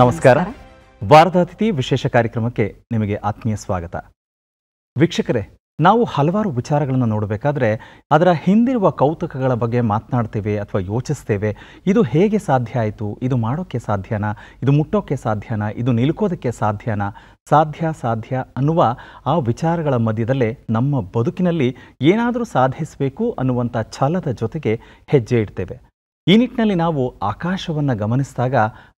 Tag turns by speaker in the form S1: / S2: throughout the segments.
S1: ನಮಸ್ಕಾರ ವಾರದ ಅತಿಥಿ ವಿಶೇಷ ಕಾರ್ಯಕ್ರಮಕ್ಕೆ ನಿಮಗೆ ಆತ್ಮೀಯ ಸ್ವಾಗತ ವೀಕ್ಷಕರೇ ನಾವು ಹಲವಾರು ವಿಚಾರಗಳನ್ನು ನೋಡಬೇಕಾದ್ರೆ ಅದರ ಹಿಂದಿರುವ ಕೌತುಕಗಳ ಬಗ್ಗೆ ಮಾತನಾಡ್ತೇವೆ ಅಥವಾ ಯೋಚಿಸ್ತೇವೆ ಇದು ಹೇಗೆ ಸಾಧ್ಯ ಆಯಿತು ಇದು ಮಾಡೋಕ್ಕೆ ಸಾಧ್ಯನಾ ಇದು ಮುಟ್ಟೋಕ್ಕೆ ಸಾಧ್ಯನಾ ಇದು ನಿಲ್ಕೋದಕ್ಕೆ ಸಾಧ್ಯನಾ ಸಾಧ್ಯ ಸಾಧ್ಯ ಅನ್ನುವ ಆ ವಿಚಾರಗಳ ಮಧ್ಯದಲ್ಲೇ ನಮ್ಮ ಬದುಕಿನಲ್ಲಿ ಏನಾದರೂ ಸಾಧಿಸಬೇಕು ಅನ್ನುವಂಥ ಛಲದ ಜೊತೆಗೆ ಹೆಜ್ಜೆ ಇಡ್ತೇವೆ ಈ ನಿಟ್ಟಿನಲ್ಲಿ ನಾವು ಆಕಾಶವನ್ನು ಗಮನಿಸಿದಾಗ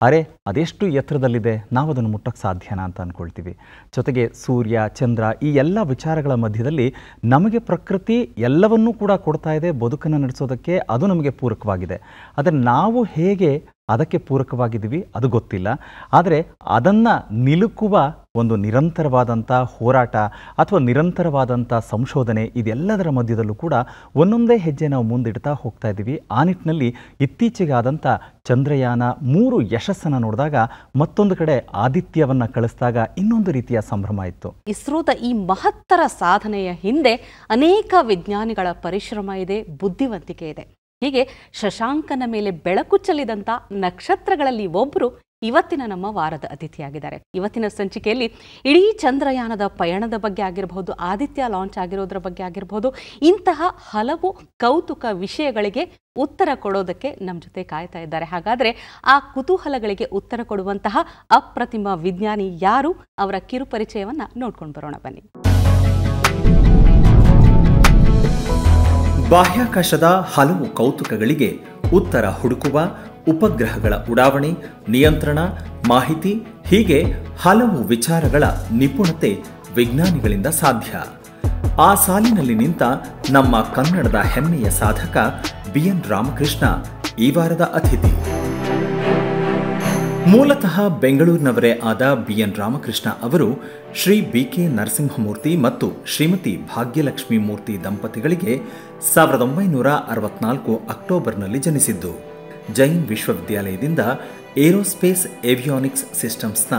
S1: ಅರೆ ಅದೆಷ್ಟು ಎತ್ತರದಲ್ಲಿದೆ ನಾವು ಅದನ್ನು ಮುಟ್ಟಕ್ಕೆ ಸಾಧ್ಯನಾ ಅಂತ ಅಂದ್ಕೊಳ್ತೀವಿ ಜೊತೆಗೆ ಸೂರ್ಯ ಚಂದ್ರ ಈ ಎಲ್ಲ ವಿಚಾರಗಳ ಮಧ್ಯದಲ್ಲಿ ನಮಗೆ ಪ್ರಕೃತಿ ಎಲ್ಲವನ್ನೂ ಕೂಡ ಕೊಡ್ತಾ ಇದೆ ಬದುಕನ್ನು ನಡೆಸೋದಕ್ಕೆ ಅದು ನಮಗೆ ಪೂರಕವಾಗಿದೆ ಆದರೆ ನಾವು ಹೇಗೆ ಅದಕ್ಕೆ ಪೂರಕವಾಗಿದ್ದೀವಿ ಅದು ಗೊತ್ತಿಲ್ಲ ಆದರೆ ಅದನ್ನು ನಿಲುಕುವ ಒಂದು ನಿರಂತರವಾದಂಥ ಹೋರಾಟ ಅಥವಾ ನಿರಂತರವಾದಂಥ ಸಂಶೋಧನೆ ಇದೆಲ್ಲದರ ಮಧ್ಯದಲ್ಲೂ ಕೂಡ ಒಂದೊಂದೇ ಹೆಜ್ಜೆ ನಾವು ಮುಂದಿಡ್ತಾ ಹೋಗ್ತಾ ಇದ್ದೀವಿ ಆ ನಿಟ್ಟಿನಲ್ಲಿ ಇತ್ತೀಚೆಗಾದಂಥ ಚಂದ್ರಯಾನ ಮೂರು ಯಶಸ್ಸನ್ನು ನೋಡಿದಾಗ ಮತ್ತೊಂದು ಕಡೆ ಆದಿತ್ಯವನ್ನು ಕಳಿಸಿದಾಗ ಇನ್ನೊಂದು ರೀತಿಯ ಸಂಭ್ರಮ ಇತ್ತು
S2: ಇಸ್ರೋದ ಈ ಮಹತ್ತರ ಸಾಧನೆಯ ಹಿಂದೆ ಅನೇಕ ವಿಜ್ಞಾನಿಗಳ ಪರಿಶ್ರಮ ಇದೆ ಬುದ್ಧಿವಂತಿಕೆ ಇದೆ ಹೀಗೆ ಶಶಾಂಕನ ಮೇಲೆ ಬೆಳಕು ಚೆಲ್ಲಿದಂಥ ನಕ್ಷತ್ರಗಳಲ್ಲಿ ಒಬ್ಬರು ಇವತ್ತಿನ ನಮ್ಮ ವಾರದ ಅತಿಥಿಯಾಗಿದ್ದಾರೆ ಇವತ್ತಿನ ಸಂಚಿಕೆಯಲ್ಲಿ ಇಡೀ ಚಂದ್ರಯಾನದ ಪಯಣದ ಬಗ್ಗೆ ಆಗಿರಬಹುದು ಆದಿತ್ಯ ಲಾಂಚ್ ಆಗಿರೋದ್ರ ಬಗ್ಗೆ ಆಗಿರಬಹುದು ಇಂತಹ ಹಲವು ಕೌತುಕ ವಿಷಯಗಳಿಗೆ ಉತ್ತರ ಕೊಡೋದಕ್ಕೆ ನಮ್ಮ ಜೊತೆ ಕಾಯ್ತಾ ಇದ್ದಾರೆ ಹಾಗಾದ್ರೆ ಆ ಕುತೂಹಲಗಳಿಗೆ ಉತ್ತರ ಕೊಡುವಂತಹ ಅಪ್ರತಿಮ ವಿಜ್ಞಾನಿ ಯಾರು ಅವರ ಕಿರುಪರಿಚಯವನ್ನು ನೋಡ್ಕೊಂಡು ಬರೋಣ ಬನ್ನಿ
S1: ಬಾಹ್ಯಾಕಾಶದ ಹಲವು ಕೌತುಕಗಳಿಗೆ ಉತ್ತರ ಹುಡುಕುವ ಉಪಗ್ರಹಗಳ ಉಡಾವಣೆ ನಿಯಂತ್ರಣ ಮಾಹಿತಿ ಹೀಗೆ ಹಲವು ವಿಚಾರಗಳ ನಿಪುಣತೆ ವಿಜ್ಞಾನಿಗಳಿಂದ ಸಾಧ್ಯ ಆ ಸಾಲಿನಲ್ಲಿ ನಿಂತ ನಮ್ಮ ಕನ್ನಡದ ಹೆಮ್ಮೆಯ ಸಾಧಕ ಬಿ ಎನ್ ರಾಮಕೃಷ್ಣ ಈ ವಾರದ ಅತಿಥಿ ಮೂಲತಃ ಬೆಂಗಳೂರಿನವರೇ ಆದ ಬಿಎನ್ ರಾಮಕೃಷ್ಣ ಅವರು ಶ್ರೀ ಬಿ ಕೆ ನರಸಿಂಹಮೂರ್ತಿ ಮತ್ತು ಶ್ರೀಮತಿ ಭಾಗ್ಯಲಕ್ಷ್ಮಿ ಮೂರ್ತಿ ದಂಪತಿಗಳಿಗೆ ಸಾವಿರದ ಒಂಬೈನೂರ ಅರವತ್ನಾಲ್ಕು ಅಕ್ಟೋಬರ್ನಲ್ಲಿ ಜನಿಸಿದ್ದು ಜೈನ್ ವಿಶ್ವವಿದ್ಯಾಲಯದಿಂದ ಏರೋಸ್ಪೇಸ್ ಏವಿಯಾನಿಕ್ಸ್ ಸಿಸ್ಟಮ್ಸ್ನ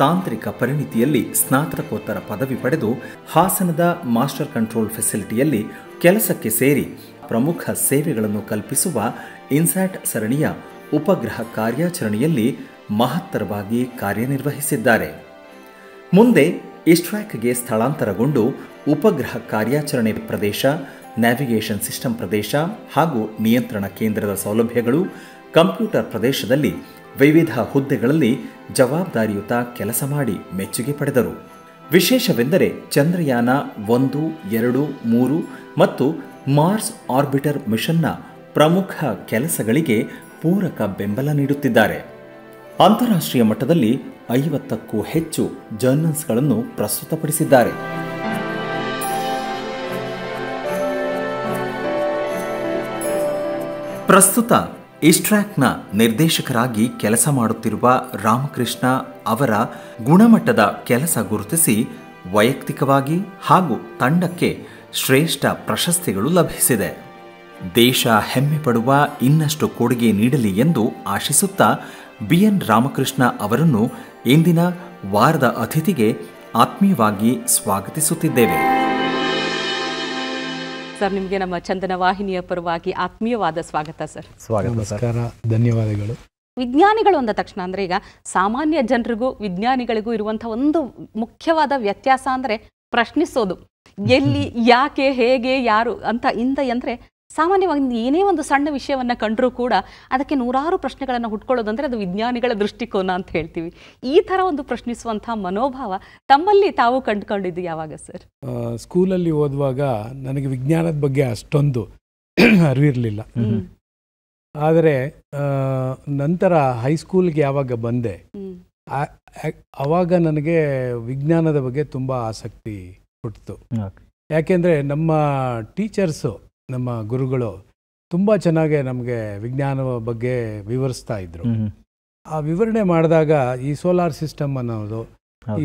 S1: ತಾಂತ್ರಿಕ ಪರಿಣಿತಿಯಲ್ಲಿ ಸ್ನಾತಕೋತ್ತರ ಪದವಿ ಪಡೆದು ಹಾಸನದ ಮಾಸ್ಟರ್ ಕಂಟ್ರೋಲ್ ಫೆಸಿಲಿಟಿಯಲ್ಲಿ ಕೆಲಸಕ್ಕೆ ಸೇರಿ ಪ್ರಮುಖ ಸೇವೆಗಳನ್ನು ಕಲ್ಪಿಸುವ ಇನ್ಸ್ಯಾಟ್ ಸರಣಿಯ ಉಪಗ್ರಹ ಕಾರ್ಯಾಚರಣೆಯಲ್ಲಿ ಮಹತ್ತರವಾಗಿ ಕಾರ್ಯನಿರ್ವಹಿಸಿದ್ದಾರೆ ಮುಂದೆ ಇಸ್ಟ್ರಾಕ್ಗೆ ಸ್ಥಳಾಂತರಗೊಂಡು ಉಪಗ್ರಹ ಕಾರ್ಯಾಚರಣೆ ಪ್ರದೇಶ ನ್ಯಾವಿಗೇಷನ್ ಸಿಸ್ಟಮ್ ಪ್ರದೇಶ ಹಾಗೂ ನಿಯಂತ್ರಣ ಕೇಂದ್ರದ ಸೌಲಭ್ಯಗಳು ಕಂಪ್ಯೂಟರ್ ಪ್ರದೇಶದಲ್ಲಿ ವಿವಿಧ ಹುದ್ದೆಗಳಲ್ಲಿ ಜವಾಬ್ದಾರಿಯುತ ಕೆಲಸ ಮಾಡಿ ಮೆಚ್ಚುಗೆ ಪಡೆದರು ವಿಶೇಷವೆಂದರೆ ಚಂದ್ರಯಾನ ಒಂದು ಎರಡು ಮೂರು ಮತ್ತು ಮಾರ್ಸ್ ಆರ್ಬಿಟರ್ ಮಿಷನ್ನ ಪ್ರಮುಖ ಕೆಲಸಗಳಿಗೆ ಪೂರಕ ಬೆಂಬಲ ನೀಡುತ್ತಿದ್ದಾರೆ ಅಂತಾರಾಷ್ಟ್ರೀಯ ಮಟ್ಟದಲ್ಲಿ ಐವತ್ತಕ್ಕೂ ಹೆಚ್ಚು ಜರ್ನಲ್ಸ್ಗಳನ್ನು ಪ್ರಸ್ತುತಪಡಿಸಿದ್ದಾರೆ ಪ್ರಸ್ತುತ ಇಸ್ಟ್ರಾಕ್ನ ನಿರ್ದೇಶಕರಾಗಿ ಕೆಲಸ ಮಾಡುತ್ತಿರುವ ರಾಮಕೃಷ್ಣ ಅವರ ಗುಣಮಟ್ಟದ ಕೆಲಸ ಗುರುತಿಸಿ ವೈಯಕ್ತಿಕವಾಗಿ ಹಾಗೂ ತಂಡಕ್ಕೆ ಶ್ರೇಷ್ಠ ಪ್ರಶಸ್ತಿಗಳು ಲಭಿಸಿದೆ ದೇಶ ಹೆಮ್ಮೆ ಪಡುವ ಇನ್ನಷ್ಟು ಕೊಡುಗೆ ನೀಡಲಿ ಎಂದು ಆಶಿಸುತ್ತಾ ಬಿಎನ್ ರಾಮಕೃಷ್ಣ ಅವರನ್ನು ಇಂದಿನ ವಾರದ ಅತಿಥಿಗೆ ಆತ್ಮೀಯವಾಗಿ ಸ್ವಾಗತಿಸುತ್ತಿದ್ದೇವೆ
S2: ಸರ್ ನಿಮಗೆ ನಮ್ಮ ಚಂದನ ವಾಹಿನಿಯ ಪರವಾಗಿ ಆತ್ಮೀಯವಾದ ಸ್ವಾಗತ ಸರ್
S1: ಸ್ವಾಗತ ಧನ್ಯವಾದಗಳು
S2: ವಿಜ್ಞಾನಿಗಳು ಅಂದ ತಕ್ಷಣ ಅಂದ್ರೆ ಈಗ ಸಾಮಾನ್ಯ ಜನರಿಗೂ ವಿಜ್ಞಾನಿಗಳಿಗೂ ಇರುವಂತಹ ಒಂದು ಮುಖ್ಯವಾದ ವ್ಯತ್ಯಾಸ ಅಂದ್ರೆ ಪ್ರಶ್ನಿಸೋದು ಎಲ್ಲಿ ಯಾಕೆ ಹೇಗೆ ಯಾರು ಅಂತ ಇಂದ ಅಂದ್ರೆ ಸಾಮಾನ್ಯವಾಗಿ ಏನೇ ಒಂದು ಸಣ್ಣ ವಿಷಯವನ್ನ ಕಂಡರೂ ಕೂಡ ಅದಕ್ಕೆ ನೂರಾರು ಪ್ರಶ್ನೆಗಳನ್ನು ಹುಟ್ಕೊಳ್ಳೋದಂದರೆ ಅದು ವಿಜ್ಞಾನಿಗಳ ದೃಷ್ಟಿಕೋನ ಅಂತ ಹೇಳ್ತೀವಿ ಈ ಥರ ಒಂದು ಪ್ರಶ್ನಿಸುವಂತಹ ಮನೋಭಾವ ತಮ್ಮಲ್ಲಿ ತಾವು ಕಂಡುಕೊಂಡಿದ್ದು
S3: ಯಾವಾಗ ಸರ್ ಸ್ಕೂಲಲ್ಲಿ ಓದುವಾಗ ನನಗೆ ವಿಜ್ಞಾನದ ಬಗ್ಗೆ ಅಷ್ಟೊಂದು ಅರಿವಿರಲಿಲ್ಲ ಆದರೆ ನಂತರ ಹೈಸ್ಕೂಲ್ಗೆ ಯಾವಾಗ ಬಂದೆ ಆವಾಗ ನನಗೆ ವಿಜ್ಞಾನದ ಬಗ್ಗೆ ತುಂಬ ಆಸಕ್ತಿ ಹುಟ್ಟಿತು ಯಾಕೆಂದರೆ ನಮ್ಮ ಟೀಚರ್ಸು ನಮ್ಮ ಗುರುಗಳು ತುಂಬ ಚೆನ್ನಾಗೆ ನಮಗೆ ವಿಜ್ಞಾನ ಬಗ್ಗೆ ವಿವರಿಸ್ತಾ ಇದ್ರು ಆ ವಿವರಣೆ ಮಾಡಿದಾಗ ಈ ಸೋಲಾರ್ ಸಿಸ್ಟಮ್ ಅನ್ನೋದು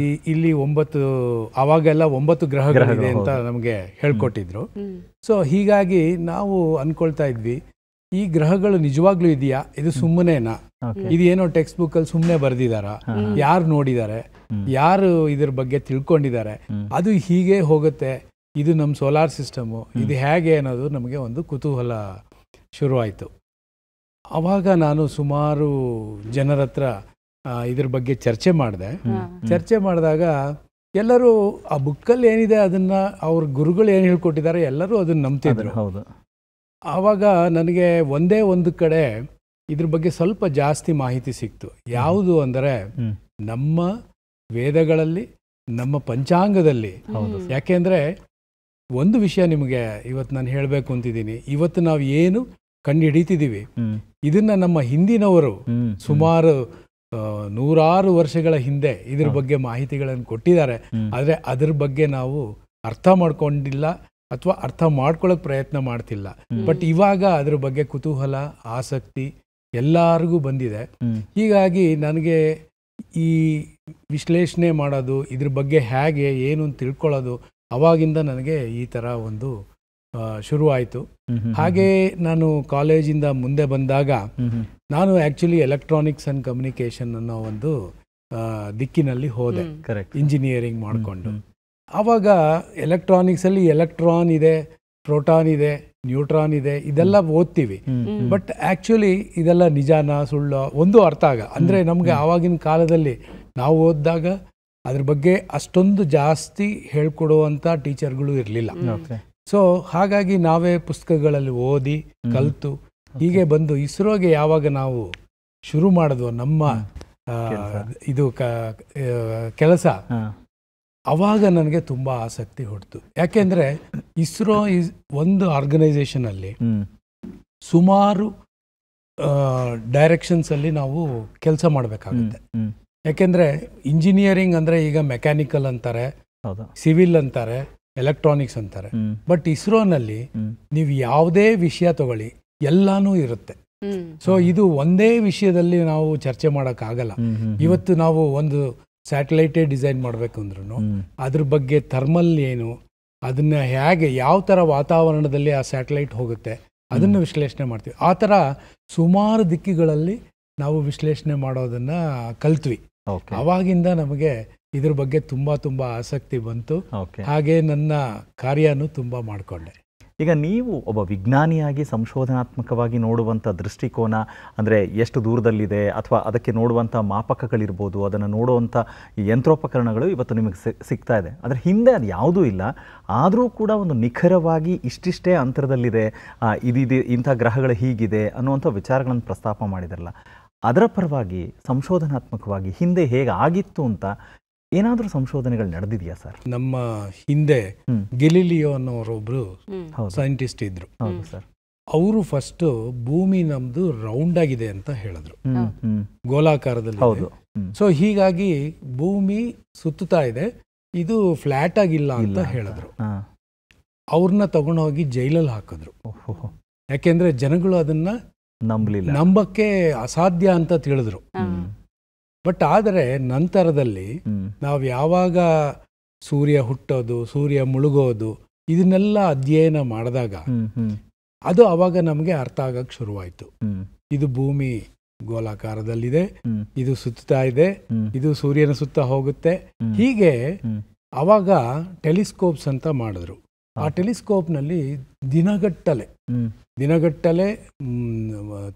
S3: ಈ ಇಲ್ಲಿ ಒಂಬತ್ತು ಅವಾಗೆಲ್ಲ ಒಂಬತ್ತು ಗ್ರಹಗಳಿದೆ ಅಂತ ನಮಗೆ ಹೇಳ್ಕೊಟ್ಟಿದ್ರು ಸೊ ಹೀಗಾಗಿ ನಾವು ಅನ್ಕೊಳ್ತಾ ಇದ್ವಿ ಈ ಗ್ರಹಗಳು ನಿಜವಾಗ್ಲೂ ಇದೆಯಾ ಇದು ಸುಮ್ಮನೆನಾ ಇದು ಏನೋ ಟೆಕ್ಸ್ಟ್ ಬುಕ್ ಅಲ್ಲಿ ಸುಮ್ಮನೆ ಬರ್ದಿದಾರ ಯಾರು ನೋಡಿದ್ದಾರೆ ಯಾರು ಇದ್ರ ಬಗ್ಗೆ ತಿಳ್ಕೊಂಡಿದ್ದಾರೆ ಅದು ಹೀಗೆ ಹೋಗುತ್ತೆ ಇದು ನಮ್ಮ ಸೋಲಾರ್ ಸಿಸ್ಟಮು ಇದು ಹೇಗೆ ಅನ್ನೋದು ನಮಗೆ ಒಂದು ಕುತೂಹಲ ಶುರುವಾಯಿತು ಆವಾಗ ನಾನು ಸುಮಾರು ಜನರ ಹತ್ರ ಇದ್ರ ಬಗ್ಗೆ ಚರ್ಚೆ ಮಾಡಿದೆ ಚರ್ಚೆ ಮಾಡಿದಾಗ ಎಲ್ಲರೂ ಆ ಬುಕ್ಕಲ್ಲಿ ಏನಿದೆ ಅದನ್ನು ಅವ್ರ ಗುರುಗಳು ಏನು ಹೇಳ್ಕೊಟ್ಟಿದ್ದಾರೆ ಎಲ್ಲರೂ ಅದನ್ನು ನಂಬ್ತಿದ್ರು ಹೌದು ಆವಾಗ ನನಗೆ ಒಂದೇ ಒಂದು ಕಡೆ ಇದ್ರ ಬಗ್ಗೆ ಸ್ವಲ್ಪ ಜಾಸ್ತಿ ಮಾಹಿತಿ ಸಿಕ್ತು ಯಾವುದು ಅಂದರೆ ನಮ್ಮ ವೇದಗಳಲ್ಲಿ ನಮ್ಮ ಪಂಚಾಂಗದಲ್ಲಿ ಯಾಕೆಂದರೆ ಒಂದು ವಿಷಯ ನಿಮಗೆ ಇವತ್ತು ನಾನು ಹೇಳಬೇಕು ಅಂತಿದ್ದೀನಿ ಇವತ್ತು ನಾವು ಏನು ಕಂಡು ಹಿಡಿತಿದ್ದೀವಿ ಇದನ್ನ ನಮ್ಮ ಹಿಂದಿನವರು ಸುಮಾರು ನೂರಾರು ವರ್ಷಗಳ ಹಿಂದೆ ಇದ್ರ ಬಗ್ಗೆ ಮಾಹಿತಿಗಳನ್ನು ಕೊಟ್ಟಿದ್ದಾರೆ ಆದರೆ ಅದ್ರ ಬಗ್ಗೆ ನಾವು ಅರ್ಥ ಮಾಡ್ಕೊಂಡಿಲ್ಲ ಅಥವಾ ಅರ್ಥ ಮಾಡ್ಕೊಳ್ಳೋಕೆ ಪ್ರಯತ್ನ ಮಾಡ್ತಿಲ್ಲ ಬಟ್ ಇವಾಗ ಅದ್ರ ಬಗ್ಗೆ ಕುತೂಹಲ ಆಸಕ್ತಿ ಎಲ್ಲರಿಗೂ ಬಂದಿದೆ ಹೀಗಾಗಿ ನನಗೆ ಈ ವಿಶ್ಲೇಷಣೆ ಮಾಡೋದು ಇದ್ರ ಬಗ್ಗೆ ಹೇಗೆ ಏನು ತಿಳ್ಕೊಳ್ಳೋದು ಅವಾಗಿಂದ ನನಗೆ ಈ ಥರ ಒಂದು ಶುರುವಾಯಿತು ಹಾಗೆ ನಾನು ಕಾಲೇಜಿಂದ ಮುಂದೆ ಬಂದಾಗ ನಾನು ಆ್ಯಕ್ಚುಲಿ ಎಲೆಕ್ಟ್ರಾನಿಕ್ಸ್ ಆ್ಯಂಡ್ ಕಮ್ಯುನಿಕೇಷನ್ ಅನ್ನೋ ಒಂದು ದಿಕ್ಕಿನಲ್ಲಿ ಹೋದೆ ಕರೆಕ್ಟ್ ಇಂಜಿನಿಯರಿಂಗ್ ಮಾಡಿಕೊಂಡು ಆವಾಗ ಎಲೆಕ್ಟ್ರಾನಿಕ್ಸಲ್ಲಿ ಎಲೆಕ್ಟ್ರಾನ್ ಇದೆ ಪ್ರೋಟಾನ್ ಇದೆ ನ್ಯೂಟ್ರಾನ್ ಇದೆ ಇದೆಲ್ಲ ಓದ್ತೀವಿ ಬಟ್ ಆ್ಯಕ್ಚುಲಿ ಇದೆಲ್ಲ ನಿಜಾನ ಸುಳ್ಳು ಒಂದು ಅರ್ಥ ಆಗ ಅಂದರೆ ನಮಗೆ ಆವಾಗಿನ ಕಾಲದಲ್ಲಿ ನಾವು ಓದಿದಾಗ ಅದ್ರ ಬಗ್ಗೆ ಅಷ್ಟೊಂದು ಜಾಸ್ತಿ ಹೇಳ್ಕೊಡುವಂಥ ಟೀಚರ್ಗಳು ಇರಲಿಲ್ಲ ಸೊ ಹಾಗಾಗಿ ನಾವೇ ಪುಸ್ತಕಗಳಲ್ಲಿ ಓದಿ ಕಲಿತು ಹೀಗೆ ಬಂದು ಇಸ್ರೋಗೆ ಯಾವಾಗ ನಾವು ಶುರು ಮಾಡಿದ್ವು ನಮ್ಮ ಇದು ಕೆಲಸ ಅವಾಗ ನನಗೆ ತುಂಬ ಆಸಕ್ತಿ ಹೊಡ್ತು ಯಾಕೆಂದ್ರೆ ಇಸ್ರೋ ಇಸ್ ಒಂದು ಅಲ್ಲಿ ಸುಮಾರು ಡೈರೆಕ್ಷನ್ಸ್ ಅಲ್ಲಿ ನಾವು ಕೆಲಸ ಮಾಡಬೇಕಾಗುತ್ತೆ ಯಾಕೆಂದ್ರೆ ಇಂಜಿನಿಯರಿಂಗ್ ಅಂದ್ರೆ ಈಗ ಮೆಕ್ಯಾನಿಕಲ್ ಅಂತಾರೆ ಸಿವಿಲ್ ಅಂತಾರೆ ಎಲೆಕ್ಟ್ರಾನಿಕ್ಸ್ ಅಂತಾರೆ ಬಟ್ ಇಸ್ರೋನಲ್ಲಿ ನೀವು ಯಾವುದೇ ವಿಷಯ ತಗೊಳ್ಳಿ ಎಲ್ಲಾನು ಇರುತ್ತೆ ಸೊ ಇದು ಒಂದೇ ವಿಷಯದಲ್ಲಿ ನಾವು ಚರ್ಚೆ ಆಗಲ್ಲ ಇವತ್ತು ನಾವು ಒಂದು ಸ್ಯಾಟಲೈಟೇ ಡಿಸೈನ್ ಮಾಡಬೇಕು ಅಂದ್ರೂ ಅದ್ರ ಬಗ್ಗೆ ಥರ್ಮಲ್ ಏನು ಅದನ್ನ ಹೇಗೆ ಯಾವ ತರ ವಾತಾವರಣದಲ್ಲಿ ಆ ಸ್ಯಾಟಲೈಟ್ ಹೋಗುತ್ತೆ ಅದನ್ನ ವಿಶ್ಲೇಷಣೆ ಮಾಡ್ತೀವಿ ಆ ಥರ ಸುಮಾರು ದಿಕ್ಕಿಗಳಲ್ಲಿ ನಾವು ವಿಶ್ಲೇಷಣೆ ಮಾಡೋದನ್ನ ಕಲ್ತ್ವಿ ಅವಾಗಿಂದ ನಮಗೆ ಇದ್ರ ಬಗ್ಗೆ ತುಂಬ ತುಂಬ ಆಸಕ್ತಿ ಬಂತು ಹಾಗೆ ನನ್ನ ಕಾರ್ಯನೂ ತುಂಬಾ ಮಾಡಿಕೊಂಡೆ
S1: ಈಗ ನೀವು ಒಬ್ಬ ವಿಜ್ಞಾನಿಯಾಗಿ ಸಂಶೋಧನಾತ್ಮಕವಾಗಿ ನೋಡುವಂಥ ದೃಷ್ಟಿಕೋನ ಅಂದರೆ ಎಷ್ಟು ದೂರದಲ್ಲಿದೆ ಅಥವಾ ಅದಕ್ಕೆ ನೋಡುವಂಥ ಮಾಪಕಗಳಿರ್ಬೋದು ಅದನ್ನು ನೋಡುವಂಥ ಯಂತ್ರೋಪಕರಣಗಳು ಇವತ್ತು ನಿಮಗೆ ಸಿಗ್ತಾ ಇದೆ ಅದರ ಹಿಂದೆ ಅದು ಯಾವುದೂ ಇಲ್ಲ ಆದರೂ ಕೂಡ ಒಂದು ನಿಖರವಾಗಿ ಇಷ್ಟಿಷ್ಟೇ ಅಂತರದಲ್ಲಿದೆ ಇದಿದೆ ಇಂಥ ಗ್ರಹಗಳು ಹೀಗಿದೆ ಅನ್ನುವಂಥ ವಿಚಾರಗಳನ್ನು ಪ್ರಸ್ತಾಪ ಮಾಡಿದಾರಲ್ಲ ಅದರ ಪರವಾಗಿ ಸಂಶೋಧನಾತ್ಮಕವಾಗಿ ಹಿಂದೆ ಹೇಗೆ ಆಗಿತ್ತು ಅಂತ ಏನಾದರೂ ಸಂಶೋಧನೆಗಳು ನಡೆದಿದೆಯಾ ಸರ್ ನಮ್ಮ ಹಿಂದೆ ಗೆಲಿಲಿಯೋ ಅನ್ನೋರೊಬ್ರು ಸೈಂಟಿಸ್ಟ್ ಇದ್ರು
S3: ಸರ್ ಅವರು ಫಸ್ಟ್ ಭೂಮಿ ನಮ್ದು ರೌಂಡ್ ಆಗಿದೆ ಅಂತ ಹೇಳಿದ್ರು ಗೋಲಾಕಾರದಲ್ಲಿ ಹೌದು ಸೊ ಹೀಗಾಗಿ ಭೂಮಿ ಸುತ್ತುತ್ತಾ ಇದೆ ಇದು ಫ್ಲಾಟ್ ಆಗಿಲ್ಲ ಅಂತ ಹೇಳಿದ್ರು ಅವ್ರನ್ನ ತಗೊಂಡೋಗಿ ಜೈಲಲ್ಲಿ ಹಾಕಿದ್ರು ಯಾಕೆಂದ್ರೆ ಜನಗಳು ಅದನ್ನ ನಂಬಲಿಲ್ಲ ನಂಬಕ್ಕೆ ಅಸಾಧ್ಯ ಅಂತ ತಿಳಿದ್ರು ಬಟ್ ಆದರೆ ನಂತರದಲ್ಲಿ ನಾವು ಯಾವಾಗ ಸೂರ್ಯ ಹುಟ್ಟೋದು ಸೂರ್ಯ ಮುಳುಗೋದು ಇದನ್ನೆಲ್ಲ ಅಧ್ಯಯನ ಮಾಡಿದಾಗ ಅದು ಅವಾಗ ನಮಗೆ ಅರ್ಥ ಆಗಕ್ಕೆ ಶುರುವಾಯಿತು ಇದು ಭೂಮಿ ಗೋಲಾಕಾರದಲ್ಲಿದೆ ಇದು ಸುತ್ತಾ ಇದೆ ಇದು ಸೂರ್ಯನ ಸುತ್ತ ಹೋಗುತ್ತೆ ಹೀಗೆ ಅವಾಗ ಟೆಲಿಸ್ಕೋಪ್ಸ್ ಅಂತ ಮಾಡಿದ್ರು ಆ ಟೆಲಿಸ್ಕೋಪ್ನಲ್ಲಿ ದಿನಗಟ್ಟಲೆ ದಿನಗಟ್ಟಲೆ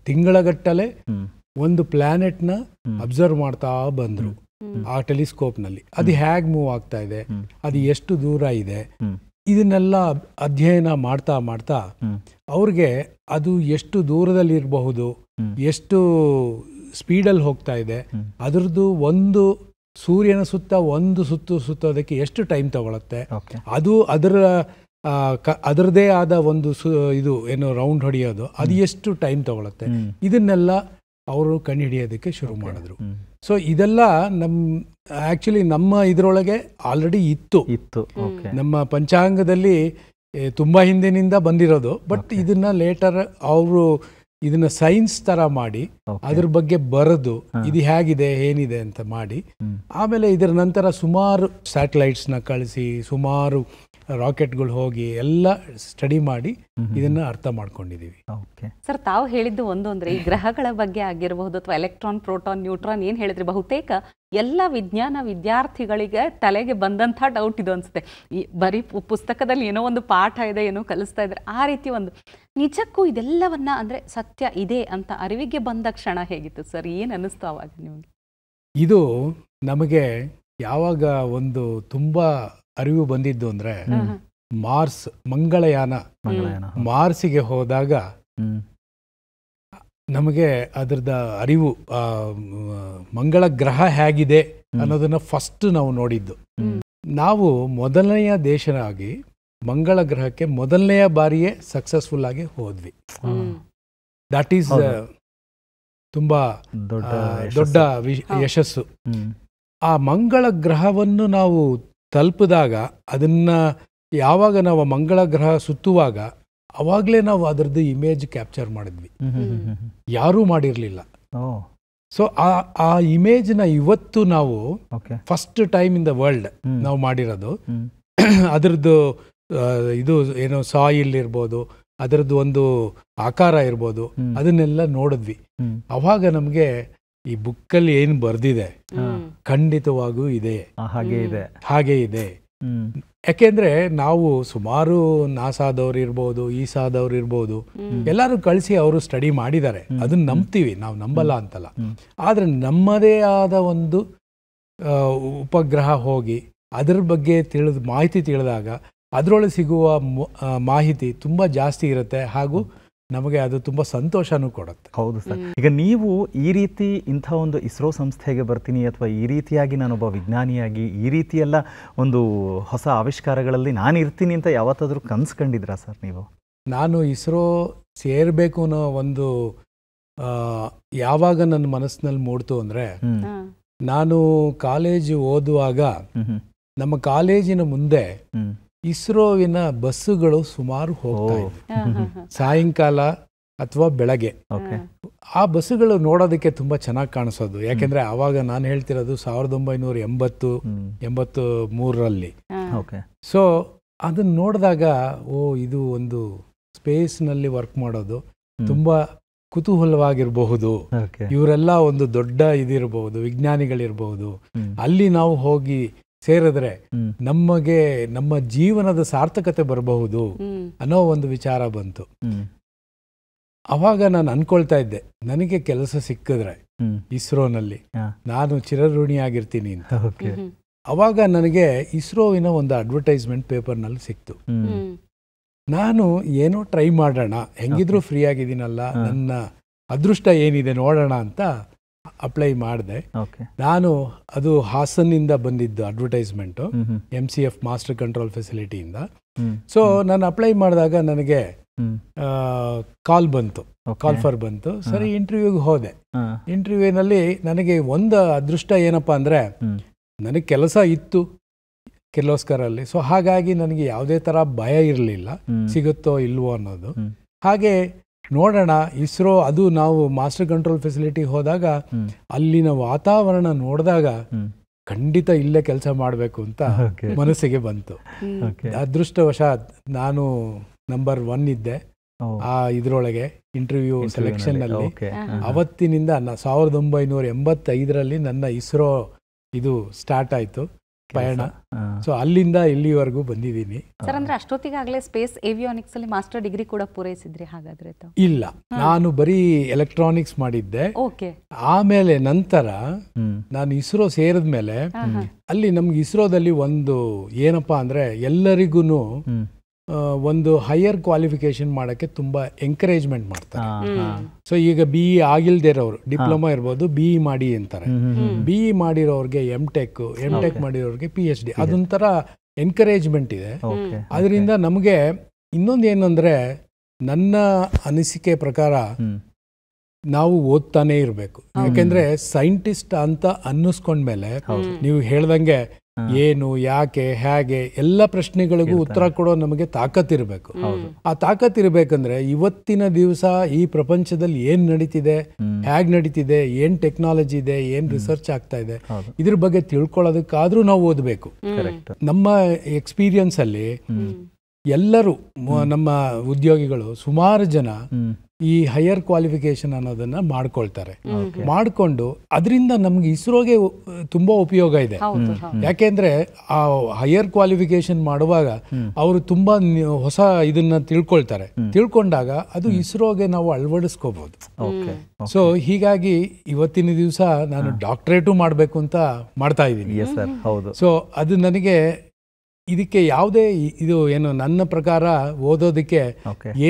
S3: ತಿಂಗಳಗಟ್ಟಲೆ ಒಂದು ಪ್ಲಾನೆಟ್ನ ಅಬ್ಸರ್ವ್ ಮಾಡ್ತಾ ಬಂದ್ರು ಆ ಟೆಲಿಸ್ಕೋಪ್ನಲ್ಲಿ ಅದು ಹೇಗೆ ಮೂವ್ ಆಗ್ತಾ ಇದೆ ಅದು ಎಷ್ಟು ದೂರ ಇದೆ ಇದನ್ನೆಲ್ಲ ಅಧ್ಯಯನ ಮಾಡ್ತಾ ಮಾಡ್ತಾ ಅವ್ರಿಗೆ ಅದು ಎಷ್ಟು ದೂರದಲ್ಲಿ ಇರಬಹುದು ಎಷ್ಟು ಸ್ಪೀಡಲ್ಲಿ ಹೋಗ್ತಾ ಇದೆ ಅದರದ್ದು ಒಂದು ಸೂರ್ಯನ ಸುತ್ತ ಒಂದು ಸುತ್ತು ಸುತ್ತೋದಕ್ಕೆ ಎಷ್ಟು ಟೈಮ್ ತಗೊಳತ್ತೆ ಅದು ಅದರ ಕ ಅದರದೇ ಆದ ಒಂದು ಸು ಇದು ಏನು ರೌಂಡ್ ಹೊಡೆಯೋದು ಅದು ಎಷ್ಟು ಟೈಮ್ ತಗೊಳತ್ತೆ ಇದನ್ನೆಲ್ಲ ಅವರು ಕಂಡುಹಿಡಿಯೋದಕ್ಕೆ ಶುರು ಮಾಡಿದ್ರು ಸೊ ಇದೆಲ್ಲ ನಮ್ಮ ಆ್ಯಕ್ಚುಲಿ ನಮ್ಮ ಇದರೊಳಗೆ ಆಲ್ರೆಡಿ ಇತ್ತು ಇತ್ತು ನಮ್ಮ ಪಂಚಾಂಗದಲ್ಲಿ ತುಂಬ ಹಿಂದಿನಿಂದ ಬಂದಿರೋದು ಬಟ್ ಇದನ್ನ ಲೇಟರ್ ಅವರು ಇದನ್ನ ಸೈನ್ಸ್ ತರ ಮಾಡಿ ಅದ್ರ ಬಗ್ಗೆ ಬರೆದು ಇದು ಹೇಗಿದೆ ಏನಿದೆ ಅಂತ ಮಾಡಿ ಆಮೇಲೆ ಇದರ ನಂತರ ಸುಮಾರು ಸ್ಯಾಟಲೈಟ್ಸ್ನ ಕಳಿಸಿ ಸುಮಾರು ರಾಕೆಟ್ಗಳು ಹೋಗಿ ಎಲ್ಲ ಸ್ಟಡಿ ಮಾಡಿ ಇದನ್ನ ಅರ್ಥ ಮಾಡ್ಕೊಂಡಿದೀವಿ
S2: ಸರ್ ತಾವು ಹೇಳಿದ್ದು ಒಂದು ಈ ಗ್ರಹಗಳ ಬಗ್ಗೆ ಆಗಿರಬಹುದು ಅಥವಾ ಎಲೆಕ್ಟ್ರಾನ್ ಪ್ರೋಟಾನ್ ನ್ಯೂಟ್ರಾನ್ ಏನ್ ಹೇಳಿದ್ರೆ ಬಹುತೇಕ ಎಲ್ಲ ವಿಜ್ಞಾನ ವಿದ್ಯಾರ್ಥಿಗಳಿಗೆ ತಲೆಗೆ ಬಂದಂತ ಡೌಟ್ ಇದು ಅನ್ಸುತ್ತೆ ಈ ಬರೀ ಪುಸ್ತಕದಲ್ಲಿ ಏನೋ ಒಂದು ಪಾಠ ಇದೆ ಏನೋ ಕಲಿಸ್ತಾ ಇದ್ರೆ ಆ ರೀತಿ ಒಂದು ನಿಜಕ್ಕೂ ಇದೆಲ್ಲವನ್ನ ಅಂದ್ರೆ ಸತ್ಯ ಇದೆ ಅಂತ ಅರಿವಿಗೆ ಬಂದ ಕ್ಷಣ ಹೇಗಿತ್ತು ಸರ್ ಏನು ಅನ್ನಿಸ್ತು ಅವಾಗ ನಿಮಗೆ
S3: ಇದು ನಮಗೆ ಯಾವಾಗ ಒಂದು ತುಂಬಾ ಅರಿವು ಬಂದಿದ್ದು ಅಂದ್ರೆ ಮಾರ್ಸ್ ಮಂಗಳಯಾನ ಮಾರ್ಸಿಗೆ ಹೋದಾಗ ನಮಗೆ ಅದರದ ಅರಿವು ಮಂಗಳ ಗ್ರಹ ಹೇಗಿದೆ ಅನ್ನೋದನ್ನ ಫಸ್ಟ್ ನಾವು ನೋಡಿದ್ದು ನಾವು ಮೊದಲನೆಯ ದೇಶನಾಗಿ ಮಂಗಳ ಗ್ರಹಕ್ಕೆ ಮೊದಲನೆಯ ಬಾರಿಯೇ ಸಕ್ಸಸ್ಫುಲ್ ಆಗಿ ಹೋದ್ವಿ ದಟ್ ಈಸ್ ತುಂಬಾ ದೊಡ್ಡ ಯಶಸ್ಸು ಆ ಮಂಗಳ ಗ್ರಹವನ್ನು ನಾವು ತಲುಪಿದಾಗ ಅದನ್ನು ಯಾವಾಗ ನಾವು ಮಂಗಳ ಗ್ರಹ ಸುತ್ತುವಾಗ ಅವಾಗಲೇ ನಾವು ಅದರದ್ದು ಇಮೇಜ್ ಕ್ಯಾಪ್ಚರ್ ಮಾಡಿದ್ವಿ ಯಾರೂ ಮಾಡಿರಲಿಲ್ಲ ಸೊ ಆ ಆ ಇಮೇಜ್ನ ಇವತ್ತು ನಾವು first time in the world ನಾವು ಮಾಡಿರೋದು ಅದರದ್ದು ಇದು ಏನು ಸಾಯಿಲ್ ಇರ್ಬೋದು ಅದರದ್ದು ಒಂದು ಆಕಾರ ಇರ್ಬೋದು ಅದನ್ನೆಲ್ಲ ನೋಡಿದ್ವಿ ಅವಾಗ ನಮಗೆ ಈ ಬುಕ್ ಅಲ್ಲಿ ಏನ್ ಬರ್ದಿದೆ ಖಂಡಿತವಾಗೂ ಇದೆ ಹಾಗೆ ಇದೆ ಹಾಗೆ ಇದೆ ಯಾಕೆಂದ್ರೆ ನಾವು ಸುಮಾರು ನಾಸಾದವ್ರು ಇರ್ಬೋದು ಈಸಾದವ್ರು ಇರ್ಬೋದು ಎಲ್ಲರೂ ಕಳಿಸಿ ಅವರು ಸ್ಟಡಿ ಮಾಡಿದ್ದಾರೆ ಅದನ್ನ ನಂಬ್ತೀವಿ ನಾವು ನಂಬಲ್ಲ ಅಂತಲ್ಲ ಆದ್ರೆ ನಮ್ಮದೇ ಆದ ಒಂದು ಉಪಗ್ರಹ ಹೋಗಿ ಅದ್ರ ಬಗ್ಗೆ ತಿಳಿದ ಮಾಹಿತಿ ತಿಳಿದಾಗ ಅದರೊಳಗೆ ಸಿಗುವ ಮಾಹಿತಿ ತುಂಬಾ ಜಾಸ್ತಿ ಇರುತ್ತೆ ಹಾಗೂ ನಮಗೆ
S1: ಅದು ತುಂಬ ಸಂತೋಷನೂ ಕೊಡುತ್ತೆ ಹೌದು ಸರ್ ಈಗ ನೀವು ಈ ರೀತಿ ಇಂಥ ಒಂದು ಇಸ್ರೋ ಸಂಸ್ಥೆಗೆ ಬರ್ತೀನಿ ಅಥವಾ ಈ ರೀತಿಯಾಗಿ ನಾನೊಬ್ಬ ವಿಜ್ಞಾನಿಯಾಗಿ ಈ ರೀತಿಯೆಲ್ಲ ಒಂದು ಹೊಸ ಆವಿಷ್ಕಾರಗಳಲ್ಲಿ ನಾನು ಇರ್ತೀನಿ ಅಂತ ಯಾವತ್ತಾದರೂ ಕನಸು ಸರ್ ನೀವು ನಾನು ಇಸ್ರೋ
S3: ಸೇರಬೇಕು ಅನ್ನೋ ಒಂದು ಯಾವಾಗ ನನ್ನ ಮನಸ್ಸಿನಲ್ಲಿ ಮೂಡ್ತು ಅಂದರೆ ನಾನು ಕಾಲೇಜು ಓದುವಾಗ ನಮ್ಮ ಕಾಲೇಜಿನ ಮುಂದೆ ಇಸ್ರೋವಿನ ಬಸ್ಸುಗಳು ಸುಮಾರು ಹೋಗ್ತಾ ಸಾಯಂಕಾಲ ಅಥವಾ ಬೆಳಗ್ಗೆ ಆ ಬಸ್ಸುಗಳು ನೋಡೋದಕ್ಕೆ ತುಂಬಾ ಚೆನ್ನಾಗಿ ಕಾಣಿಸೋದು ಯಾಕೆಂದ್ರೆ ಆವಾಗ ನಾನು ಹೇಳ್ತಿರೋದು ಸಾವಿರದ ಒಂಬೈನೂರ ಎಂಬತ್ತು ಎಂಬತ್ತು ಮೂರರಲ್ಲಿ ಸೊ ಅದನ್ನ ನೋಡಿದಾಗ ಓ ಇದು ಒಂದು ಸ್ಪೇಸ್ನಲ್ಲಿ ವರ್ಕ್ ಮಾಡೋದು ತುಂಬಾ ಕುತೂಹಲವಾಗಿರಬಹುದು ಇವರೆಲ್ಲ ಒಂದು ದೊಡ್ಡ ಇದಿರಬಹುದು ವಿಜ್ಞಾನಿಗಳಿರಬಹುದು ಅಲ್ಲಿ ನಾವು ಹೋಗಿ ಸೇರಿದ್ರೆ ನಮಗೆ ನಮ್ಮ ಜೀವನದ ಸಾರ್ಥಕತೆ ಬರಬಹುದು ಅನ್ನೋ ಒಂದು ವಿಚಾರ ಬಂತು ಅವಾಗ ನಾನು ಅನ್ಕೊಳ್ತಾ ಇದ್ದೆ ನನಗೆ ಕೆಲಸ ಸಿಕ್ಕಿದ್ರೆ ಇಸ್ರೋನಲ್ಲಿ ನಾನು ಚಿರಋಣಿಯಾಗಿರ್ತೀನಿ ಅಂತ ಅವಾಗ ನನಗೆ ಇಸ್ರೋವಿನ ಒಂದು ಅಡ್ವರ್ಟೈಸ್ಮೆಂಟ್ ಪೇಪರ್ನಲ್ಲಿ ಸಿಕ್ತು ನಾನು ಏನೋ ಟ್ರೈ ಮಾಡೋಣ ಹೆಂಗಿದ್ರು ಫ್ರೀ ಆಗಿದ್ದೀನಲ್ಲ ನನ್ನ ಅದೃಷ್ಟ ಏನಿದೆ ನೋಡೋಣ ಅಂತ ಅಪ್ಲೈ ಮಾಡಿದೆ ನಾನು ಅದು ಹಾಸನ್ನಿಂದ ಬಂದಿದ್ದು advertisement M C F master control ಫೆಸಿಲಿಟಿಯಿಂದ ಸೊ ನಾನು ಅಪ್ಲೈ ಮಾಡಿದಾಗ ನನಗೆ ಕಾಲ್ ಬಂತು ಕಾಲ್ ಫಾರ್ ಬಂತು ಸರಿ ಇಂಟರ್ವ್ಯೂಗೆ ಹೋದೆ ಇಂಟರ್ವ್ಯೂನಲ್ಲಿ ನನಗೆ ಒಂದು ಅದೃಷ್ಟ ಏನಪ್ಪಾ ಅಂದ್ರೆ ನನಗೆ ಕೆಲಸ ಇತ್ತು ಅಲ್ಲಿ ಸೊ ಹಾಗಾಗಿ ನನಗೆ ಯಾವುದೇ ತರ ಭಯ ಇರಲಿಲ್ಲ ಸಿಗುತ್ತೋ ಇಲ್ವೋ ಅನ್ನೋದು ಹಾಗೆ ನೋಡೋಣ ಇಸ್ರೋ ಅದು ನಾವು ಮಾಸ್ಟರ್ ಕಂಟ್ರೋಲ್ ಫೆಸಿಲಿಟಿ ಹೋದಾಗ ಅಲ್ಲಿನ ವಾತಾವರಣ ನೋಡಿದಾಗ ಖಂಡಿತ ಇಲ್ಲೇ ಕೆಲಸ ಮಾಡಬೇಕು ಅಂತ ಮನಸ್ಸಿಗೆ ಬಂತು ಅದೃಷ್ಟವಶಾತ್ ನಾನು ನಂಬರ್ ಒನ್ ಇದ್ದೆ ಆ ಇದರೊಳಗೆ ಇಂಟರ್ವ್ಯೂ ಸೆಲೆಕ್ಷನ್ ಅಲ್ಲಿ ಅವತ್ತಿನಿಂದ ಸಾವಿರದ ಒಂಬೈನೂರ ಎಂಬತ್ತೈದರಲ್ಲಿ ನನ್ನ ಇಸ್ರೋ ಇದು ಸ್ಟಾರ್ಟ್ ಆಯಿತು ಪಯಣ ಸೊ ಅಲ್ಲಿಂದ ಇಲ್ಲಿವರೆಗೂ ಬಂದಿದ್ದೀನಿ ಸರ್
S2: ಅಂದ್ರೆ ಅಷ್ಟೊತ್ತಿಗಾಗಲೇ ಸ್ಪೇಸ್ ಏವಿಯಾನಿಕ್ಸ್ ಅಲ್ಲಿ ಮಾಸ್ಟರ್ ಡಿಗ್ರಿ ಕೂಡ ಪೂರೈಸಿದ್ರಿ ಹಾಗಾದ್ರೆ
S3: ಇಲ್ಲ ನಾನು ಬರೀ ಎಲೆಕ್ಟ್ರಾನಿಕ್ಸ್ ಮಾಡಿದ್ದೆ ಆಮೇಲೆ ನಂತರ ನಾನು ಇಸ್ರೋ ಸೇರಿದ ಮೇಲೆ ಅಲ್ಲಿ ನಮ್ಗೆ ಇಸ್ರೋದಲ್ಲಿ ಒಂದು ಏನಪ್ಪಾ ಅಂದ್ರೆ ಎಲ್ಲರಿಗೂ ಒಂದು ಹೈಯರ್ ಕ್ವಾಲಿಫಿಕೇಶನ್ ಮಾಡೋಕ್ಕೆ ತುಂಬ ಎಂಕರೇಜ್ಮೆಂಟ್ ಮಾಡ್ತಾರೆ ಸೊ ಈಗ ಬಿ ಇ e ಆಗಿಲ್ದೇ ಇರೋರು ಡಿಪ್ಲೊಮಾ ಇರ್ಬೋದು ಬಿ ಇ e ಮಾಡಿ ಅಂತಾರೆ ಬಿ ಇ ಮಾಡಿರೋರಿಗೆ ಎಮ್ ಟೆಕ್ ಎಮ್ ಟೆಕ್ ಮಾಡಿರೋರಿಗೆ ಪಿ ಎಚ್ ಡಿ ಅದೊಂಥರ ಎನ್ಕರೇಜ್ಮೆಂಟ್ ಇದೆ ಅದರಿಂದ ನಮಗೆ ಇನ್ನೊಂದು ಏನಂದರೆ ನನ್ನ ಅನಿಸಿಕೆ ಪ್ರಕಾರ ನಾವು ಓದ್ತಾನೆ ಇರಬೇಕು ಯಾಕೆಂದ್ರೆ ಸೈಂಟಿಸ್ಟ್ ಅಂತ ಅನ್ನಿಸ್ಕೊಂಡ್ಮೇಲೆ ನೀವು ಹೇಳ್ದಂಗೆ ಏನು ಯಾಕೆ ಹೇಗೆ ಎಲ್ಲ ಪ್ರಶ್ನೆಗಳಿಗೂ ಉತ್ತರ ಕೊಡೋ ನಮಗೆ ತಾಕತ್ತಿರಬೇಕು ಆ ತಾಕತ್ ಇರಬೇಕಂದ್ರೆ ಇವತ್ತಿನ ದಿವಸ ಈ ಪ್ರಪಂಚದಲ್ಲಿ ಏನ್ ನಡೀತಿದೆ ಹೇಗ್ ನಡೀತಿದೆ ಏನ್ ಟೆಕ್ನಾಲಜಿ ಇದೆ ಏನ್ ರಿಸರ್ಚ್ ಆಗ್ತಾ ಇದೆ ಇದ್ರ ಬಗ್ಗೆ ತಿಳ್ಕೊಳ್ಳೋದಕ್ಕಾದ್ರೂ ನಾವು ಓದಬೇಕು ನಮ್ಮ ಎಕ್ಸ್ಪೀರಿಯನ್ಸ್ ಅಲ್ಲಿ ಎಲ್ಲರೂ ನಮ್ಮ ಉದ್ಯೋಗಿಗಳು ಸುಮಾರು ಜನ ಈ ಹೈಯರ್ ಕ್ವಾಲಿಫಿಕೇಶನ್ ಅನ್ನೋದನ್ನ ಮಾಡ್ಕೊಳ್ತಾರೆ ಮಾಡಿಕೊಂಡು ಅದರಿಂದ ನಮ್ಗೆ ಇಸ್ರೋಗೆ ತುಂಬಾ ಉಪಯೋಗ ಇದೆ ಯಾಕೆಂದ್ರೆ ಆ ಹೈಯರ್ ಕ್ವಾಲಿಫಿಕೇಶನ್ ಮಾಡುವಾಗ ಅವರು ತುಂಬಾ ಹೊಸ ಇದನ್ನ ತಿಳ್ಕೊಳ್ತಾರೆ ತಿಳ್ಕೊಂಡಾಗ ಅದು ಇಸ್ರೋಗೆ ನಾವು ಅಳವಡಿಸ್ಕೋಬಹುದು ಸೊ ಹೀಗಾಗಿ ಇವತ್ತಿನ ದಿವಸ ನಾನು ಡಾಕ್ಟ್ರೇಟು ಮಾಡಬೇಕು ಅಂತ ಮಾಡ್ತಾ ಇದ್ದೀನಿ ಸೊ ಅದು ನನಗೆ ಇದಕ್ಕೆ ಯಾವುದೇ
S1: ಇದು ಏನು ನನ್ನ ಪ್ರಕಾರ ಓದೋದಕ್ಕೆ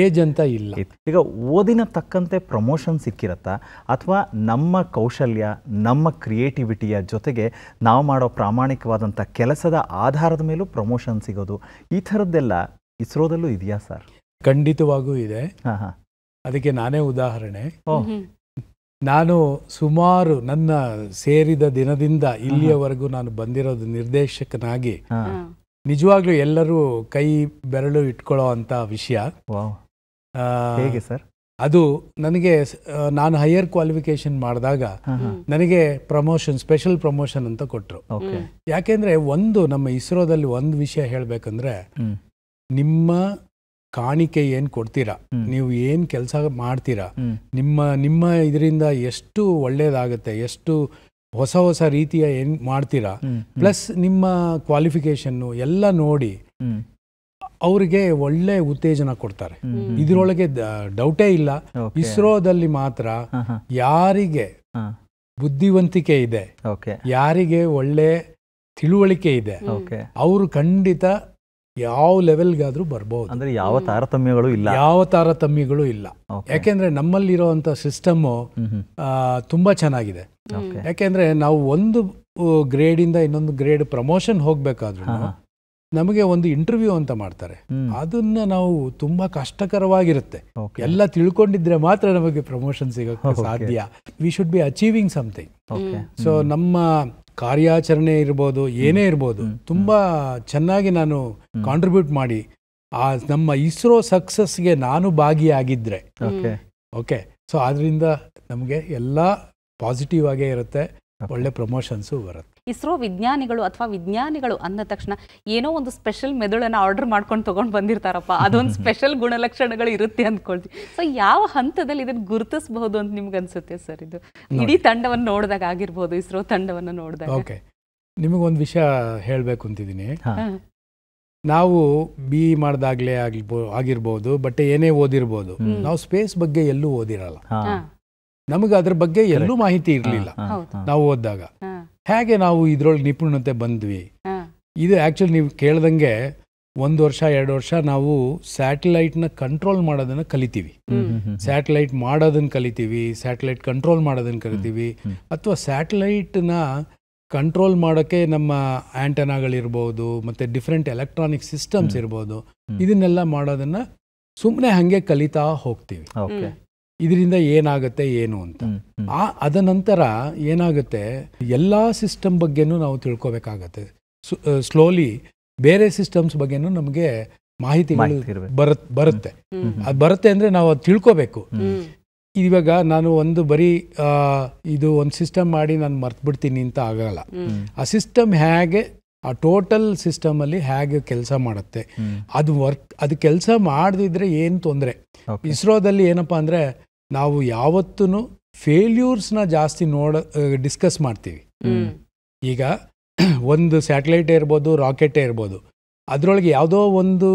S1: ಏಜ್ ಅಂತ ಇಲ್ಲ ಈಗ ಓದಿನ ತಕ್ಕಂತೆ ಪ್ರಮೋಷನ್ ಸಿಕ್ಕಿರತ್ತಾ ಅಥವಾ ನಮ್ಮ ಕೌಶಲ್ಯ ನಮ್ಮ ಕ್ರಿಯೇಟಿವಿಟಿಯ ಜೊತೆಗೆ ನಾವು ಮಾಡೋ ಪ್ರಾಮಾಣಿಕವಾದಂಥ ಕೆಲಸದ ಆಧಾರದ ಮೇಲೂ ಪ್ರಮೋಷನ್ ಸಿಗೋದು ಈ ಥರದ್ದೆಲ್ಲ ಇಸ್ರೋದಲ್ಲೂ ಇದೆಯಾ ಸರ್ ಖಂಡಿತವಾಗೂ ಇದೆ ಅದಕ್ಕೆ
S3: ನಾನೇ ಉದಾಹರಣೆ ನಾನು ಸುಮಾರು ನನ್ನ ಸೇರಿದ ದಿನದಿಂದ ಇಲ್ಲಿಯವರೆಗೂ ನಾನು ಬಂದಿರೋದು ನಿರ್ದೇಶಕನಾಗಿ ನಿಜವಾಗ್ಲೂ ಎಲ್ಲರೂ ಕೈ ಬೆರಳು ಇಟ್ಕೊಳ್ಳೋ ಅಂತ ವಿಷಯ ಸರ್ ಅದು ನನಗೆ ನಾನು ಹೈಯರ್ ಕ್ವಾಲಿಫಿಕೇಶನ್ ಮಾಡಿದಾಗ ನನಗೆ ಪ್ರಮೋಷನ್ ಸ್ಪೆಷಲ್ ಪ್ರಮೋಷನ್ ಅಂತ ಕೊಟ್ಟರು ಯಾಕೆಂದ್ರೆ ಒಂದು ನಮ್ಮ ಇಸ್ರೋದಲ್ಲಿ ಒಂದು ವಿಷಯ ಹೇಳಬೇಕಂದ್ರೆ ನಿಮ್ಮ ಕಾಣಿಕೆ ಏನು ಕೊಡ್ತೀರಾ ನೀವು ಏನು ಕೆಲಸ ಮಾಡ್ತೀರಾ ನಿಮ್ಮ ನಿಮ್ಮ ಇದರಿಂದ ಎಷ್ಟು ಒಳ್ಳೇದಾಗುತ್ತೆ ಎಷ್ಟು ಹೊಸ ಹೊಸ ರೀತಿಯ ಏನ್ ಮಾಡ್ತೀರಾ ಪ್ಲಸ್ ನಿಮ್ಮ ಕ್ವಾಲಿಫಿಕೇಶನ್ ಎಲ್ಲ ನೋಡಿ ಅವರಿಗೆ ಒಳ್ಳೆ ಉತ್ತೇಜನ ಕೊಡ್ತಾರೆ ಇದರೊಳಗೆ ಡೌಟೇ ಇಲ್ಲ ಇಸ್ರೋದಲ್ಲಿ ಮಾತ್ರ ಯಾರಿಗೆ ಬುದ್ಧಿವಂತಿಕೆ ಇದೆ ಯಾರಿಗೆ ಒಳ್ಳೆ ತಿಳುವಳಿಕೆ ಇದೆ ಅವರು ಖಂಡಿತ ಯಾವ ಲೆವೆಲ್ಗಾದ್ರೂ ಬರ್ಬೋದು ಅಂದ್ರೆ ಯಾವ ತಾರತಮ್ಯಗಳು ಇಲ್ಲ ಯಾವ ತಾರತಮ್ಯಗಳು ಇಲ್ಲ ಯಾಕೆಂದ್ರೆ ನಮ್ಮಲ್ಲಿರುವಂತ ಸಿಸ್ಟಮ್ ತುಂಬಾ ಚೆನ್ನಾಗಿದೆ ಯಾಕೆಂದ್ರೆ ನಾವು ಒಂದು ಇಂದ ಇನ್ನೊಂದು ಗ್ರೇಡ್ ಪ್ರಮೋಷನ್ ಹೋಗ್ಬೇಕಾದ್ರೂ ನಮಗೆ ಒಂದು ಇಂಟರ್ವ್ಯೂ ಅಂತ ಮಾಡ್ತಾರೆ ಅದನ್ನ ನಾವು ತುಂಬಾ ಕಷ್ಟಕರವಾಗಿರುತ್ತೆ ಎಲ್ಲ ತಿಳ್ಕೊಂಡಿದ್ರೆ ಮಾತ್ರ ನಮಗೆ ಪ್ರಮೋಷನ್ ಸಿಗಕ್ಕೆ ಸಾಧ್ಯ we should be achieving something so ನಮ್ಮ ಕಾರ್ಯಾಚರಣೆ ಇರ್ಬೋದು ಏನೇ ಇರ್ಬೋದು ತುಂಬ ಚೆನ್ನಾಗಿ ನಾನು ಕಾಂಟ್ರಿಬ್ಯೂಟ್ ಮಾಡಿ ಆ ನಮ್ಮ ಇಸ್ರೋ ಸಕ್ಸಸ್ಗೆ ನಾನು ಭಾಗಿಯಾಗಿದ್ದರೆ ಓಕೆ ಸೊ ಆದ್ರಿಂದ ನಮಗೆ ಎಲ್ಲ ಪಾಸಿಟಿವ್ ಆಗೇ ಇರುತ್ತೆ ಒಳ್ಳೆ ಪ್ರಮೋಷನ್ಸು ಬರುತ್ತೆ
S2: ಇಸ್ರೋ ವಿಜ್ಞಾನಿಗಳು ಅಥವಾ ವಿಜ್ಞಾನಿಗಳು ಅಂದ ತಕ್ಷಣ ಏನೋ ಒಂದು ಸ್ಪೆಷಲ್ ಮೆದುಳನ್ನ ಆರ್ಡರ್ ಮಾಡ್ಕೊಂಡು ತಗೊಂಡ್ ಬಂದಿರ್ತಾರಪ್ಪ ಅದೊಂದು ಸ್ಪೆಷಲ್ ಗುಣಲಕ್ಷಣಗಳು ಇರುತ್ತೆ ಅಂದ್ಕೊಳ್ತೀವಿ ಸೊ ಯಾವ ಹಂತದಲ್ಲಿ ಇದನ್ನು ಗುರುತಿಸಬಹುದು ಅಂತ ನಿಮ್ಗೆ ಅನ್ಸುತ್ತೆ ಸರ್ ಇದು ಇಡೀ ತಂಡವನ್ನು ನೋಡಿದಾಗ ಆಗಿರ್ಬೋದು ಇಸ್ರೋ ತಂಡವನ್ನು ನೋಡಿದಾಗ ಓಕೆ
S3: ನಿಮಗೊಂದು ವಿಷಯ ಹೇಳಬೇಕು ಅಂತಿದ್ದೀನಿ ನಾವು ಬಿ e ಮಾಡ್ದಾಗ್ಲೇ ಆಗಿರ್ಬೋದು ಬಟ್ ಏನೇ ಓದಿರ್ಬೋದು ನಾವು ಸ್ಪೇಸ್ ಬಗ್ಗೆ ಎಲ್ಲೂ ಓದಿರಲ್ಲ ನಮಗೆ ಅದ್ರ ಬಗ್ಗೆ ಎಲ್ಲೂ ಮಾಹಿತಿ ಇರಲಿಲ್ಲ ನಾವು ಓದಿದಾಗ ಹೇಗೆ ನಾವು ಇದ್ರೊಳಗೆ ನಿಪುಣತೆ ಬಂದ್ವಿ ಇದು ಆ್ಯಕ್ಚುಲಿ ನೀವು ಕೇಳ್ದಂಗೆ ಒಂದು ವರ್ಷ ಎರಡು ವರ್ಷ ನಾವು ಸ್ಯಾಟಲೈಟ್ನ ಕಂಟ್ರೋಲ್ ಮಾಡೋದನ್ನ ಕಲಿತೀವಿ ಸ್ಯಾಟಲೈಟ್ ಮಾಡೋದನ್ನ ಕಲಿತೀವಿ ಸ್ಯಾಟಲೈಟ್ ಕಂಟ್ರೋಲ್ ಮಾಡೋದನ್ನ ಕಲಿತೀವಿ ಅಥವಾ ಸ್ಯಾಟಲೈಟ್ನ ಕಂಟ್ರೋಲ್ ಮಾಡೋಕೆ ನಮ್ಮ ಆ್ಯಂಟನಾಗಳಿರ್ಬೋದು ಮತ್ತೆ ಡಿಫ್ರೆಂಟ್ ಎಲೆಕ್ಟ್ರಾನಿಕ್ ಸಿಸ್ಟಮ್ಸ್ ಇರ್ಬೋದು ಇದನ್ನೆಲ್ಲ ಮಾಡೋದನ್ನ ಸುಮ್ಮನೆ ಹಾಗೆ ಕಲಿತಾ ಹೋಗ್ತೀವಿ ಇದರಿಂದ ಏನಾಗುತ್ತೆ ಏನು ಅಂತ ಆ ಅದ ನಂತರ ಏನಾಗುತ್ತೆ ಎಲ್ಲ ಸಿಸ್ಟಮ್ ಬಗ್ಗೆನೂ ನಾವು ತಿಳ್ಕೊಬೇಕಾಗತ್ತೆ ಸ್ಲೋಲಿ ಬೇರೆ ಸಿಸ್ಟಮ್ಸ್ ಬಗ್ಗೆನೂ ನಮಗೆ ಮಾಹಿತಿ ಬರುತ್ತೆ ಅದು ಬರುತ್ತೆ ಅಂದ್ರೆ ನಾವು ಅದು ತಿಳ್ಕೊಬೇಕು ಇವಾಗ ನಾನು ಒಂದು ಬರೀ ಇದು ಒಂದು ಸಿಸ್ಟಮ್ ಮಾಡಿ ನಾನು ಬಿಡ್ತೀನಿ ಅಂತ ಆಗಲ್ಲ ಆ ಸಿಸ್ಟಮ್ ಹೇಗೆ ಆ ಟೋಟಲ್ ಸಿಸ್ಟಮ್ ಅಲ್ಲಿ ಹೇಗೆ ಕೆಲಸ ಮಾಡುತ್ತೆ ಅದು ವರ್ಕ್ ಅದು ಕೆಲಸ ಮಾಡದಿದ್ರೆ ಏನು ತೊಂದರೆ ಇಸ್ರೋದಲ್ಲಿ ಏನಪ್ಪಾ ಅಂದ್ರೆ ನಾವು ಯಾವತ್ತೂ ಫೇಲ್ಯೂರ್ಸ್ನ ಜಾಸ್ತಿ ನೋಡ ಡಿಸ್ಕಸ್ ಮಾಡ್ತೀವಿ ಈಗ ಒಂದು ಸ್ಯಾಟಲೈಟ್ ಇರ್ಬೋದು ರಾಕೆಟ್ ಇರ್ಬೋದು ಅದರೊಳಗೆ ಯಾವುದೋ ಒಂದು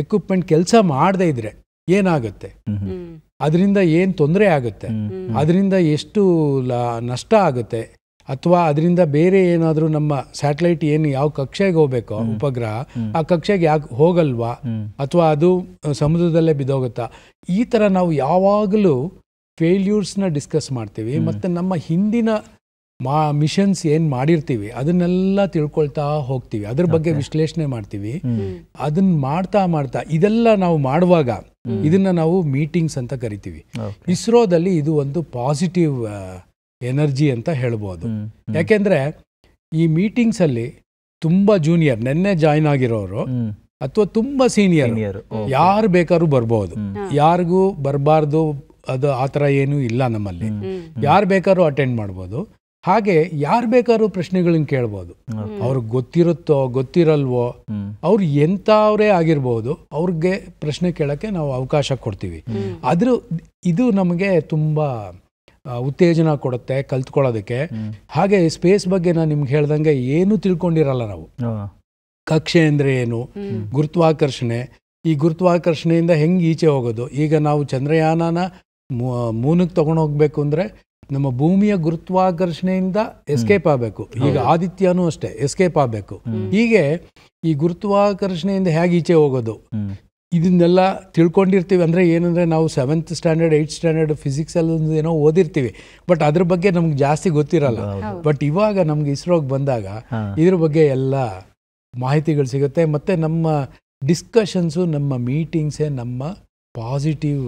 S3: ಎಕ್ವಿಪ್ಮೆಂಟ್ ಕೆಲಸ ಮಾಡದೇ ಇದ್ರೆ ಏನಾಗುತ್ತೆ ಅದರಿಂದ ಏನು ತೊಂದರೆ ಆಗುತ್ತೆ ಅದರಿಂದ ಎಷ್ಟು ನಷ್ಟ ಆಗುತ್ತೆ ಅಥವಾ ಅದರಿಂದ ಬೇರೆ ಏನಾದರೂ ನಮ್ಮ ಸ್ಯಾಟಲೈಟ್ ಏನು ಯಾವ ಕಕ್ಷೆಗೆ ಹೋಗ್ಬೇಕೋ ಉಪಗ್ರಹ ಆ ಕಕ್ಷೆಗೆ ಯಾಕೆ ಹೋಗಲ್ವಾ ಅಥವಾ ಅದು ಸಮುದ್ರದಲ್ಲೇ ಬಿದ್ದೋಗುತ್ತಾ ಈ ಥರ ನಾವು ಯಾವಾಗಲೂ ಫೇಲ್ಯೂರ್ಸ್ನ ಡಿಸ್ಕಸ್ ಮಾಡ್ತೀವಿ ಮತ್ತು ನಮ್ಮ ಹಿಂದಿನ ಮಾ ಮಿಷನ್ಸ್ ಏನು ಮಾಡಿರ್ತೀವಿ ಅದನ್ನೆಲ್ಲ ತಿಳ್ಕೊಳ್ತಾ ಹೋಗ್ತೀವಿ ಅದ್ರ ಬಗ್ಗೆ ವಿಶ್ಲೇಷಣೆ ಮಾಡ್ತೀವಿ ಅದನ್ನ ಮಾಡ್ತಾ ಮಾಡ್ತಾ ಇದೆಲ್ಲ ನಾವು ಮಾಡುವಾಗ ಇದನ್ನ ನಾವು ಮೀಟಿಂಗ್ಸ್ ಅಂತ ಕರಿತೀವಿ ಇಸ್ರೋದಲ್ಲಿ ಇದು ಒಂದು ಪಾಸಿಟಿವ್ ಎನರ್ಜಿ ಅಂತ ಹೇಳ್ಬೋದು ಯಾಕೆಂದ್ರೆ ಈ ಮೀಟಿಂಗ್ಸಲ್ಲಿ ತುಂಬಾ ಜೂನಿಯರ್ ನಿನ್ನೆ ಜಾಯ್ನ್ ಆಗಿರೋರು ಅಥವಾ ತುಂಬಾ ಸೀನಿಯರ್ ಯಾರು ಬೇಕಾದ್ರೂ ಬರ್ಬೋದು ಯಾರಿಗೂ ಬರಬಾರ್ದು ಅದು ಆ ಥರ ಏನೂ ಇಲ್ಲ ನಮ್ಮಲ್ಲಿ ಯಾರು ಬೇಕಾದ್ರೂ ಅಟೆಂಡ್ ಮಾಡ್ಬೋದು ಹಾಗೆ ಯಾರು ಬೇಕಾದ್ರೂ ಪ್ರಶ್ನೆಗಳನ್ನ ಕೇಳ್ಬೋದು ಅವ್ರಿಗೆ ಗೊತ್ತಿರುತ್ತೋ ಗೊತ್ತಿರಲ್ವೋ ಅವ್ರು ಎಂಥವ್ರೇ ಆಗಿರ್ಬೋದು ಅವ್ರಿಗೆ ಪ್ರಶ್ನೆ ಕೇಳೋಕ್ಕೆ ನಾವು ಅವಕಾಶ ಕೊಡ್ತೀವಿ ಆದರೂ ಇದು ನಮಗೆ ತುಂಬ ಉತ್ತೇಜನ ಕೊಡುತ್ತೆ ಕಲ್ತ್ಕೊಳ್ಳೋದಕ್ಕೆ ಹಾಗೆ ಸ್ಪೇಸ್ ಬಗ್ಗೆ ನಾನು ನಿಮ್ಗೆ ಹೇಳ್ದಂಗೆ ಏನು ತಿಳ್ಕೊಂಡಿರಲ್ಲ ನಾವು ಕಕ್ಷೆ ಅಂದರೆ ಏನು ಗುರುತ್ವಾಕರ್ಷಣೆ ಈ ಗುರುತ್ವಾಕರ್ಷಣೆಯಿಂದ ಹೆಂಗೆ ಈಚೆ ಹೋಗೋದು ಈಗ ನಾವು ಚಂದ್ರಯಾನನ ಮೂನಕ್ಕೆ ತೊಗೊಂಡು ಹೋಗ್ಬೇಕು ಅಂದರೆ ನಮ್ಮ ಭೂಮಿಯ ಗುರುತ್ವಾಕರ್ಷಣೆಯಿಂದ ಎಸ್ಕೇಪ್ ಆಗಬೇಕು ಈಗ ಆದಿತ್ಯನೂ ಅಷ್ಟೇ ಎಸ್ಕೇಪ್ ಆಗಬೇಕು ಹೀಗೆ ಈ ಗುರುತ್ವಾಕರ್ಷಣೆಯಿಂದ ಹೇಗೆ ಈಚೆ ಹೋಗೋದು ಇದನ್ನೆಲ್ಲ ತಿಳ್ಕೊಂಡಿರ್ತೀವಿ ಅಂದರೆ ಏನಂದರೆ ನಾವು seventh standard eight standard physics ಅಲ್ಲಿ ಏನೋ ಓದಿರ್ತೀವಿ ಬಟ್ ಅದ್ರ ಬಗ್ಗೆ ನಮ್ಗೆ ಜಾಸ್ತಿ ಗೊತ್ತಿರಲ್ಲ ಬಟ್ ಇವಾಗ ನಮ್ಗೆ ಇಸ್ರೋಗೆ ಬಂದಾಗ ಇದ್ರ ಬಗ್ಗೆ ಎಲ್ಲ ಮಾಹಿತಿಗಳು ಸಿಗುತ್ತೆ ಮತ್ತೆ ನಮ್ಮ
S1: ಡಿಸ್ಕಷನ್ಸು ನಮ್ಮ ಮೀಟಿಂಗ್ಸೇ ನಮ್ಮ ಪಾಸಿಟಿವ್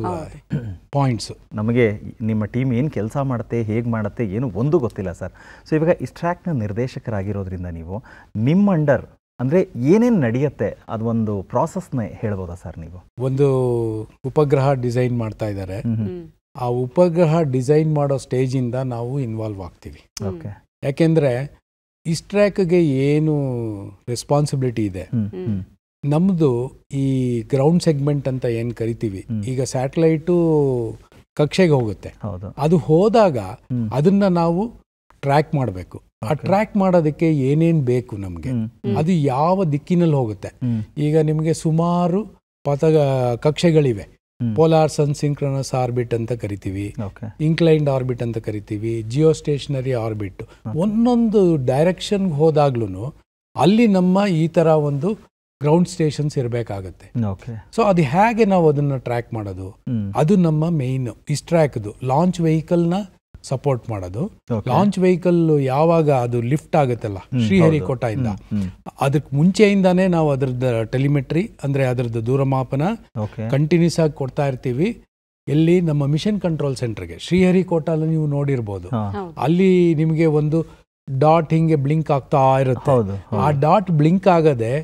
S1: ಪಾಯಿಂಟ್ಸು ನಮಗೆ ನಿಮ್ಮ ಟೀಮ್ ಏನು ಕೆಲಸ ಮಾಡುತ್ತೆ ಹೇಗೆ ಮಾಡುತ್ತೆ ಏನು ಒಂದು ಗೊತ್ತಿಲ್ಲ ಸರ್ ಸೊ ಇವಾಗ ಇಸ್ಟ್ರ್ಯಾಕ್ನ ನಿರ್ದೇಶಕರಾಗಿರೋದ್ರಿಂದ ನೀವು ನಿಮ್ಮ ಅಂಡರ್ ಅಂದರೆ ಏನೇನು ನಡೆಯುತ್ತೆ ಅದು ಒಂದು ಪ್ರಾಸೆಸ್ನ ಹೇಳ್ಬೋದಾ ಸರ್ ನೀವು ಒಂದು ಉಪಗ್ರಹ ಡಿಸೈನ್ ಮಾಡ್ತಾ ಇದ್ದಾರೆ
S3: ಆ ಉಪಗ್ರಹ ಡಿಸೈನ್ ಮಾಡೋ ಸ್ಟೇಜಿಂದ ನಾವು ಇನ್ವಾಲ್ವ್ ಆಗ್ತೀವಿ ಓಕೆ ಯಾಕೆಂದರೆ ಇಸ್ಟ್ರ್ಯಾಕ್ಗೆ ಏನು ರೆಸ್ಪಾನ್ಸಿಬಿಲಿಟಿ ಇದೆ ನಮ್ಮದು ಈ ಗ್ರೌಂಡ್ ಸೆಗ್ಮೆಂಟ್ ಅಂತ ಏನು ಕರಿತೀವಿ ಈಗ ಸ್ಯಾಟಲೈಟು ಕಕ್ಷೆಗೆ ಹೋಗುತ್ತೆ ಅದು ಹೋದಾಗ ಅದನ್ನ ನಾವು ಟ್ರ್ಯಾಕ್ ಮಾಡಬೇಕು ಅಟ್ರಾಕ್ಟ್ ಮಾಡೋದಕ್ಕೆ ಏನೇನ್ ಬೇಕು ನಮಗೆ ಅದು ಯಾವ ದಿಕ್ಕಿನಲ್ಲಿ ಹೋಗುತ್ತೆ ಈಗ ನಿಮಗೆ ಸುಮಾರು ಪಥ ಕಕ್ಷೆಗಳಿವೆ ಪೋಲಾರ್ ಸನ್ ಸಿಂಕ್ರನಸ್ ಆರ್ಬಿಟ್ ಅಂತ ಕರಿತೀವಿ ಇನ್ಕ್ಲೈನ್ಡ್ ಆರ್ಬಿಟ್ ಅಂತ ಕರಿತೀವಿ ಜಿಯೋ ಸ್ಟೇಷನರಿ ಆರ್ಬಿಟ್ ಒಂದೊಂದು ಡೈರೆಕ್ಷನ್ ಹೋದಾಗ್ಲೂ ಅಲ್ಲಿ ನಮ್ಮ ಈ ತರ ಒಂದು ಗ್ರೌಂಡ್ ಸ್ಟೇಷನ್ಸ್ ಇರಬೇಕಾಗತ್ತೆ ಸೊ ಅದು ಹೇಗೆ ನಾವು ಅದನ್ನ ಟ್ರ್ಯಾಕ್ ಮಾಡೋದು ಅದು ನಮ್ಮ ಮೇಯ್ನ್ ಇಸ್ಟ್ರ್ಯಾಕ್ದು ಲಾಂಚ್ ವೆಹಿಕಲ್ನ ಸಪೋರ್ಟ್ ಮಾಡೋದು ಲಾಂಚ್ ವೆಹಿಕಲ್ ಯಾವಾಗ ಅದು ಲಿಫ್ಟ್ ಆಗುತ್ತಲ್ಲ ಶ್ರೀಹರಿಕೋಟ ಅದಕ್ಕೆ ಮುಂಚೆಯಿಂದಾನೇ ನಾವು ಅದ್ರದ್ದು ಟೆಲಿಮೆಟ್ರಿ ಅಂದ್ರೆ ಅದರದ್ದು ದೂರಮಾಪನ ಕಂಟಿನ್ಯೂಸ್ ಆಗಿ ಕೊಡ್ತಾ ಇರ್ತೀವಿ ಎಲ್ಲಿ ನಮ್ಮ ಮಿಷನ್ ಕಂಟ್ರೋಲ್ ಸೆಂಟರ್ಗೆ ಶ್ರೀಹರಿಕೋಟಲ್ಲಿ ನೀವು ನೋಡಿರ್ಬೋದು ಅಲ್ಲಿ ನಿಮಗೆ ಒಂದು ಡಾಟ್ ಹಿಂಗೆ ಬ್ಲಿಂಕ್ ಆಗ್ತಾ ಇರುತ್ತೆ ಆ ಡಾಟ್ ಬ್ಲಿಂಕ್ ಆಗದೆ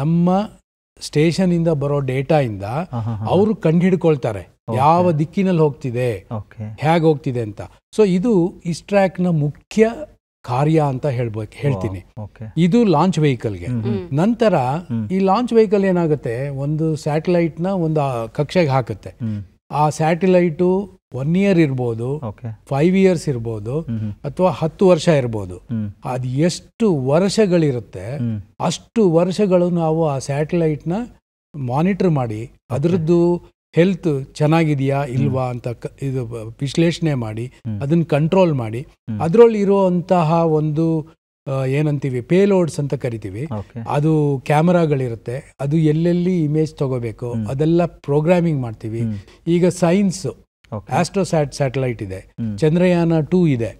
S3: ನಮ್ಮ ಸ್ಟೇಷನ್ ಇಂದ ಬರೋ ಡೇಟಾ ಇಂದ ಅವರು ಕಂಡು ಹಿಡ್ಕೊಳ್ತಾರೆ ಯಾವ ದಿಕ್ಕಿನಲ್ಲಿ ಹೋಗ್ತಿದೆ ಹೇಗೆ ಹೋಗ್ತಿದೆ ಅಂತ ಸೊ ಇದು ನ ಮುಖ್ಯ ಕಾರ್ಯ ಅಂತ ಹೇಳ್ಬೇಕು ಹೇಳ್ತೀನಿ ಇದು ಲಾಂಚ್ ವೆಹಿಕಲ್ಗೆ ನಂತರ ಈ ಲಾಂಚ್ ವೆಹಿಕಲ್ ಏನಾಗುತ್ತೆ ಒಂದು ನ ಒಂದು ಕಕ್ಷೆಗೆ ಹಾಕುತ್ತೆ ಆ ಸ್ಯಾಟಲೈಟು ಒನ್ ಇಯರ್ ಇರ್ಬೋದು ಫೈವ್ ಇಯರ್ಸ್ ಇರ್ಬೋದು ಅಥವಾ ಹತ್ತು ವರ್ಷ ಇರ್ಬೋದು ಅದು ಎಷ್ಟು ವರ್ಷಗಳಿರುತ್ತೆ ಅಷ್ಟು ವರ್ಷಗಳು ನಾವು ಆ ಸ್ಯಾಟಲೈಟ್ನ ಮಾನಿಟರ್ ಮಾಡಿ ಅದರದ್ದು ಹೆಲ್ತ್ ಚೆನ್ನಾಗಿದೆಯಾ ಇಲ್ವಾ ಅಂತ ಇದು ವಿಶ್ಲೇಷಣೆ ಮಾಡಿ ಅದನ್ನ ಕಂಟ್ರೋಲ್ ಮಾಡಿ ಇರುವಂತಹ ಒಂದು ಏನಂತೀವಿ ಪೇಲೋಡ್ಸ್ ಅಂತ ಕರಿತೀವಿ ಅದು ಕ್ಯಾಮರಾಗಳಿರುತ್ತೆ ಅದು ಎಲ್ಲೆಲ್ಲಿ ಇಮೇಜ್ ತಗೋಬೇಕು ಅದೆಲ್ಲ ಪ್ರೋಗ್ರಾಮಿಂಗ್ ಮಾಡ್ತೀವಿ ಈಗ ಸೈನ್ಸ್ ಆಸ್ಟ್ರೋಸ್ಯಾಟ್ ಸ್ಯಾಟಲೈಟ್ ಇದೆ ಚಂದ್ರಯಾನ ಟೂ ಇದೆ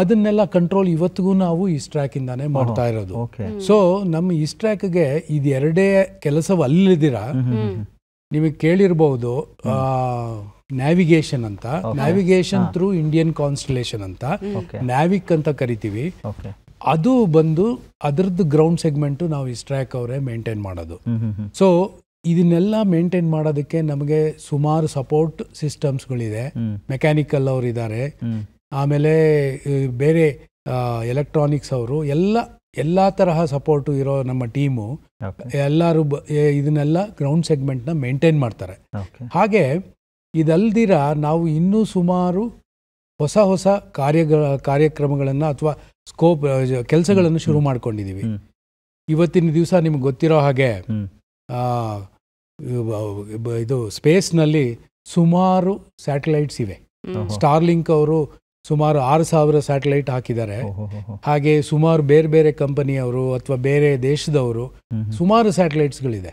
S3: ಅದನ್ನೆಲ್ಲ ಕಂಟ್ರೋಲ್ ಇವತ್ತಿಗೂ ನಾವು ಇಸ್ಟ್ರ್ಯಾಕ್ ಇಂದಾನೆ ಮಾಡ್ತಾ ಇರೋದು ಸೊ ನಮ್ಮ ಇಸ್ಟ್ರ್ಯಾಕ್ಗೆ ಇದೆರಡೇ ಕೆಲಸವಲ್ಲದಿರ ನಿಮಗೆ ಕೇಳಿರ್ಬೋದು ನ್ಯಾವಿಗೇಷನ್ ಅಂತ ನ್ಯಾವಿಗೇಷನ್ ಥ್ರೂ ಇಂಡಿಯನ್ ಕಾನ್ಸ್ಟಲೇಷನ್ ಅಂತ ನ್ಯಾವಿಕ್ ಅಂತ ಕರಿತೀವಿ ಅದು ಬಂದು ಅದರದ್ದು ಗ್ರೌಂಡ್ ಸೆಗ್ಮೆಂಟು ನಾವು ಇಸ್ಟ್ರ್ಯಾಕ್ ಅವರೇ ಮೇಂಟೈನ್ ಮಾಡೋದು ಸೊ ಇದನ್ನೆಲ್ಲ ಮೇಂಟೈನ್ ಮಾಡೋದಕ್ಕೆ ನಮಗೆ ಸುಮಾರು ಸಪೋರ್ಟ್ ಸಿಸ್ಟಮ್ಸ್ಗಳಿದೆ ಮೆಕ್ಯಾನಿಕಲ್ ಅವರು ಇದ್ದಾರೆ ಆಮೇಲೆ ಬೇರೆ ಎಲೆಕ್ಟ್ರಾನಿಕ್ಸ್ ಅವರು ಎಲ್ಲ ಎಲ್ಲ ತರಹ ಸಪೋರ್ಟ್ ಇರೋ ನಮ್ಮ ಟೀಮು ಎಲ್ಲರೂ ಇದನ್ನೆಲ್ಲ ಗ್ರೌಂಡ್ ಸೆಗ್ಮೆಂಟ್ನ ಮೇಂಟೈನ್ ಮಾಡ್ತಾರೆ ಹಾಗೆ ಇದಲ್ದಿರ ನಾವು ಇನ್ನೂ ಸುಮಾರು ಹೊಸ ಹೊಸ ಕಾರ್ಯ ಕಾರ್ಯಕ್ರಮಗಳನ್ನು ಅಥವಾ ಸ್ಕೋಪ್ ಕೆಲಸಗಳನ್ನು ಶುರು ಮಾಡ್ಕೊಂಡಿದೀವಿ ಇವತ್ತಿನ ದಿವಸ ನಿಮ್ಗೆ ಗೊತ್ತಿರೋ ಹಾಗೆ ಇದು ಸ್ಪೇಸ್ನಲ್ಲಿ ಸುಮಾರು ಸ್ಯಾಟಲೈಟ್ಸ್ ಇವೆ ಸ್ಟಾರ್ಲಿಂಕ್ ಅವರು ಸುಮಾರು ಆರು ಸಾವಿರ ಸ್ಯಾಟಲೈಟ್ ಹಾಕಿದ್ದಾರೆ ಹಾಗೆ ಸುಮಾರು ಬೇರೆ ಬೇರೆ ಕಂಪನಿಯವರು ಅಥವಾ ಬೇರೆ ದೇಶದವರು ಸುಮಾರು ಸ್ಯಾಟಲೈಟ್ಸ್ಗಳಿದೆ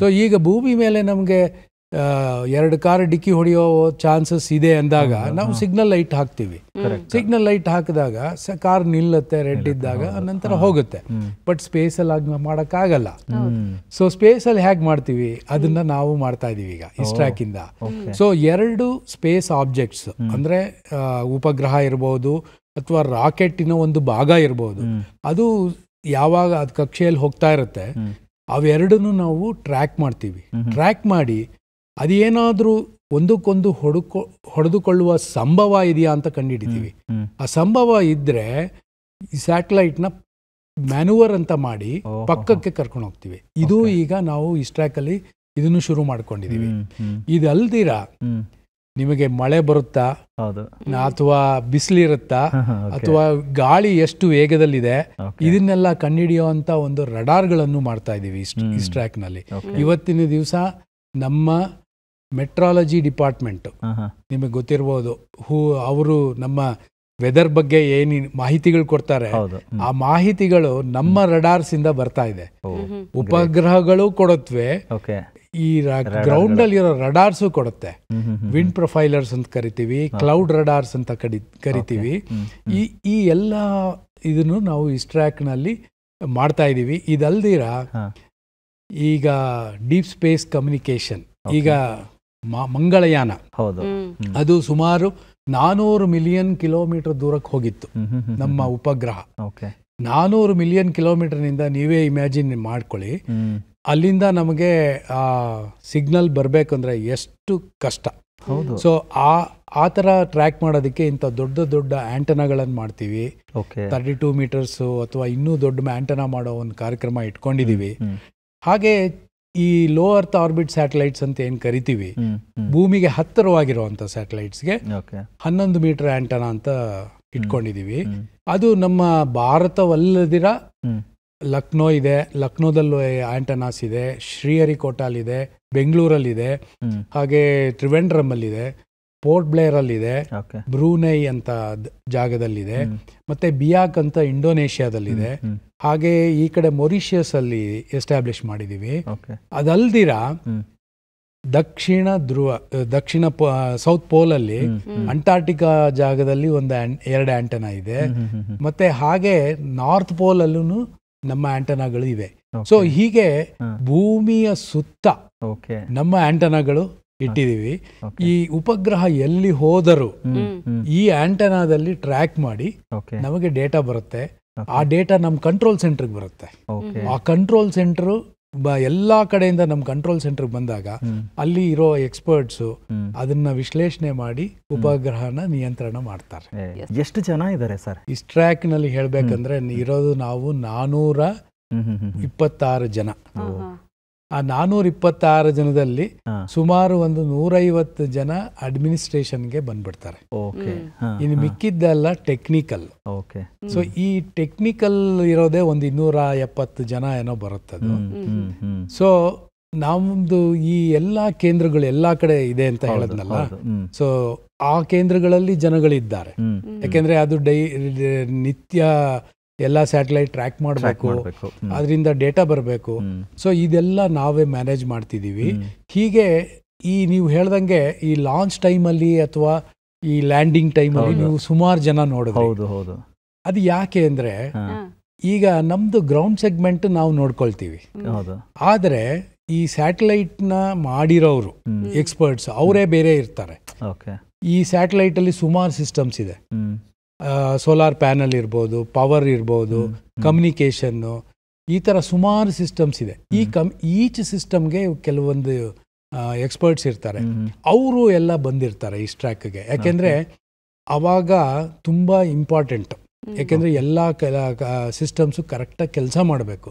S3: ಸೊ ಈಗ ಭೂಮಿ ಮೇಲೆ ನಮಗೆ ಎರಡು ಕಾರ್ ಡಿಕ್ಕಿ ಹೊಡೆಯೋ ಚಾನ್ಸಸ್ ಇದೆ ಅಂದಾಗ ನಾವು ಸಿಗ್ನಲ್ ಲೈಟ್ ಹಾಕ್ತೀವಿ ಸಿಗ್ನಲ್ ಲೈಟ್ ಹಾಕಿದಾಗ ಕಾರ್ ನಿಲ್ಲತ್ತೆ ರೆಡ್ ಇದ್ದಾಗ ನಂತರ ಹೋಗುತ್ತೆ ಬಟ್ ಸ್ಪೇಸ್ ಸ್ಪೇಸಲ್ಲಿ ಮಾಡಕ್ ಮಾಡೋಕ್ಕಾಗಲ್ಲ ಸೊ ಅಲ್ಲಿ ಹೇಗೆ ಮಾಡ್ತೀವಿ ಅದನ್ನ ನಾವು ಮಾಡ್ತಾ ಇದೀವಿ ಈಗ ಇಂದ ಸೊ ಎರಡು ಸ್ಪೇಸ್ ಆಬ್ಜೆಕ್ಟ್ಸ್ ಅಂದ್ರೆ ಉಪಗ್ರಹ ಇರಬಹುದು ಅಥವಾ ರಾಕೆಟಿನ ಒಂದು ಭಾಗ ಇರಬಹುದು ಅದು ಯಾವಾಗ ಅದು ಕಕ್ಷೆಯಲ್ಲಿ ಹೋಗ್ತಾ ಇರುತ್ತೆ ಅವೆರಡನ್ನು ನಾವು ಟ್ರ್ಯಾಕ್ ಮಾಡ್ತೀವಿ ಟ್ರ್ಯಾಕ್ ಮಾಡಿ ಅದೇನಾದರೂ ಒಂದಕ್ಕೊಂದು ಹೊಡ್ಕೊ ಹೊಡೆದುಕೊಳ್ಳುವ ಸಂಭವ ಇದೆಯಾ ಅಂತ ಕಂಡುಹಿಡಿತೀವಿ ಆ ಸಂಭವ ಇದ್ರೆ ಈ ಸ್ಯಾಟಲೈಟ್ನ ಮ್ಯಾನುವರ್ ಅಂತ ಮಾಡಿ ಪಕ್ಕಕ್ಕೆ ಕರ್ಕೊಂಡು ಹೋಗ್ತೀವಿ ಇದು ಈಗ ನಾವು ಅಲ್ಲಿ ಇದನ್ನು ಶುರು ಮಾಡ್ಕೊಂಡಿದ್ದೀವಿ ಇದಲ್ದಿರ ನಿಮಗೆ ಮಳೆ ಬರುತ್ತಾ ಅಥವಾ ಇರುತ್ತಾ ಅಥವಾ ಗಾಳಿ ಎಷ್ಟು ವೇಗದಲ್ಲಿದೆ ಇದನ್ನೆಲ್ಲ ಅಂತ ಒಂದು ರಡಾರ್ಗಳನ್ನು ಮಾಡ್ತಾ ಇದ್ದೀವಿ ಇಸ್ಟ್ರಾಕ್ನಲ್ಲಿ ಇವತ್ತಿನ ದಿವಸ ನಮ್ಮ ಮೆಟ್ರಾಲಜಿ ಡಿಪಾರ್ಟ್ಮೆಂಟ್ ನಿಮಗೆ ಗೊತ್ತಿರಬಹುದು ಹೂ ಅವರು ನಮ್ಮ ವೆದರ್ ಬಗ್ಗೆ ಏನು ಮಾಹಿತಿಗಳು ಕೊಡ್ತಾರೆ ಆ ಮಾಹಿತಿಗಳು ನಮ್ಮ ರಡಾರ್ಸ್ ಇಂದ ಬರ್ತಾ ಇದೆ ಉಪಗ್ರಹಗಳು ಕೊಡತ್ವೆ ಈ ಗ್ರೌಂಡ್ ಅಲ್ಲಿ ಇರೋ ರಡಾರ್ಸ್ ಕೊಡುತ್ತೆ ವಿಂಡ್ ಪ್ರೊಫೈಲರ್ಸ್ ಅಂತ ಕರಿತೀವಿ ಕ್ಲೌಡ್ ರಡಾರ್ಸ್ ಅಂತ ಕರಿತೀವಿ ಈ ಈ ಎಲ್ಲ ಇದನ್ನು ನಾವು ಟ್ರ್ಯಾಕ್ ನಲ್ಲಿ ಮಾಡ್ತಾ ಇದೀವಿ ಇದಲ್ದಿರ ಈಗ ಡೀಪ್ ಸ್ಪೇಸ್ ಕಮ್ಯುನಿಕೇಶನ್ ಈಗ ಮಂಗಳಯಾನ ಹೌದು ಅದು ಸುಮಾರು ನಾನೂರು ಮಿಲಿಯನ್ ಕಿಲೋಮೀಟರ್ ದೂರಕ್ಕೆ ಹೋಗಿತ್ತು ನಮ್ಮ ಉಪಗ್ರಹ ನಾನೂರು ಮಿಲಿಯನ್ ಕಿಲೋಮೀಟರ್ ನಿಂದ ನೀವೇ ಇಮ್ಯಾಜಿನ್ ಮಾಡ್ಕೊಳ್ಳಿ ಅಲ್ಲಿಂದ ನಮಗೆ ಸಿಗ್ನಲ್ ಬರ್ಬೇಕಂದ್ರೆ ಎಷ್ಟು ಕಷ್ಟ ಸೊ ಆ ಆ ತರ ಟ್ರ್ಯಾಕ್ ಮಾಡೋದಕ್ಕೆ ಇಂಥ ದೊಡ್ಡ ದೊಡ್ಡ ಆ್ಯಂಟನಾಗಳನ್ನು ಮಾಡ್ತೀವಿ ತರ್ಟಿ ಟೂ ಮೀಟರ್ಸ್ ಅಥವಾ ಇನ್ನೂ ದೊಡ್ಡ ಆಂಟನಾ ಮಾಡೋ ಒಂದು ಕಾರ್ಯಕ್ರಮ ಇಟ್ಕೊಂಡಿದೀವಿ ಹಾಗೆ ಈ ಲೋ ಅರ್ತ್ ಆರ್ಬಿಟ್ ಸ್ಯಾಟಲೈಟ್ಸ್ ಅಂತ ಏನ್ ಕರಿತೀವಿ ಭೂಮಿಗೆ ಹತ್ತಿರವಾಗಿರುವಂತ ಸ್ಯಾಟಲೈಟ್ಸ್ಗೆ ಹನ್ನೊಂದು ಮೀಟರ್ ಆಂಟನಾ ಅಂತ ಇಟ್ಕೊಂಡಿದೀವಿ ಅದು ನಮ್ಮ ಭಾರತವಲ್ಲದಿರ ಲಕ್ನೋ ಇದೆ ಲಕ್ನೋದಲ್ಲೂ ಆಂಟನಾಸ್ ಇದೆ ಬೆಂಗಳೂರಲ್ಲಿ ಬೆಂಗಳೂರಲ್ಲಿದೆ ಹಾಗೆ ಇದೆ ಪೋರ್ಟ್ ಇದೆ ಬ್ರೂನೈ ಅಂತ ಜಾಗದಲ್ಲಿದೆ ಮತ್ತೆ ಬಿಯಾಕ್ ಅಂತ ಇಂಡೋನೇಷ್ಯಾದಲ್ಲಿದೆ ಹಾಗೆ ಈ ಕಡೆ ಮೊರಿಷಿಯಸ್ ಅಲ್ಲಿ ಎಸ್ಟಾಬ್ಲಿಷ್ ಮಾಡಿದೀವಿ ಅದಲ್ದಿರ ದಕ್ಷಿಣ ಧ್ರುವ ದಕ್ಷಿಣ ಸೌತ್ ಪೋಲ್ ಅಲ್ಲಿ ಅಂಟಾರ್ಟಿಕಾ ಜಾಗದಲ್ಲಿ ಒಂದು ಎರಡು ಆಂಟನ ಇದೆ ಮತ್ತೆ ಹಾಗೆ ನಾರ್ತ್ ಪೋಲ್ ಅಲ್ಲೂ ನಮ್ಮ ಆಂಟನಾಗಳು ಇವೆ ಸೊ ಹೀಗೆ ಭೂಮಿಯ ಸುತ್ತ ನಮ್ಮ ಆಂಟನಾಗಳು ಇಟ್ಟಿದ್ದೀವಿ ಈ ಉಪಗ್ರಹ ಎಲ್ಲಿ ಹೋದರೂ ಈ ಆಂಟನಾದಲ್ಲಿ ಟ್ರ್ಯಾಕ್ ಮಾಡಿ ನಮಗೆ ಡೇಟಾ ಬರುತ್ತೆ ಆ ಡೇಟಾ ನಮ್ಮ ಕಂಟ್ರೋಲ್ ಸೆಂಟರ್ಗೆ ಬರುತ್ತೆ ಆ ಕಂಟ್ರೋಲ್ ಸೆಂಟರ್ ಎಲ್ಲಾ ಕಡೆಯಿಂದ ನಮ್ಮ ಕಂಟ್ರೋಲ್ ಸೆಂಟರ್ ಬಂದಾಗ ಅಲ್ಲಿ ಇರೋ ಎಕ್ಸ್ಪರ್ಟ್ಸ್ ಅದನ್ನ ವಿಶ್ಲೇಷಣೆ ಮಾಡಿ ಉಪಗ್ರಹನ ನಿಯಂತ್ರಣ ಮಾಡ್ತಾರೆ ಎಷ್ಟು ಜನ ಇದ್ದಾರೆ ಸರ್ ಈ ಟ್ರ್ಯಾಕ್ ನಲ್ಲಿ ಹೇಳ್ಬೇಕಂದ್ರೆ ಇರೋದು ನಾವು ನಾನೂರ ಇಪ್ಪತ್ತಾರು ಜನ ಆ ನಾನೂರ ಇಪ್ಪತ್ತಾರು ಜನದಲ್ಲಿ ಸುಮಾರು ಒಂದು ನೂರೈವತ್ತು ಜನ ಅಡ್ಮಿನಿಸ್ಟ್ರೇಷನ್ಗೆ ಬಂದ್ಬಿಡ್ತಾರೆ ಇನ್ನು ಮಿಕ್ಕಿದ್ದೆಲ್ಲ ಟೆಕ್ನಿಕಲ್ ಸೊ ಈ ಟೆಕ್ನಿಕಲ್ ಇರೋದೇ ಒಂದು ಇನ್ನೂರ ಎಪ್ಪತ್ತು ಜನ ಏನೋ ಬರುತ್ತದು ಸೊ ನಮ್ದು ಈ ಎಲ್ಲಾ ಕೇಂದ್ರಗಳು ಎಲ್ಲಾ ಕಡೆ ಇದೆ ಅಂತ ಹೇಳದ್ನಲ್ಲ ಸೊ ಆ ಕೇಂದ್ರಗಳಲ್ಲಿ ಜನಗಳಿದ್ದಾರೆ ಯಾಕೆಂದ್ರೆ ಅದು ಡೈ ನಿತ್ಯ ಎಲ್ಲ ಸ್ಯಾಟಲೈಟ್ ಟ್ರ್ಯಾಕ್ ಮಾಡಬೇಕು ಅದರಿಂದ ಡೇಟಾ ಬರಬೇಕು ಸೊ ಇದೆಲ್ಲ ನಾವೇ ಮ್ಯಾನೇಜ್ ಮಾಡ್ತಿದ್ದೀವಿ ಹೀಗೆ ಈ ನೀವು ಹೇಳ್ದಂಗೆ ಈ ಲಾಂಚ್ ಟೈಮಲ್ಲಿ ಅಥವಾ ಈ ಲ್ಯಾಂಡಿಂಗ್ ಟೈಮಲ್ಲಿ ನೀವು ಸುಮಾರು ಜನ ನೋಡಬಹುದು ಹೌದು ಅದು ಯಾಕೆ ಅಂದರೆ ಈಗ ನಮ್ದು ಗ್ರೌಂಡ್ ಸೆಗ್ಮೆಂಟ್ ನಾವು ನೋಡ್ಕೊಳ್ತೀವಿ ಆದರೆ ಈ ಸ್ಯಾಟಲೈಟ್ನ ಮಾಡಿರೋರು ಎಕ್ಸ್ಪರ್ಟ್ಸ್ ಅವರೇ ಬೇರೆ ಇರ್ತಾರೆ ಈ ಅಲ್ಲಿ ಸುಮಾರು ಸಿಸ್ಟಮ್ಸ್ ಇದೆ ಸೋಲಾರ್ ಪ್ಯಾನಲ್ ಇರ್ಬೋದು ಪವರ್ ಇರ್ಬೋದು ಕಮ್ಯುನಿಕೇಷನ್ನು ಈ ಥರ ಸುಮಾರು ಸಿಸ್ಟಮ್ಸ್ ಇದೆ ಈ ಕಮ್ ಈಚ್ ಸಿಸ್ಟಮ್ಗೆ ಕೆಲವೊಂದು ಎಕ್ಸ್ಪರ್ಟ್ಸ್ ಇರ್ತಾರೆ ಅವರು ಎಲ್ಲ ಬಂದಿರ್ತಾರೆ ಈ ಸ್ಟ್ರ್ಯಾಕ್ಗೆ ಯಾಕೆಂದರೆ ಅವಾಗ ತುಂಬ ಇಂಪಾರ್ಟೆಂಟ್ ಯಾಕೆಂದರೆ ಎಲ್ಲ ಕೆಲ ಸಿಸ್ಟಮ್ಸು ಕರೆಕ್ಟಾಗಿ ಕೆಲಸ ಮಾಡಬೇಕು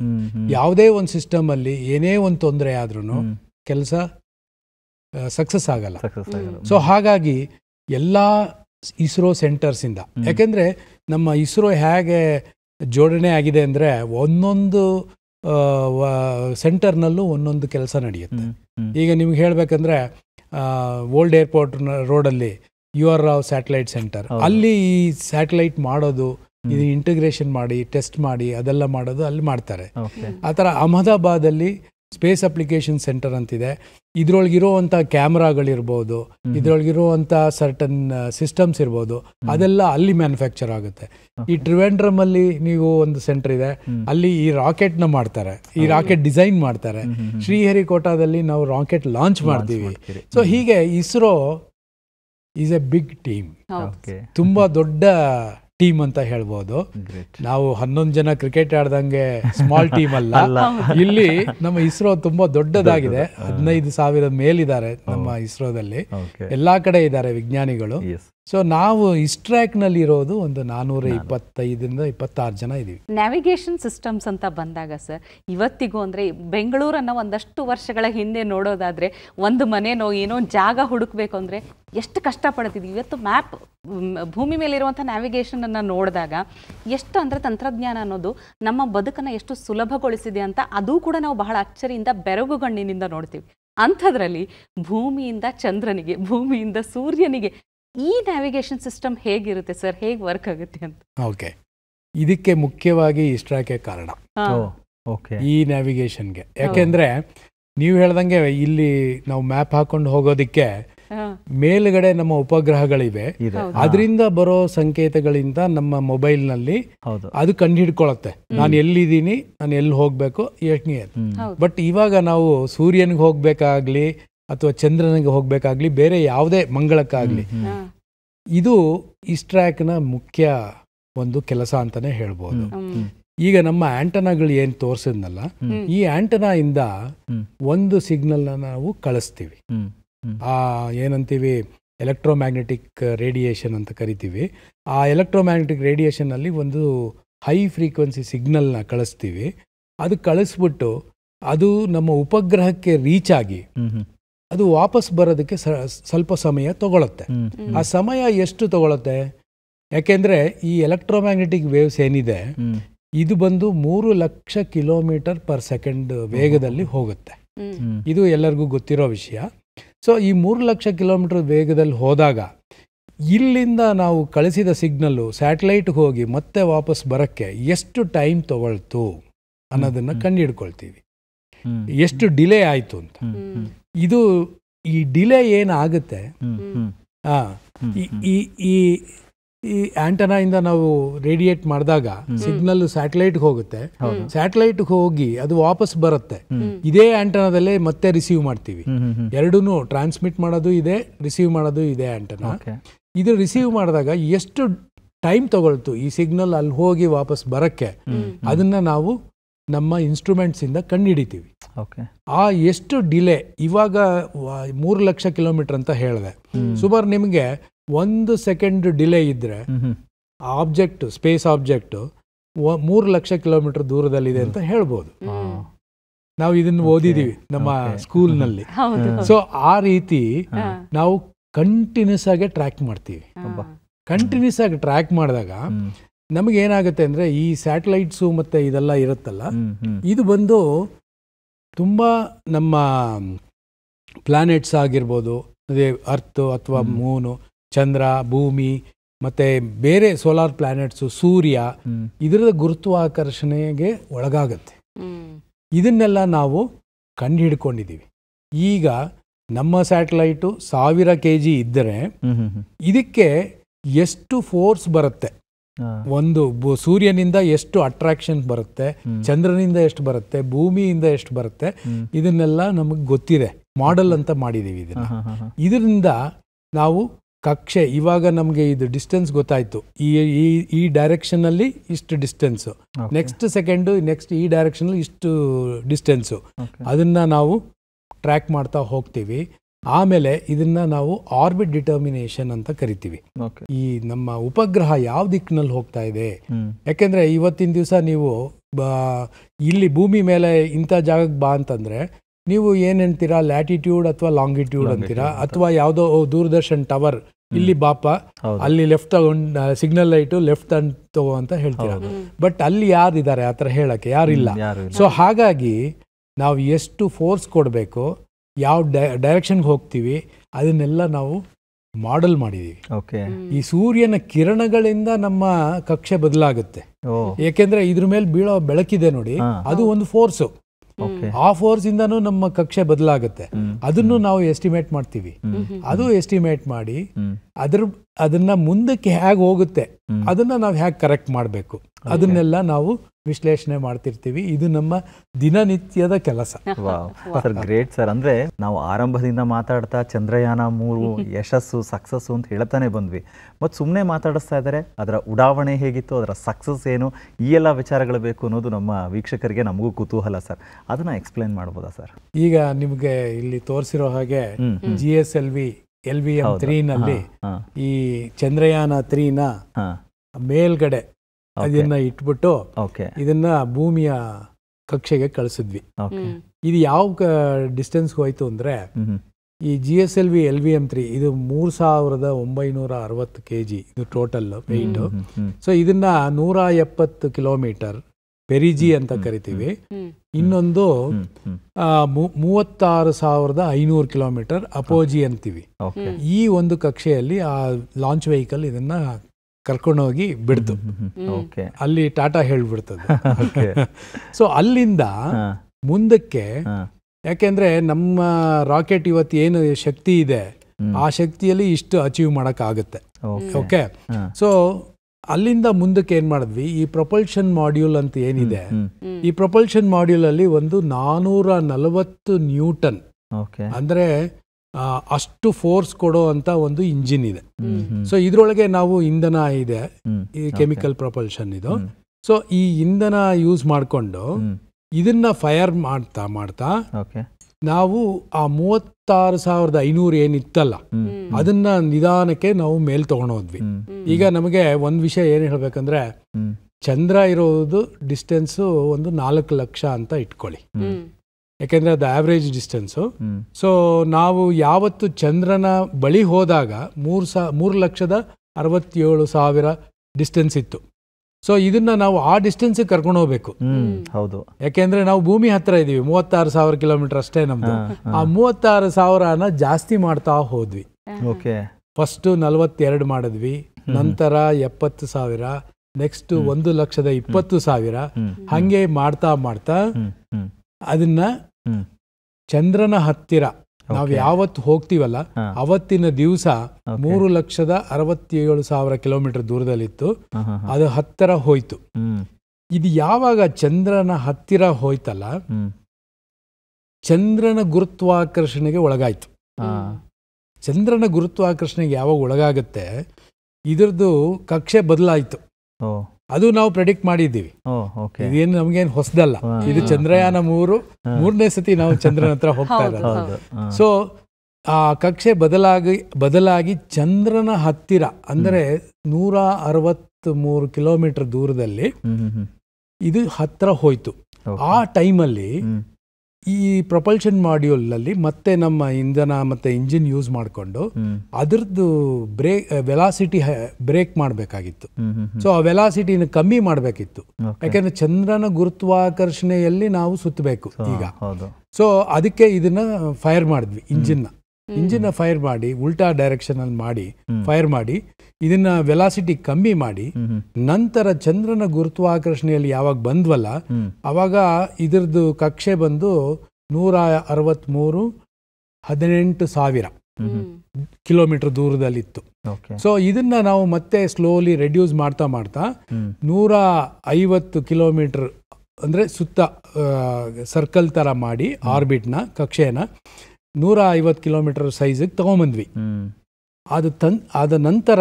S3: ಯಾವುದೇ ಒಂದು ಸಿಸ್ಟಮಲ್ಲಿ ಏನೇ ಒಂದು ತೊಂದರೆ ಆದ್ರೂ ಕೆಲಸ ಸಕ್ಸಸ್ ಆಗಲ್ಲ ಸೊ ಹಾಗಾಗಿ ಎಲ್ಲ ಇಸ್ರೋ ಸೆಂಟರ್ಸಿಂದ ಯಾಕೆಂದರೆ ನಮ್ಮ ಇಸ್ರೋ ಹೇಗೆ ಜೋಡಣೆ ಆಗಿದೆ ಅಂದರೆ ಒಂದೊಂದು ಸೆಂಟರ್ನಲ್ಲೂ ಒಂದೊಂದು ಕೆಲಸ ನಡೆಯುತ್ತೆ ಈಗ ನಿಮ್ಗೆ ಹೇಳಬೇಕಂದ್ರೆ ಓಲ್ಡ್ ಏರ್ಪೋರ್ಟ್ ರೋಡಲ್ಲಿ U R Rao satellite centre ಅಲ್ಲಿ ಈ ಸ್ಯಾಟಲೈಟ್ ಮಾಡೋದು ಇದು ಇಂಟಿಗ್ರೇಷನ್ ಮಾಡಿ ಟೆಸ್ಟ್ ಮಾಡಿ ಅದೆಲ್ಲ ಮಾಡೋದು ಅಲ್ಲಿ ಮಾಡ್ತಾರೆ ಆ ಥರ ಅಹಮದಾಬಾದಲ್ಲಿ ಸ್ಪೇಸ್ ಅಪ್ಲಿಕೇಶನ್ ಸೆಂಟರ್ ಅಂತಿದೆ ಇದ್ರೊಳಗಿರುವಂತಹ ಕ್ಯಾಮ್ರಾಗಳಿರ್ಬೋದು ಇದ್ರೊಳಗಿರುವಂತಹ ಸರ್ಟನ್ ಸಿಸ್ಟಮ್ಸ್ ಇರ್ಬೋದು ಅದೆಲ್ಲ ಅಲ್ಲಿ ಮ್ಯಾನುಫ್ಯಾಕ್ಚರ್ ಆಗುತ್ತೆ ಈ ಟ್ರಿವೆಂಡ್ರಮ್ ಅಲ್ಲಿ ನೀವು ಒಂದು ಸೆಂಟರ್ ಇದೆ ಅಲ್ಲಿ ಈ ರಾಕೆಟ್ ನ ಮಾಡ್ತಾರೆ ಈ ರಾಕೆಟ್ ಡಿಸೈನ್ ಮಾಡ್ತಾರೆ ಶ್ರೀಹರಿಕೋಟಾದಲ್ಲಿ ನಾವು ರಾಕೆಟ್ ಲಾಂಚ್ ಮಾಡ್ತೀವಿ ಸೊ ಹೀಗೆ ISRO is a big team ತುಂಬಾ ದೊಡ್ಡ ಟೀಮ್ ಅಂತ ಹೇಳ್ಬೋದು ನಾವು ಹನ್ನೊಂದು ಜನ ಕ್ರಿಕೆಟ್ ಆಡ್ದಂಗೆ ಸ್ಮಾಲ್ ಟೀಮ್ ಅಲ್ಲ ಇಲ್ಲಿ ನಮ್ಮ ಇಸ್ರೋ ತುಂಬಾ ದೊಡ್ಡದಾಗಿದೆ ಹದಿನೈದು ಸಾವಿರದ ಮೇಲಿದ್ದಾರೆ ನಮ್ಮ ಇಸ್ರೋದಲ್ಲಿ ಎಲ್ಲಾ ಕಡೆ ಇದ್ದಾರೆ ವಿಜ್ಞಾನಿಗಳು ಸೊ ನಾವು ನಲ್ಲಿ ಇರೋದು ಒಂದು ನಾನ್ನೂರ ಇಪ್ಪತ್ತೈದರಿಂದ ಇಪ್ಪತ್ತಾರು ಜನ ಇದ್ದೀವಿ
S2: ನ್ಯಾವಿಗೇಷನ್ ಸಿಸ್ಟಮ್ಸ್ ಅಂತ ಬಂದಾಗ ಸರ್ ಇವತ್ತಿಗೂ ಅಂದರೆ ಬೆಂಗಳೂರನ್ನು ಒಂದಷ್ಟು ವರ್ಷಗಳ ಹಿಂದೆ ನೋಡೋದಾದರೆ ಒಂದು ಮನೆನೋ ಏನೋ ಜಾಗ ಹುಡುಕಬೇಕು ಅಂದರೆ ಎಷ್ಟು ಕಷ್ಟಪಡ್ತಿದ್ವಿ ಇವತ್ತು ಮ್ಯಾಪ್ ಭೂಮಿ ಮೇಲಿರುವಂಥ ನ್ಯಾವಿಗೇಷನನ್ನು ನೋಡಿದಾಗ ಎಷ್ಟು ಅಂದರೆ ತಂತ್ರಜ್ಞಾನ ಅನ್ನೋದು ನಮ್ಮ ಬದುಕನ್ನು ಎಷ್ಟು ಸುಲಭಗೊಳಿಸಿದೆ ಅಂತ ಅದು ಕೂಡ ನಾವು ಬಹಳ ಅಚ್ಚರಿಯಿಂದ ಬೆರಗುಗಣ್ಣಿನಿಂದ ನೋಡ್ತೀವಿ ಅಂಥದ್ರಲ್ಲಿ ಭೂಮಿಯಿಂದ ಚಂದ್ರನಿಗೆ ಭೂಮಿಯಿಂದ ಸೂರ್ಯನಿಗೆ ಈ ನ್ಯಾವಿಗೇಷನ್ ಸಿಸ್ಟಮ್ ಹೇಗಿರುತ್ತೆ ಸರ್ ಹೇಗ್ ವರ್ಕ್ ಆಗುತ್ತೆ ಅಂತ
S3: ಓಕೆ ಇದಕ್ಕೆ ಮುಖ್ಯವಾಗಿ ಇಷ್ಟಕ್ಕೆ ಕಾರಣ ಈ ನ್ಯಾವಿಗೇಷನ್ಗೆ ಯಾಕೆಂದ್ರೆ ನೀವು ಹೇಳ್ದಂಗೆ ಇಲ್ಲಿ ನಾವು ಮ್ಯಾಪ್ ಹಾಕೊಂಡು ಹೋಗೋದಕ್ಕೆ ಮೇಲ್ಗಡೆ ನಮ್ಮ ಉಪಗ್ರಹಗಳಿವೆ ಅದರಿಂದ ಬರೋ ಸಂಕೇತಗಳಿಂದ ನಮ್ಮ ಮೊಬೈಲ್ ನಲ್ಲಿ ಅದು ಕಂಡು ಹಿಡ್ಕೊಳತ್ತೆ ನಾನು ಎಲ್ಲಿದ್ದೀನಿ ನಾನು ಎಲ್ಲಿ ಹೋಗ್ಬೇಕು ಯೋಚನೆ ಬಟ್ ಇವಾಗ ನಾವು ಸೂರ್ಯನ್ಗೆ ಹೋಗ್ಬೇಕಾಗ್ಲಿ ಅಥವಾ ಚಂದ್ರನಿಗೆ ಹೋಗಬೇಕಾಗ್ಲಿ ಬೇರೆ ಯಾವುದೇ ಮಂಗಳಕ್ಕಾಗಲಿ ಇದು ಇಸ್ಟ್ರ್ಯಾಕ್ನ ಮುಖ್ಯ ಒಂದು ಕೆಲಸ ಅಂತಾನೆ ಹೇಳ್ಬೋದು ಈಗ ನಮ್ಮ ಆಂಟನಾಗಳು ಏನು ತೋರಿಸಿದ್ನಲ್ಲ ಈ ಆಂಟನಾ ಇಂದ ಒಂದು ಸಿಗ್ನಲ್ನ ನಾವು ಕಳಿಸ್ತೀವಿ ಆ ಏನಂತೀವಿ ಎಲೆಕ್ಟ್ರೋಮ್ಯಾಗ್ನೆಟಿಕ್ ರೇಡಿಯೇಷನ್ ಅಂತ ಕರಿತೀವಿ ಆ ಎಲೆಕ್ಟ್ರೋಮ್ಯಾಗ್ನೆಟಿಕ್ ಅಲ್ಲಿ ಒಂದು ಹೈ ಫ್ರೀಕ್ವೆನ್ಸಿ ಸಿಗ್ನಲ್ನ ಕಳಿಸ್ತೀವಿ ಅದು ಕಳಿಸ್ಬಿಟ್ಟು ಅದು ನಮ್ಮ ಉಪಗ್ರಹಕ್ಕೆ ರೀಚ್ ಆಗಿ ಅದು ವಾಪಸ್ ಬರೋದಕ್ಕೆ ಸ್ವಲ್ಪ ಸಮಯ ತಗೊಳುತ್ತೆ ಆ ಸಮಯ ಎಷ್ಟು ತಗೊಳತ್ತೆ ಯಾಕೆಂದರೆ ಈ ಎಲೆಕ್ಟ್ರೋಮ್ಯಾಗ್ನೆಟಿಕ್ ವೇವ್ಸ್ ಏನಿದೆ ಇದು ಬಂದು ಮೂರು ಲಕ್ಷ ಕಿಲೋಮೀಟರ್ ಪರ್ ಸೆಕೆಂಡ್ ವೇಗದಲ್ಲಿ ಹೋಗುತ್ತೆ ಇದು ಎಲ್ಲರಿಗೂ ಗೊತ್ತಿರೋ ವಿಷಯ ಸೊ ಈ ಮೂರು ಲಕ್ಷ ಕಿಲೋಮೀಟರ್ ವೇಗದಲ್ಲಿ ಹೋದಾಗ ಇಲ್ಲಿಂದ ನಾವು ಕಳಿಸಿದ ಸಿಗ್ನಲ್ಲು ಸ್ಯಾಟಲೈಟ್ ಹೋಗಿ ಮತ್ತೆ ವಾಪಸ್ ಬರೋಕ್ಕೆ ಎಷ್ಟು ಟೈಮ್ ತಗೊಳ್ತು ಅನ್ನೋದನ್ನು ಕಂಡುಹಿಡ್ಕೊಳ್ತೀವಿ ಎಷ್ಟು ಡಿಲೇ ಆಯಿತು ಅಂತ ಇದು ಈ ಡಿಲೇ ಏನಾಗುತ್ತೆ ಈ ಈ ಈ ಆಂಟನಾಯಿಂದ ನಾವು ರೇಡಿಯೇಟ್ ಮಾಡಿದಾಗ ಸಿಗ್ನಲ್ ಸ್ಯಾಟಲೈಟ್ಗೆ ಹೋಗುತ್ತೆ ಸ್ಯಾಟಲೈಟ್ಗೆ ಹೋಗಿ ಅದು ವಾಪಸ್ ಬರುತ್ತೆ ಇದೇ ಆಂಟನಾದಲ್ಲೇ ಮತ್ತೆ ರಿಸೀವ್ ಮಾಡ್ತೀವಿ ಎರಡೂ ಟ್ರಾನ್ಸ್ಮಿಟ್ ಮಾಡೋದು ಇದೆ ರಿಸೀವ್ ಮಾಡೋದು ಇದೆ ಆಂಟನಾ ಇದು ರಿಸೀವ್ ಮಾಡಿದಾಗ ಎಷ್ಟು ಟೈಮ್ ತಗೊಳ್ತು ಈ ಸಿಗ್ನಲ್ ಅಲ್ಲಿ ಹೋಗಿ ವಾಪಸ್ ಬರಕ್ಕೆ ಅದನ್ನ ನಾವು ನಮ್ಮ ಇನ್ಸ್ಟ್ರೂಮೆಂಟ್ಸಿಂದ ಕಂಡುಹಿಡಿತೀವಿ ಓಕೆ ಆ ಎಷ್ಟು ಡಿಲೇ ಇವಾಗ ಮೂರು ಲಕ್ಷ ಕಿಲೋಮೀಟರ್ ಅಂತ ಹೇಳಿದೆ ಸುಮಾರು ನಿಮಗೆ ಒಂದು ಸೆಕೆಂಡ್ ಡಿಲೇ ಇದ್ದರೆ ಆಬ್ಜೆಕ್ಟ್ ಸ್ಪೇಸ್ ಆಬ್ಜೆಕ್ಟ್ ಮೂರು ಲಕ್ಷ ಕಿಲೋಮೀಟರ್ ದೂರದಲ್ಲಿದೆ ಅಂತ ಹೇಳ್ಬೋದು ನಾವು ಇದನ್ನ ಓದಿದೀವಿ ನಮ್ಮ ಸ್ಕೂಲ್ನಲ್ಲಿ ಸೊ ಆ ರೀತಿ ನಾವು ಕಂಟಿನ್ಯೂಸ್ ಆಗಿ ಟ್ರ್ಯಾಕ್ ಮಾಡ್ತೀವಿ ಕಂಟಿನ್ಯೂಸ್ ಆಗಿ ಟ್ರ್ಯಾಕ್ ಮಾಡಿದಾಗ ಏನಾಗುತ್ತೆ ಅಂದರೆ ಈ ಸ್ಯಾಟಲೈಟ್ಸು ಮತ್ತು ಇದೆಲ್ಲ ಇರುತ್ತಲ್ಲ ಇದು ಬಂದು ತುಂಬ ನಮ್ಮ ಪ್ಲಾನೆಟ್ಸ್ ಆಗಿರ್ಬೋದು ಅದೇ ಅರ್ತ್ ಅಥವಾ ಮೂನು ಚಂದ್ರ ಭೂಮಿ ಮತ್ತು ಬೇರೆ ಸೋಲಾರ್ ಪ್ಲಾನೆಟ್ಸು ಸೂರ್ಯ ಇದರ ಗುರುತ್ವಾಕರ್ಷಣೆಗೆ ಒಳಗಾಗತ್ತೆ ಇದನ್ನೆಲ್ಲ ನಾವು ಕಂಡುಹಿಡ್ಕೊಂಡಿದ್ದೀವಿ ಈಗ ನಮ್ಮ ಸ್ಯಾಟಲೈಟು ಸಾವಿರ ಕೆ ಜಿ ಇದ್ದರೆ ಇದಕ್ಕೆ ಎಷ್ಟು ಫೋರ್ಸ್ ಬರುತ್ತೆ ಒಂದು ಸೂರ್ಯನಿಂದ ಎಷ್ಟು ಅಟ್ರಾಕ್ಷನ್ ಬರುತ್ತೆ ಚಂದ್ರನಿಂದ ಎಷ್ಟು ಬರುತ್ತೆ ಭೂಮಿಯಿಂದ ಎಷ್ಟು ಬರುತ್ತೆ ಇದನ್ನೆಲ್ಲ ನಮಗೆ ಗೊತ್ತಿದೆ ಮಾಡೆಲ್ ಅಂತ ಮಾಡಿದೀವಿ ಇದನ್ನ ಇದರಿಂದ ನಾವು ಕಕ್ಷೆ ಇವಾಗ ನಮಗೆ ಇದು ಡಿಸ್ಟೆನ್ಸ್ ಗೊತ್ತಾಯ್ತು ಈ ಈ ಡೈರೆಕ್ಷನ್ ಅಲ್ಲಿ ಇಷ್ಟು ಡಿಸ್ಟೆನ್ಸ್ ನೆಕ್ಸ್ಟ್ ಸೆಕೆಂಡ್ ನೆಕ್ಸ್ಟ್ ಈ ಡೈರೆಕ್ಷನ್ ಇಷ್ಟು ಡಿಸ್ಟೆನ್ಸ್ ಅದನ್ನ ನಾವು ಟ್ರ್ಯಾಕ್ ಮಾಡ್ತಾ ಹೋಗ್ತೀವಿ ಆಮೇಲೆ ಇದನ್ನ ನಾವು ಆರ್ಬಿಟ್ ಡಿಟರ್ಮಿನೇಷನ್ ಅಂತ ಕರಿತೀವಿ ಈ ನಮ್ಮ ಉಪಗ್ರಹ ಯಾವ ದಿಕ್ಕಿನಲ್ಲಿ ಹೋಗ್ತಾ ಇದೆ ಯಾಕೆಂದ್ರೆ ಇವತ್ತಿನ ದಿವಸ ನೀವು ಇಲ್ಲಿ ಭೂಮಿ ಮೇಲೆ ಇಂಥ ಜಾಗಕ್ಕೆ ಬಾ ಅಂತಂದ್ರೆ ನೀವು ಏನ್ ಹೇಳ್ತೀರಾ ಲ್ಯಾಟಿಟ್ಯೂಡ್ ಅಥವಾ ಲಾಂಗಿಟ್ಯೂಡ್ ಅಂತೀರಾ ಅಥವಾ ಯಾವುದೋ ದೂರದರ್ಶನ್ ಟವರ್ ಇಲ್ಲಿ ಬಾಪ ಅಲ್ಲಿ ಲೆಫ್ಟ್ ತಗೊಂಡ್ ಸಿಗ್ನಲ್ ಲೈಟ್ ಲೆಫ್ಟ್ ಅಂಡ್ ತಗೋ ಅಂತ ಹೇಳ್ತೀರಾ ಬಟ್ ಅಲ್ಲಿ ಯಾರಿದ್ದಾರೆ ಆ ಥರ ಹೇಳಕ್ಕೆ ಇಲ್ಲ ಸೊ ಹಾಗಾಗಿ ನಾವು ಎಷ್ಟು ಫೋರ್ಸ್ ಕೊಡಬೇಕು ಯಾವ ಡೈರೆಕ್ಷನ್ಗೆ ಹೋಗ್ತೀವಿ ಅದನ್ನೆಲ್ಲ ನಾವು ಮಾಡಲ್ ಮಾಡಿದೀವಿ ಈ ಸೂರ್ಯನ ಕಿರಣಗಳಿಂದ ನಮ್ಮ ಕಕ್ಷೆ ಬದಲಾಗುತ್ತೆ ಏಕೆಂದ್ರೆ ಇದ್ರ ಮೇಲೆ ಬೀಳೋ ಬೆಳಕಿದೆ ನೋಡಿ ಅದು ಒಂದು ಫೋರ್ಸ್ ಆ ಫೋರ್ಸ್ ಇಂದನು ನಮ್ಮ ಕಕ್ಷೆ ಬದಲಾಗುತ್ತೆ ಅದನ್ನು ನಾವು ಎಸ್ಟಿಮೇಟ್ ಮಾಡ್ತೀವಿ ಅದು ಎಸ್ಟಿಮೇಟ್ ಮಾಡಿ ಅದ್ರ ಅದನ್ನ ಮುಂದಕ್ಕೆ ಹೇಗೆ ಹೋಗುತ್ತೆ ಅದನ್ನ ನಾವು ಹೇಗೆ ಕರೆಕ್ಟ್ ಮಾಡಬೇಕು ಅದನ್ನೆಲ್ಲ ನಾವು
S1: ವಿಶ್ಲೇಷಣೆ ಮಾಡ್ತಿರ್ತೀವಿ ಇದು ನಮ್ಮ ದಿನನಿತ್ಯದ ಕೆಲಸ ಸರ್ ಗ್ರೇಟ್ ಸರ್ ಅಂದ್ರೆ ನಾವು ಆರಂಭದಿಂದ ಮಾತಾಡ್ತಾ ಚಂದ್ರಯಾನ ಮೂರು ಯಶಸ್ಸು ಸಕ್ಸಸ್ಸು ಅಂತ ಹೇಳ್ತಾನೆ ಬಂದ್ವಿ ಮತ್ತು ಸುಮ್ಮನೆ ಮಾತಾಡಿಸ್ತಾ ಇದ್ದಾರೆ ಅದರ ಉಡಾವಣೆ ಹೇಗಿತ್ತು ಅದರ ಸಕ್ಸಸ್ ಏನು ಈ ಎಲ್ಲ ವಿಚಾರಗಳು ಬೇಕು ಅನ್ನೋದು ನಮ್ಮ ವೀಕ್ಷಕರಿಗೆ ನಮಗೂ ಕುತೂಹಲ ಸರ್ ಅದನ್ನ ಎಕ್ಸ್ಪ್ಲೈನ್ ಮಾಡ್ಬೋದಾ ಸರ್
S3: ಈಗ ನಿಮಗೆ ಇಲ್ಲಿ ತೋರಿಸಿರೋ ಹಾಗೆ G S L V L V ತ್ರೀನಲ್ಲಿ ಈ ಚಂದ್ರಯಾನ ತ್ರೀನ ಮೇಲ್ಗಡೆ
S1: ಅದನ್ನ ಇಟ್ಬಿಟ್ಟು
S3: ಇದನ್ನ ಭೂಮಿಯ ಕಕ್ಷೆಗೆ ಕಳಿಸಿದ್ವಿ ಇದು ಯಾವ ಡಿಸ್ಟೆನ್ಸ್ ಹೋಯ್ತು ಅಂದ್ರೆ ಈ G S L V L V M three ಇದು ಮೂರ್ ಸಾವಿರದ ಒಂಬೈನೂರ ಅರವತ್ತು ಕೆ ಜಿ ಇದು ಟೋಟಲ್ ವೆಯ್ಟ್ ಸೊ ಇದನ್ನ ನೂರ ಎಪ್ಪತ್ತು ಕಿಲೋಮೀಟರ್ ಪೆರಿಜಿ ಅಂತ ಕರಿತೀವಿ ಇನ್ನೊಂದು ಮೂವತ್ತಾರು ಸಾವಿರದ ಐನೂರು ಕಿಲೋಮೀಟರ್ ಅಪೋಜಿ ಅಂತೀವಿ ಈ ಒಂದು ಕಕ್ಷೆಯಲ್ಲಿ ಆ ಲಾಂಚ್ ವೆಹಿಕಲ್ ಇದನ್ನ ಹೋಗಿ ಬಿಡ್ತು ಅಲ್ಲಿ ಟಾಟಾ ಹೇಳ್ಬಿಡ್ತದೆ ಸೊ ಅಲ್ಲಿಂದ ಮುಂದಕ್ಕೆ ಯಾಕೆಂದ್ರೆ ನಮ್ಮ ರಾಕೆಟ್ ಇವತ್ತು ಏನು ಶಕ್ತಿ ಇದೆ ಆ ಶಕ್ತಿಯಲ್ಲಿ ಇಷ್ಟು ಅಚೀವ್ ಮಾಡೋಕ್ಕಾಗುತ್ತೆ ಓಕೆ ಸೊ ಅಲ್ಲಿಂದ ಮುಂದಕ್ಕೆ ಏನ್ ಮಾಡಿದ್ವಿ ಈ ಪ್ರೊಪಲ್ಷನ್ ಮಾಡ್ಯೂಲ್ ಅಂತ ಏನಿದೆ ಈ ಪ್ರೊಪಲ್ಷನ್ ಮಾಡ್ಯೂಲ್ ಅಲ್ಲಿ ಒಂದು ನಾನೂರ ನಲವತ್ತು ನ್ಯೂಟನ್ ಅಂದ್ರೆ ಅಷ್ಟು ಫೋರ್ಸ್ ಕೊಡೋ ಅಂತ ಒಂದು ಇಂಜಿನ್ ಇದೆ ಸೊ ಇದರೊಳಗೆ ನಾವು ಇಂಧನ ಇದೆ ಈ ಕೆಮಿಕಲ್ ಪ್ರಪಲ್ಷನ್ ಇದು ಸೊ ಈ ಇಂಧನ ಯೂಸ್ ಮಾಡಿಕೊಂಡು ಇದನ್ನ ಫೈರ್ ಮಾಡ್ತಾ ಮಾಡ್ತಾ ನಾವು ಆ ಮೂವತ್ತಾರು ಸಾವಿರದ ಐನೂರು ಏನಿತ್ತಲ್ಲ ಅದನ್ನ ನಿಧಾನಕ್ಕೆ ನಾವು ಮೇಲ್ ತಗೊಂಡೋದ್ವಿ ಈಗ ನಮಗೆ ಒಂದು ವಿಷಯ ಏನು ಹೇಳ್ಬೇಕಂದ್ರೆ ಚಂದ್ರ ಇರೋದು ಡಿಸ್ಟೆನ್ಸು ಒಂದು ನಾಲ್ಕು ಲಕ್ಷ ಅಂತ ಇಟ್ಕೊಳ್ಳಿ ಯಾಕೆಂದರೆ ಅದು ಆ್ಯಾವ್ರೇಜ್ ಡಿಸ್ಟೆನ್ಸು ಸೊ ನಾವು ಯಾವತ್ತು ಚಂದ್ರನ ಬಳಿ ಹೋದಾಗ ಮೂರು ಸಾ ಮೂರು ಲಕ್ಷದ ಅರವತ್ತೇಳು ಸಾವಿರ ಡಿಸ್ಟೆನ್ಸ್ ಇತ್ತು ಸೊ ಇದನ್ನ ನಾವು ಆ ಡಿಸ್ಟೆನ್ಸಿಗೆ ಕರ್ಕೊಂಡು ಹೋಗ್ಬೇಕು ಹೌದು ಯಾಕೆಂದ್ರೆ ನಾವು ಭೂಮಿ ಹತ್ರ ಇದೀವಿ ಮೂವತ್ತಾರು ಸಾವಿರ ಕಿಲೋಮೀಟರ್ ಅಷ್ಟೇ ನಮ್ದು ಆ ಮೂವತ್ತಾರು ಸಾವಿರನ ಜಾಸ್ತಿ ಮಾಡ್ತಾ ಹೋದ್ವಿ ಫಸ್ಟ್ ನಲ್ವತ್ತೆರಡು ಮಾಡಿದ್ವಿ ನಂತರ ಎಪ್ಪತ್ತು ಸಾವಿರ ನೆಕ್ಸ್ಟ್ ಒಂದು ಲಕ್ಷದ ಇಪ್ಪತ್ತು ಸಾವಿರ ಹಂಗೆ ಮಾಡ್ತಾ ಮಾಡ್ತಾ ಅದನ್ನ ಚಂದ್ರನ ಹತ್ತಿರ ನಾವ್ ಯಾವತ್ತು ಹೋಗ್ತೀವಲ್ಲ ಅವತ್ತಿನ ದಿವಸ ಮೂರು ಲಕ್ಷದ ಅರವತ್ತೇಳು ಸಾವಿರ ಕಿಲೋಮೀಟರ್ ದೂರದಲ್ಲಿತ್ತು ಅದು ಹತ್ತಿರ ಹೋಯ್ತು ಇದು ಯಾವಾಗ ಚಂದ್ರನ ಹತ್ತಿರ ಹೋಯ್ತಲ್ಲ ಚಂದ್ರನ ಗುರುತ್ವಾಕರ್ಷಣೆಗೆ ಒಳಗಾಯ್ತು ಚಂದ್ರನ ಗುರುತ್ವಾಕರ್ಷಣೆಗೆ ಯಾವಾಗ ಒಳಗಾಗತ್ತೆ ಇದರದು ಕಕ್ಷೆ ಬದಲಾಯಿತು ಅದು ನಾವು ಪ್ರೆಡಿಕ್ಟ್ ಮಾಡಿದ್ದೀವಿ ಇದೇನು ನಮ್ಗೇನು ಹೊಸದಲ್ಲ ಇದು ಚಂದ್ರಯಾನ ಮೂರು ಮೂರನೇ ಸತಿ ನಾವು ಚಂದ್ರನ ಹತ್ರ ಹೋಗ್ತಾ ಇರೋದು ಸೊ ಆ ಕಕ್ಷೆ ಬದಲಾಗಿ ಬದಲಾಗಿ ಚಂದ್ರನ ಹತ್ತಿರ ಅಂದ್ರೆ ನೂರ ಅರವತ್ತ್ ಮೂರು ಕಿಲೋಮೀಟರ್ ದೂರದಲ್ಲಿ ಇದು ಹತ್ರ ಹೋಯ್ತು ಆ ಟೈಮಲ್ಲಿ ಈ ಪ್ರೊಪಲ್ಷನ್ ನಲ್ಲಿ ಮತ್ತೆ ನಮ್ಮ ಇಂಧನ ಮತ್ತೆ ಇಂಜಿನ್ ಯೂಸ್ ಮಾಡಿಕೊಂಡು ಅದರದ್ದು ಬ್ರೇಕ್ ವೆಲಾಸಿಟಿ ಬ್ರೇಕ್ ಮಾಡಬೇಕಾಗಿತ್ತು ಸೊ ಆ ವೆಲಾಸಿಟಿನ ಕಮ್ಮಿ ಮಾಡಬೇಕಿತ್ತು ಯಾಕೆಂದ್ರೆ ಚಂದ್ರನ ಗುರುತ್ವಾಕರ್ಷಣೆಯಲ್ಲಿ ನಾವು ಸುತ್ತಬೇಕು ಈಗ ಸೊ ಅದಕ್ಕೆ ಇದನ್ನ ಫೈರ್ ಮಾಡಿದ್ವಿ ಇಂಜಿನ್ನ ಇಂಜಿನ್ ಫೈರ್ ಮಾಡಿ ಉಲ್ಟಾ ಡೈರೆಕ್ಷನ್ ಅಲ್ಲಿ ಮಾಡಿ ಫೈರ್ ಮಾಡಿ ಇದನ್ನ ವೆಲಾಸಿಟಿ ಕಮ್ಮಿ ಮಾಡಿ ನಂತರ ಚಂದ್ರನ ಗುರುತ್ವಾಕರ್ಷಣೆಯಲ್ಲಿ ಯಾವಾಗ ಬಂದ್ವಲ್ಲ ಅವಾಗ ಇದ್ರದ್ದು ಕಕ್ಷೆ ಬಂದು ನೂರ ಅರವತ್ಮೂರು ಹದಿನೆಂಟು ಸಾವಿರ ಕಿಲೋಮೀಟರ್ ದೂರದಲ್ಲಿತ್ತು ಸೊ ಇದನ್ನ ನಾವು ಮತ್ತೆ ಸ್ಲೋಲಿ ರೆಡ್ಯೂಸ್ ಮಾಡ್ತಾ ಮಾಡ್ತಾ ನೂರ ಐವತ್ತು ಕಿಲೋಮೀಟರ್ ಅಂದ್ರೆ ಸುತ್ತ ಸರ್ಕಲ್ ತರ ಮಾಡಿ ಆರ್ಬಿಟ್ನ ಕಕ್ಷೆನ ನೂರ ಐವತ್ತು ಕಿಲೋಮೀಟರ್ ಸೈಜಿಗೆ ತಗೊಂಡ್ಬಂದ್ವಿ ಅದು ತನ್ ಆದ ನಂತರ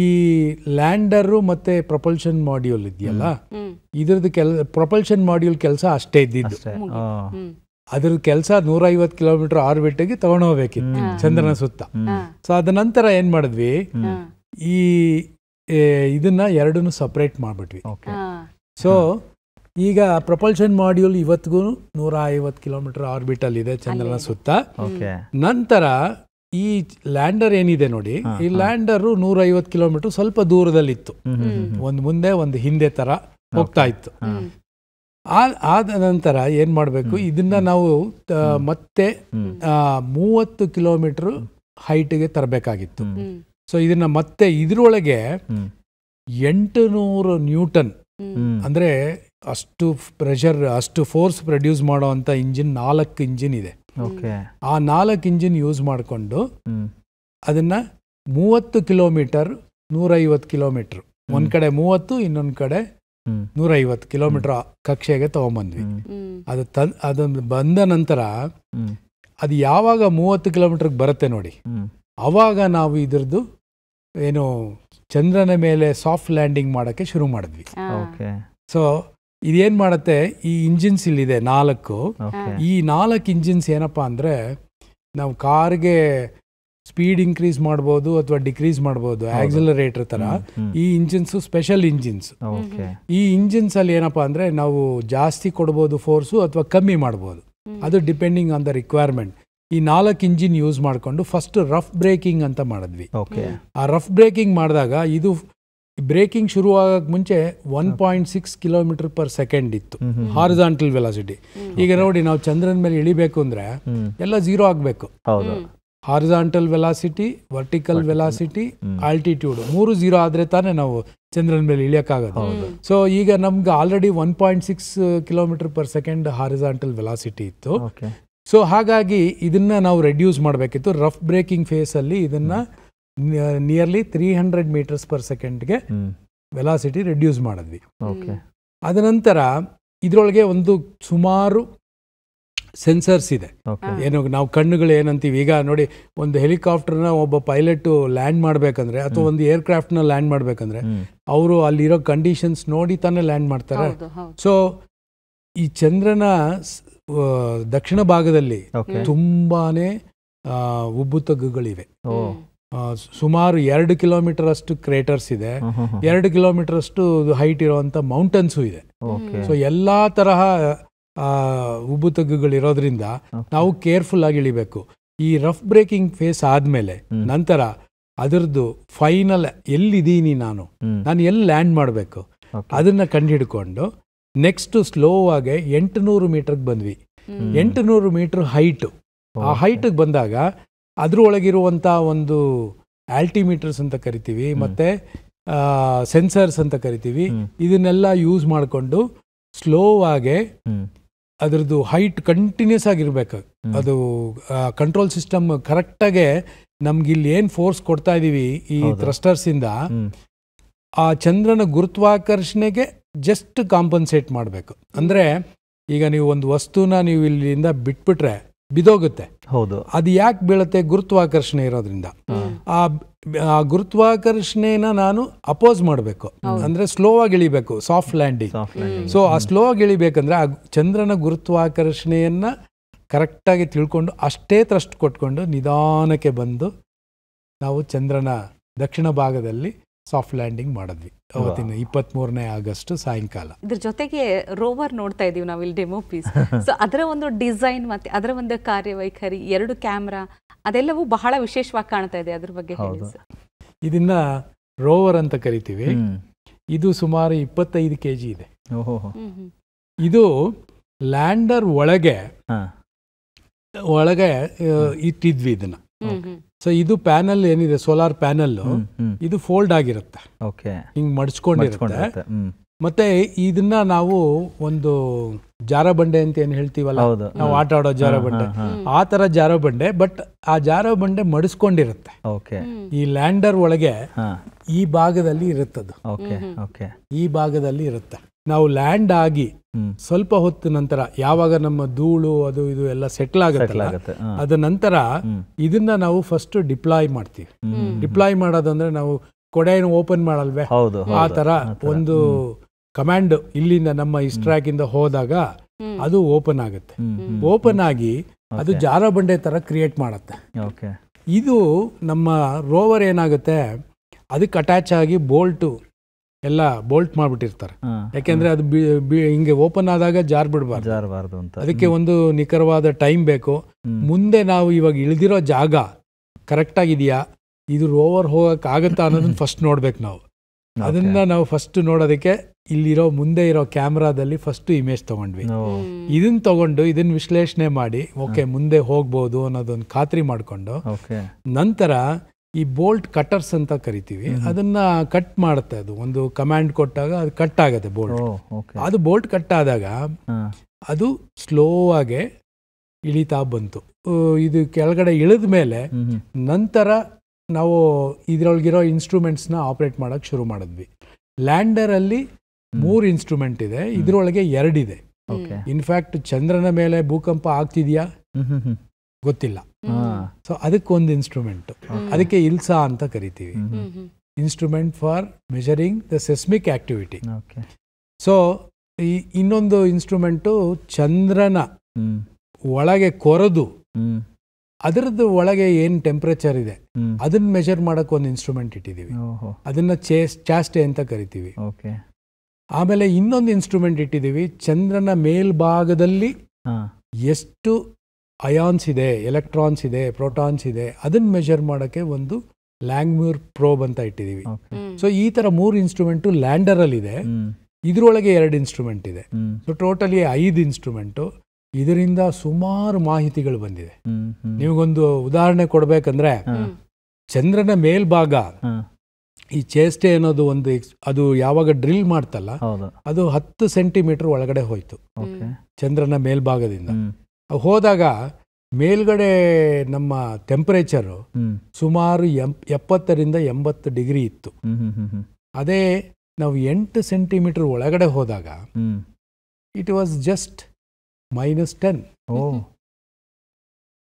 S3: ಈ ಲ್ಯಾಂಡರು ಮತ್ತೆ ಪ್ರೊಪಲ್ಷನ್ ಮಾಡ್ಯೂಲ್ ಇದೆಯಲ್ಲ ಇದ್ರದ್ದು ಕೆಲ ಪ್ರೊಪಲ್ಷನ್ ಮಾಡ್ಯೂಲ್ ಕೆಲಸ ಅಷ್ಟೇ ಇದ್ದಿದ್ದು ಅದ್ರದ್ದು ಕೆಲಸ ನೂರೈವತ್ತು ಕಿಲೋಮೀಟರ್ ಆರ್ಬಿಟ್ಗೆ ತಗೊಂಡೋಗ್ಬೇಕಿತ್ತು ಚಂದ್ರನ ಸುತ್ತ ಸೊ ಅದ ನಂತರ ಏನ್ ಮಾಡಿದ್ವಿ ಈ ಇದನ್ನ ಎರಡನ್ನು ಸಪ್ರೇಟ್ ಮಾಡ್ಬಿಟ್ವಿ ಸೊ ಈಗ ಪ್ರಪಲ್ಷನ್ ಮಾಡ್ಯೂಲ್ ಇವತ್ತಿಗೂ ನೂರ ಐವತ್ತು ಕಿಲೋಮೀಟರ್ ಅಲ್ಲಿ ಇದೆ ಚಂದ್ರನ ಸುತ್ತ ನಂತರ ಈ ಲ್ಯಾಂಡರ್ ಏನಿದೆ ನೋಡಿ ಈ ಲ್ಯಾಂಡರ್ ನೂರ ಐವತ್ತು ಕಿಲೋಮೀಟರ್ ಸ್ವಲ್ಪ ದೂರದಲ್ಲಿತ್ತು ಒಂದು ಮುಂದೆ ಒಂದು ಹಿಂದೆ ತರ ಹೋಗ್ತಾ ಇತ್ತು ಆದ ನಂತರ ಏನ್ ಮಾಡಬೇಕು ಇದನ್ನ ನಾವು ಮತ್ತೆ ಮೂವತ್ತು ಕಿಲೋಮೀಟರ್ ಹೈಟ್ಗೆ ತರಬೇಕಾಗಿತ್ತು ಸೊ ಇದನ್ನ ಮತ್ತೆ ಇದ್ರೊಳಗೆ ಎಂಟು ನೂರು ನ್ಯೂಟನ್ ಅಂದ್ರೆ ಅಷ್ಟು ಪ್ರೆಷರ್ ಅಷ್ಟು ಫೋರ್ಸ್ ಪ್ರೊಡ್ಯೂಸ್ ಮಾಡೋ ಇಂಜಿನ್ ನಾಲ್ಕು ಇಂಜಿನ್ ಇದೆ ಆ ನಾಲ್ಕು ಇಂಜಿನ್ ಯೂಸ್ ಮಾಡಿಕೊಂಡು ಅದನ್ನ ಮೂವತ್ತು ಕಿಲೋಮೀಟರ್ ನೂರೈವತ್ತು ಕಿಲೋಮೀಟರ್ ಒಂದ್ ಕಡೆ ಮೂವತ್ತು ಇನ್ನೊಂದು ಕಡೆ ನೂರೈವತ್ತು ಕಿಲೋಮೀಟರ್ ಕಕ್ಷೆಗೆ ತಗೊಂಬಂದ್ವಿ ಅದು ತ ಅದೊಂದು ಬಂದ ನಂತರ ಅದು ಯಾವಾಗ ಮೂವತ್ತು ಕಿಲೋಮೀಟರ್ಗೆ ಬರುತ್ತೆ ನೋಡಿ ಅವಾಗ ನಾವು ಇದ್ರದ್ದು ಏನು ಚಂದ್ರನ ಮೇಲೆ ಸಾಫ್ಟ್ ಲ್ಯಾಂಡಿಂಗ್ ಮಾಡೋಕ್ಕೆ ಶುರು ಮಾಡಿದ್ವಿ ಸೊ ಇದೇನು ಮಾಡುತ್ತೆ ಈ ಇಂಜಿನ್ಸ್ ಇಲ್ಲಿದೆ ನಾಲ್ಕು ಈ ನಾಲ್ಕು ಇಂಜಿನ್ಸ್ ಏನಪ್ಪ ಅಂದರೆ ನಾವು ಕಾರ್ಗೆ ಸ್ಪೀಡ್ ಇನ್ಕ್ರೀಸ್ ಮಾಡ್ಬೋದು ಅಥವಾ ಡಿಕ್ರೀಸ್ ಮಾಡ್ಬೋದು ಆಕ್ಸಲರೇಟರ್ ತರ ಈ ಇಂಜಿನ್ಸ್ ಸ್ಪೆಷಲ್ ಇಂಜಿನ್ಸ್ ಈ ಇಂಜಿನ್ಸ್ ಅಲ್ಲಿ ಏನಪ್ಪಾ ಅಂದ್ರೆ ನಾವು ಜಾಸ್ತಿ ಕೊಡ್ಬೋದು ಫೋರ್ಸು ಅಥವಾ ಕಮ್ಮಿ ಮಾಡ್ಬೋದು ಅದು ಡಿಪೆಂಡಿಂಗ್ ಆನ್ ದ ರಿಕ್ವೈರ್ಮೆಂಟ್ ಈ ನಾಲ್ಕು ಇಂಜಿನ್ ಯೂಸ್ ಮಾಡಿಕೊಂಡು ಫಸ್ಟ್ ರಫ್ ಬ್ರೇಕಿಂಗ್ ಅಂತ ಮಾಡಿದ್ವಿ ಆ ರಫ್ ಬ್ರೇಕಿಂಗ್ ಮಾಡಿದಾಗ ಇದು ಬ್ರೇಕಿಂಗ್ ಶುರು ಆಗೋಕ್ಕೆ ಮುಂಚೆ one point six kilometre per second ಇತ್ತು ಹಾರಿಸಾಂಟಲ್ ವೆಲಾಸಿಟಿ ಈಗ ನೋಡಿ ನಾವು ಚಂದ್ರನ ಮೇಲೆ ಇಳಿಬೇಕು ಅಂದ್ರೆ ಎಲ್ಲ ಜೀರೋ ಆಗಬೇಕು horizontal velocity vertical velocity altitude ಮೂರು ಜೀರೋ ಆದ್ರೆ ತಾನೇ ನಾವು ಚಂದ್ರನ ಮೇಲೆ ಇಳಿಯೋಕ್ಕಾಗೋದು ಸೊ ಈಗ ನಮ್ಗೆ already one point six kilometre per second horizontal velocity ಇತ್ತು ಸೊ ಹಾಗಾಗಿ ಇದನ್ನ ನಾವು ರೆಡ್ಯೂಸ್ ಮಾಡಬೇಕಿತ್ತು ರಫ್ ಬ್ರೇಕಿಂಗ್ ಫೇಸಲ್ಲಿ ಇದನ್ನ nearly three hundred metres per ಸೆಕೆಂಡ್ಗೆ ವೆಲಾಸಿಟಿ ರೆಡ್ಯೂಸ್ ಮಾಡಿದ್ವಿ ಅದ ನಂತರ ಇದರೊಳಗೆ ಒಂದು ಸುಮಾರು ಸೆನ್ಸರ್ಸ್ ಇದೆ ಏನು ನಾವು ಕಣ್ಣುಗಳು ಏನಂತೀವಿ ಈಗ ನೋಡಿ ಒಂದು ಹೆಲಿಕಾಪ್ಟರ್ನ ಒಬ್ಬ ಪೈಲಟ್ ಲ್ಯಾಂಡ್ ಮಾಡಬೇಕಂದ್ರೆ ಅಥವಾ ಒಂದು ಏರ್ಕ್ರಾಫ್ಟ್ನ ಲ್ಯಾಂಡ್ ಮಾಡಬೇಕಂದ್ರೆ ಅವರು ಅಲ್ಲಿರೋ ಕಂಡೀಷನ್ಸ್ ನೋಡಿ ತಾನೇ ಲ್ಯಾಂಡ್ ಮಾಡ್ತಾರೆ ಸೊ ಈ ಚಂದ್ರನ ದಕ್ಷಿಣ ಭಾಗದಲ್ಲಿ ತುಂಬಾನೇ ಉಬ್ಬು ತಗ್ಗುಗಳಿವೆ ಸುಮಾರು ಎರಡು ಕಿಲೋಮೀಟರ್ ಅಷ್ಟು ಕ್ರೇಟರ್ಸ್ ಇದೆ ಎರಡು ಕಿಲೋಮೀಟರ್ ಅಷ್ಟು ಹೈಟ್ ಇರುವಂತ ಮೌಂಟನ್ಸು ಇದೆ ಸೊ ಎಲ್ಲಾ ತರಹ ಉಬ್ಬುತಗ್ಗುಗಳಿರೋದ್ರಿಂದ ನಾವು ಕೇರ್ಫುಲ್ ಆಗಿ ಇಳಿಬೇಕು ಈ ರಫ್ ಬ್ರೇಕಿಂಗ್ ಫೇಸ್ ಆದ್ಮೇಲೆ ನಂತರ ಅದರದ್ದು ಫೈನಲ್ ಎಲ್ಲಿದ್ದೀನಿ ನಾನು ನಾನು ಎಲ್ಲಿ ಲ್ಯಾಂಡ್ ಮಾಡಬೇಕು ಅದನ್ನ ಹಿಡ್ಕೊಂಡು ನೆಕ್ಸ್ಟ್ ಸ್ಲೋ ಆಗಿ ಎಂಟುನೂರು ಮೀಟರ್ಗೆ ಬಂದ್ವಿ ಎಂಟುನೂರು ಮೀಟರ್ ಹೈಟ್ ಆ ಹೈಟ್ಗೆ ಬಂದಾಗ ಅದರೊಳಗಿರುವಂಥ ಒಂದು ಆಲ್ಟಿಮೀಟರ್ಸ್ ಅಂತ ಕರಿತೀವಿ ಮತ್ತು ಸೆನ್ಸರ್ಸ್ ಅಂತ ಕರಿತೀವಿ ಇದನ್ನೆಲ್ಲ ಯೂಸ್ ಮಾಡಿಕೊಂಡು ಸ್ಲೋವಾಗೆ ಅದರದ್ದು ಹೈಟ್ ಕಂಟಿನ್ಯೂಸ್ ಆಗಿರ್ಬೇಕು ಅದು ಕಂಟ್ರೋಲ್ ಸಿಸ್ಟಮ್ ಕರೆಕ್ಟಾಗೆ ನಮ್ಗೆ ಇಲ್ಲಿ ಏನು ಫೋರ್ಸ್ ಕೊಡ್ತಾ ಇದ್ದೀವಿ ಈ ಥ್ರಸ್ಟರ್ಸಿಂದ ಆ ಚಂದ್ರನ ಗುರುತ್ವಾಕರ್ಷಣೆಗೆ ಜಸ್ಟ್ ಕಾಂಪನ್ಸೇಟ್ ಮಾಡಬೇಕು ಅಂದರೆ ಈಗ ನೀವು ಒಂದು ವಸ್ತುನ ನೀವು ಇಲ್ಲಿಂದ ಬಿಟ್ಬಿಟ್ರೆ ಬಿದೋಗುತ್ತೆ ಹೌದು ಅದು ಯಾಕೆ ಬೀಳುತ್ತೆ ಗುರುತ್ವಾಕರ್ಷಣೆ ಇರೋದ್ರಿಂದ ಆ ಆ ಗುರುತ್ವಾಕರ್ಷಣೆನ ನಾನು ಅಪೋಸ್ ಮಾಡಬೇಕು ಅಂದ್ರೆ ಸ್ಲೋ ಆಗಿ ಇಳಿಬೇಕು ಸಾಫ್ಟ್ ಲ್ಯಾಂಡಿಂಗ್ ಸೊ ಆ ಸ್ಲೋ ಆಗಿ ಇಳಿಬೇಕಂದ್ರೆ ಆ ಚಂದ್ರನ ಗುರುತ್ವಾಕರ್ಷಣೆಯನ್ನ ಕರೆಕ್ಟಾಗಿ ತಿಳ್ಕೊಂಡು ಅಷ್ಟೇ ತ್ರಸ್ಟ್ ಕೊಟ್ಕೊಂಡು ನಿಧಾನಕ್ಕೆ ಬಂದು ನಾವು ಚಂದ್ರನ ದಕ್ಷಿಣ ಭಾಗದಲ್ಲಿ ಸಾಫ್ಟ್ ಲ್ಯಾಂಡಿಂಗ್ ಮಾಡಿದ್ವಿ ಅವತ್ತಿನ ಇಪ್ಪತ್ಮೂರನೇ ಆಗಸ್ಟ್ ಸಾಯಂಕಾಲ
S2: ಇದ್ರ ಜೊತೆಗೆ ರೋವರ್ ನೋಡ್ತಾ ಇದೀವಿ ನಾವು ಇಲ್ಲಿ ಡೆಮೋ ಪೀಸ್ ಸೊ ಅದರ ಒಂದು ಡಿಸೈನ್ ಮತ್ತೆ ಅದರ ಒಂದು ಕಾರ್ಯವೈಖರಿ ಎರಡು ಕ್ಯಾಮ್ರಾ ಅದೆಲ್ಲವೂ ಬಹಳ ವಿಶೇಷವಾಗಿ ಕಾಣ್ತಾ ಇದೆ ಅದ್ರ ಬಗ್ಗೆ
S3: ಇದನ್ನ ರೋವರ್ ಅಂತ ಕರಿತೀವಿ ಇದು ಸುಮಾರು ಇಪ್ಪತ್ತೈದು ಕೆ ಜಿ ಇದೆ ಇದು ಲ್ಯಾಂಡರ್ ಒಳಗೆ ಒಳಗೆ ಇಟ್ಟಿದ್ವಿ ಇದನ್ನ ಸೊ ಇದು ಪ್ಯಾನಲ್ ಏನಿದೆ ಸೋಲಾರ್ ಪ್ಯಾನಲ್ ಇದು ಫೋಲ್ಡ್ ಆಗಿರುತ್ತೆ ಹಿಂಗ್ ಮಡಚ್ಕೊಂಡಿರುತ್ತೆ ಮತ್ತೆ ಇದನ್ನ ನಾವು ಒಂದು ಜಾರ ಬಂಡೆ ಅಂತ ಏನು ಹೇಳ್ತೀವಲ್ಲ ನಾವು ಆಟ ಆಡೋ ಜಾರ ಬಂಡೆ ಆ ತರ ಜಾರ ಬಂಡೆ ಬಟ್ ಆ ಜಾರ ಬಂಡೆ ಮಡಿಸ್ಕೊಂಡಿರುತ್ತೆ ಈ ಲ್ಯಾಂಡರ್ ಒಳಗೆ ಈ ಭಾಗದಲ್ಲಿ ಇರುತ್ತದು ಈ ಭಾಗದಲ್ಲಿ ಇರುತ್ತೆ ನಾವು ಲ್ಯಾಂಡ್ ಆಗಿ ಸ್ವಲ್ಪ ಹೊತ್ತು ನಂತರ ಯಾವಾಗ ನಮ್ಮ ಧೂಳು ಅದು ಇದು ಎಲ್ಲ ಸೆಟ್ಲ್ ಆಗುತ್ತೆ ಅದ ನಂತರ ಇದನ್ನ ನಾವು ಫಸ್ಟ್ ಡಿಪ್ಲಾಯ್ ಮಾಡ್ತೀವಿ ಡಿಪ್ಲಾಯ್ ಮಾಡೋದಂದ್ರೆ ನಾವು ಕೊಡೆಯನ್ನು ಓಪನ್ ಮಾಡಲ್ವೇ ಆ ತರ ಒಂದು ಕಮಾಂಡ್ ಇಲ್ಲಿಂದ ನಮ್ಮ ಇಸ್ಟ್ರಾಕ್ ಇಂದ ಹೋದಾಗ ಅದು ಓಪನ್ ಆಗುತ್ತೆ ಓಪನ್ ಆಗಿ ಅದು ಜಾರ ಬಂಡೆ ತರ ಕ್ರಿಯೇಟ್ ಮಾಡುತ್ತೆ ಇದು ನಮ್ಮ ರೋವರ್ ಏನಾಗುತ್ತೆ ಅದಕ್ಕೆ ಅಟ್ಯಾಚ್ ಆಗಿ ಬೋಲ್ಟು ಎಲ್ಲ ಬೋಲ್ಟ್ ಮಾಡ್ಬಿಟ್ಟಿರ್ತಾರೆ ಯಾಕೆಂದ್ರೆ ಅದು ಹಿಂಗೆ ಓಪನ್ ಆದಾಗ ಜಾರ್ ಬಿಡಬಾರ್ದು ಜಾರಬಾರ್ದು ಅಂತ ಅದಕ್ಕೆ ಒಂದು ನಿಖರವಾದ ಟೈಮ್ ಬೇಕು ಮುಂದೆ ನಾವು ಇವಾಗ ಇಳಿದಿರೋ ಜಾಗ ಕರೆಕ್ಟ್ ಆಗಿದೆಯಾ ಇದು ಓವರ್ ಹೋಗಕ್ಕೆ ಆಗುತ್ತಾ ಅನ್ನೋದನ್ನ ಫಸ್ಟ್ ನೋಡ್ಬೇಕು ನಾವು ಅದನ್ನ ನಾವು ಫಸ್ಟ್ ನೋಡೋದಕ್ಕೆ ಇಲ್ಲಿರೋ ಮುಂದೆ ಇರೋ ಕ್ಯಾಮ್ರಾದಲ್ಲಿ ಫಸ್ಟ್ ಇಮೇಜ್ ತಗೊಂಡ್ವಿ ಇದನ್ನ ತಗೊಂಡು ಇದನ್ನ ವಿಶ್ಲೇಷಣೆ ಮಾಡಿ ಓಕೆ ಮುಂದೆ ಹೋಗ್ಬೋದು ಅನ್ನೋದೊಂದು ಖಾತ್ರಿ ಮಾಡಿಕೊಂಡು ನಂತರ ಈ ಬೋಲ್ಟ್ ಕಟರ್ಸ್ ಅಂತ ಕರಿತೀವಿ ಅದನ್ನ ಕಟ್ ಮಾಡುತ್ತೆ ಅದು ಒಂದು ಕಮಾಂಡ್ ಕೊಟ್ಟಾಗ ಅದು ಕಟ್ ಆಗುತ್ತೆ ಬೋಲ್ಟ್ ಅದು ಬೋಲ್ಟ್ ಕಟ್ ಆದಾಗ ಅದು ಸ್ಲೋ ಆಗಿ ಇಳಿತಾ ಬಂತು ಇದು ಕೆಳಗಡೆ ಇಳಿದ ಮೇಲೆ ನಂತರ ನಾವು ಇದರೊಳಗಿರೋ ನ ಆಪರೇಟ್ ಮಾಡೋಕ್ಕೆ ಶುರು ಮಾಡಿದ್ವಿ ಲ್ಯಾಂಡರಲ್ಲಿ ಮೂರು ಇನ್ಸ್ಟ್ರೂಮೆಂಟ್ ಇದೆ ಇದರೊಳಗೆ ಎರಡಿದೆ ಇನ್ಫ್ಯಾಕ್ಟ್ ಚಂದ್ರನ ಮೇಲೆ ಭೂಕಂಪ ಆಗ್ತಿದೆಯಾ ಗೊತ್ತಿಲ್ಲ ಸೊ ಅದಕ್ಕೊಂದು ಇನ್ಸ್ಟ್ರೂಮೆಂಟ್ ಅದಕ್ಕೆ ಇಲ್ಸಾ ಅಂತ ಕರಿತೀವಿ instrument for measuring the seismic activity so ಈ ಇನ್ನೊಂದು ಇನ್ಸ್ಟ್ರೂಮೆಂಟು ಚಂದ್ರನ ಒಳಗೆ ಕೊರದು ಅದರದ್ದು ಒಳಗೆ ಏನು ಟೆಂಪ್ರೇಚರ್ ಇದೆ ಅದನ್ನ ಮೆಜರ್ ಮಾಡಕ್ ಒಂದು ಇನ್ಸ್ಟ್ರೂಮೆಂಟ್ ಇಟ್ಟಿದ್ದೀವಿ ಅದನ್ನ ಚೇಸ್ ಚಾಸ್ಟೆ ಅಂತ ಕರಿತೀವಿ ಆಮೇಲೆ ಇನ್ನೊಂದು ಇನ್ಸ್ಟ್ರೂಮೆಂಟ್ ಇಟ್ಟಿದ್ದೀವಿ ಚಂದ್ರನ ಮೇಲ್ಭಾಗದಲ್ಲಿ ಎಷ್ಟು ಅಯಾನ್ಸ್ ಇದೆ ಎಲೆಕ್ಟ್ರಾನ್ಸ್ ಇದೆ ಪ್ರೋಟಾನ್ಸ್ ಇದೆ ಅದನ್ನ ಮೆಷರ್ ಮಾಡೋಕ್ಕೆ ಒಂದು ಲ್ಯಾಂಗ್ಮ್ಯೂರ್ ಪ್ರೋಬ್ ಅಂತ ಇಟ್ಟಿದ್ದೀವಿ ಸೊ ಈ ಥರ ಮೂರು ಅಲ್ಲಿ ಇದೆ ಇದರೊಳಗೆ ಎರಡು ಇನ್ಸ್ಟ್ರೂಮೆಂಟ್ ಇದೆ ಸೊ ಟೋಟಲಿ ಐದು ಇನ್ಸ್ಟ್ರೂಮೆಂಟು ಇದರಿಂದ ಸುಮಾರು ಮಾಹಿತಿಗಳು ಬಂದಿದೆ ನಿಮಗೊಂದು ಉದಾಹರಣೆ ಕೊಡ್ಬೇಕಂದ್ರೆ ಚಂದ್ರನ ಮೇಲ್ಭಾಗ ಈ ಚೇಷ್ಟೆ ಅನ್ನೋದು ಒಂದು ಅದು ಯಾವಾಗ ಡ್ರಿಲ್ ಮಾಡ್ತಲ್ಲ ಅದು ಹತ್ತು ಸೆಂಟಿಮೀಟರ್ ಒಳಗಡೆ ಹೋಯ್ತು ಚಂದ್ರನ ಮೇಲ್ಭಾಗದಿಂದ ಹೋದಾಗ ಮೇಲ್ಗಡೆ ನಮ್ಮ ಟೆಂಪರೇಚರು ಸುಮಾರು ಎಪ್ಪತ್ತರಿಂದ ಎಂಬತ್ತು ಡಿಗ್ರಿ ಇತ್ತು ಅದೇ ನಾವು ಎಂಟು ಸೆಂಟಿಮೀಟರ್ ಒಳಗಡೆ ಹೋದಾಗ it was just minus ten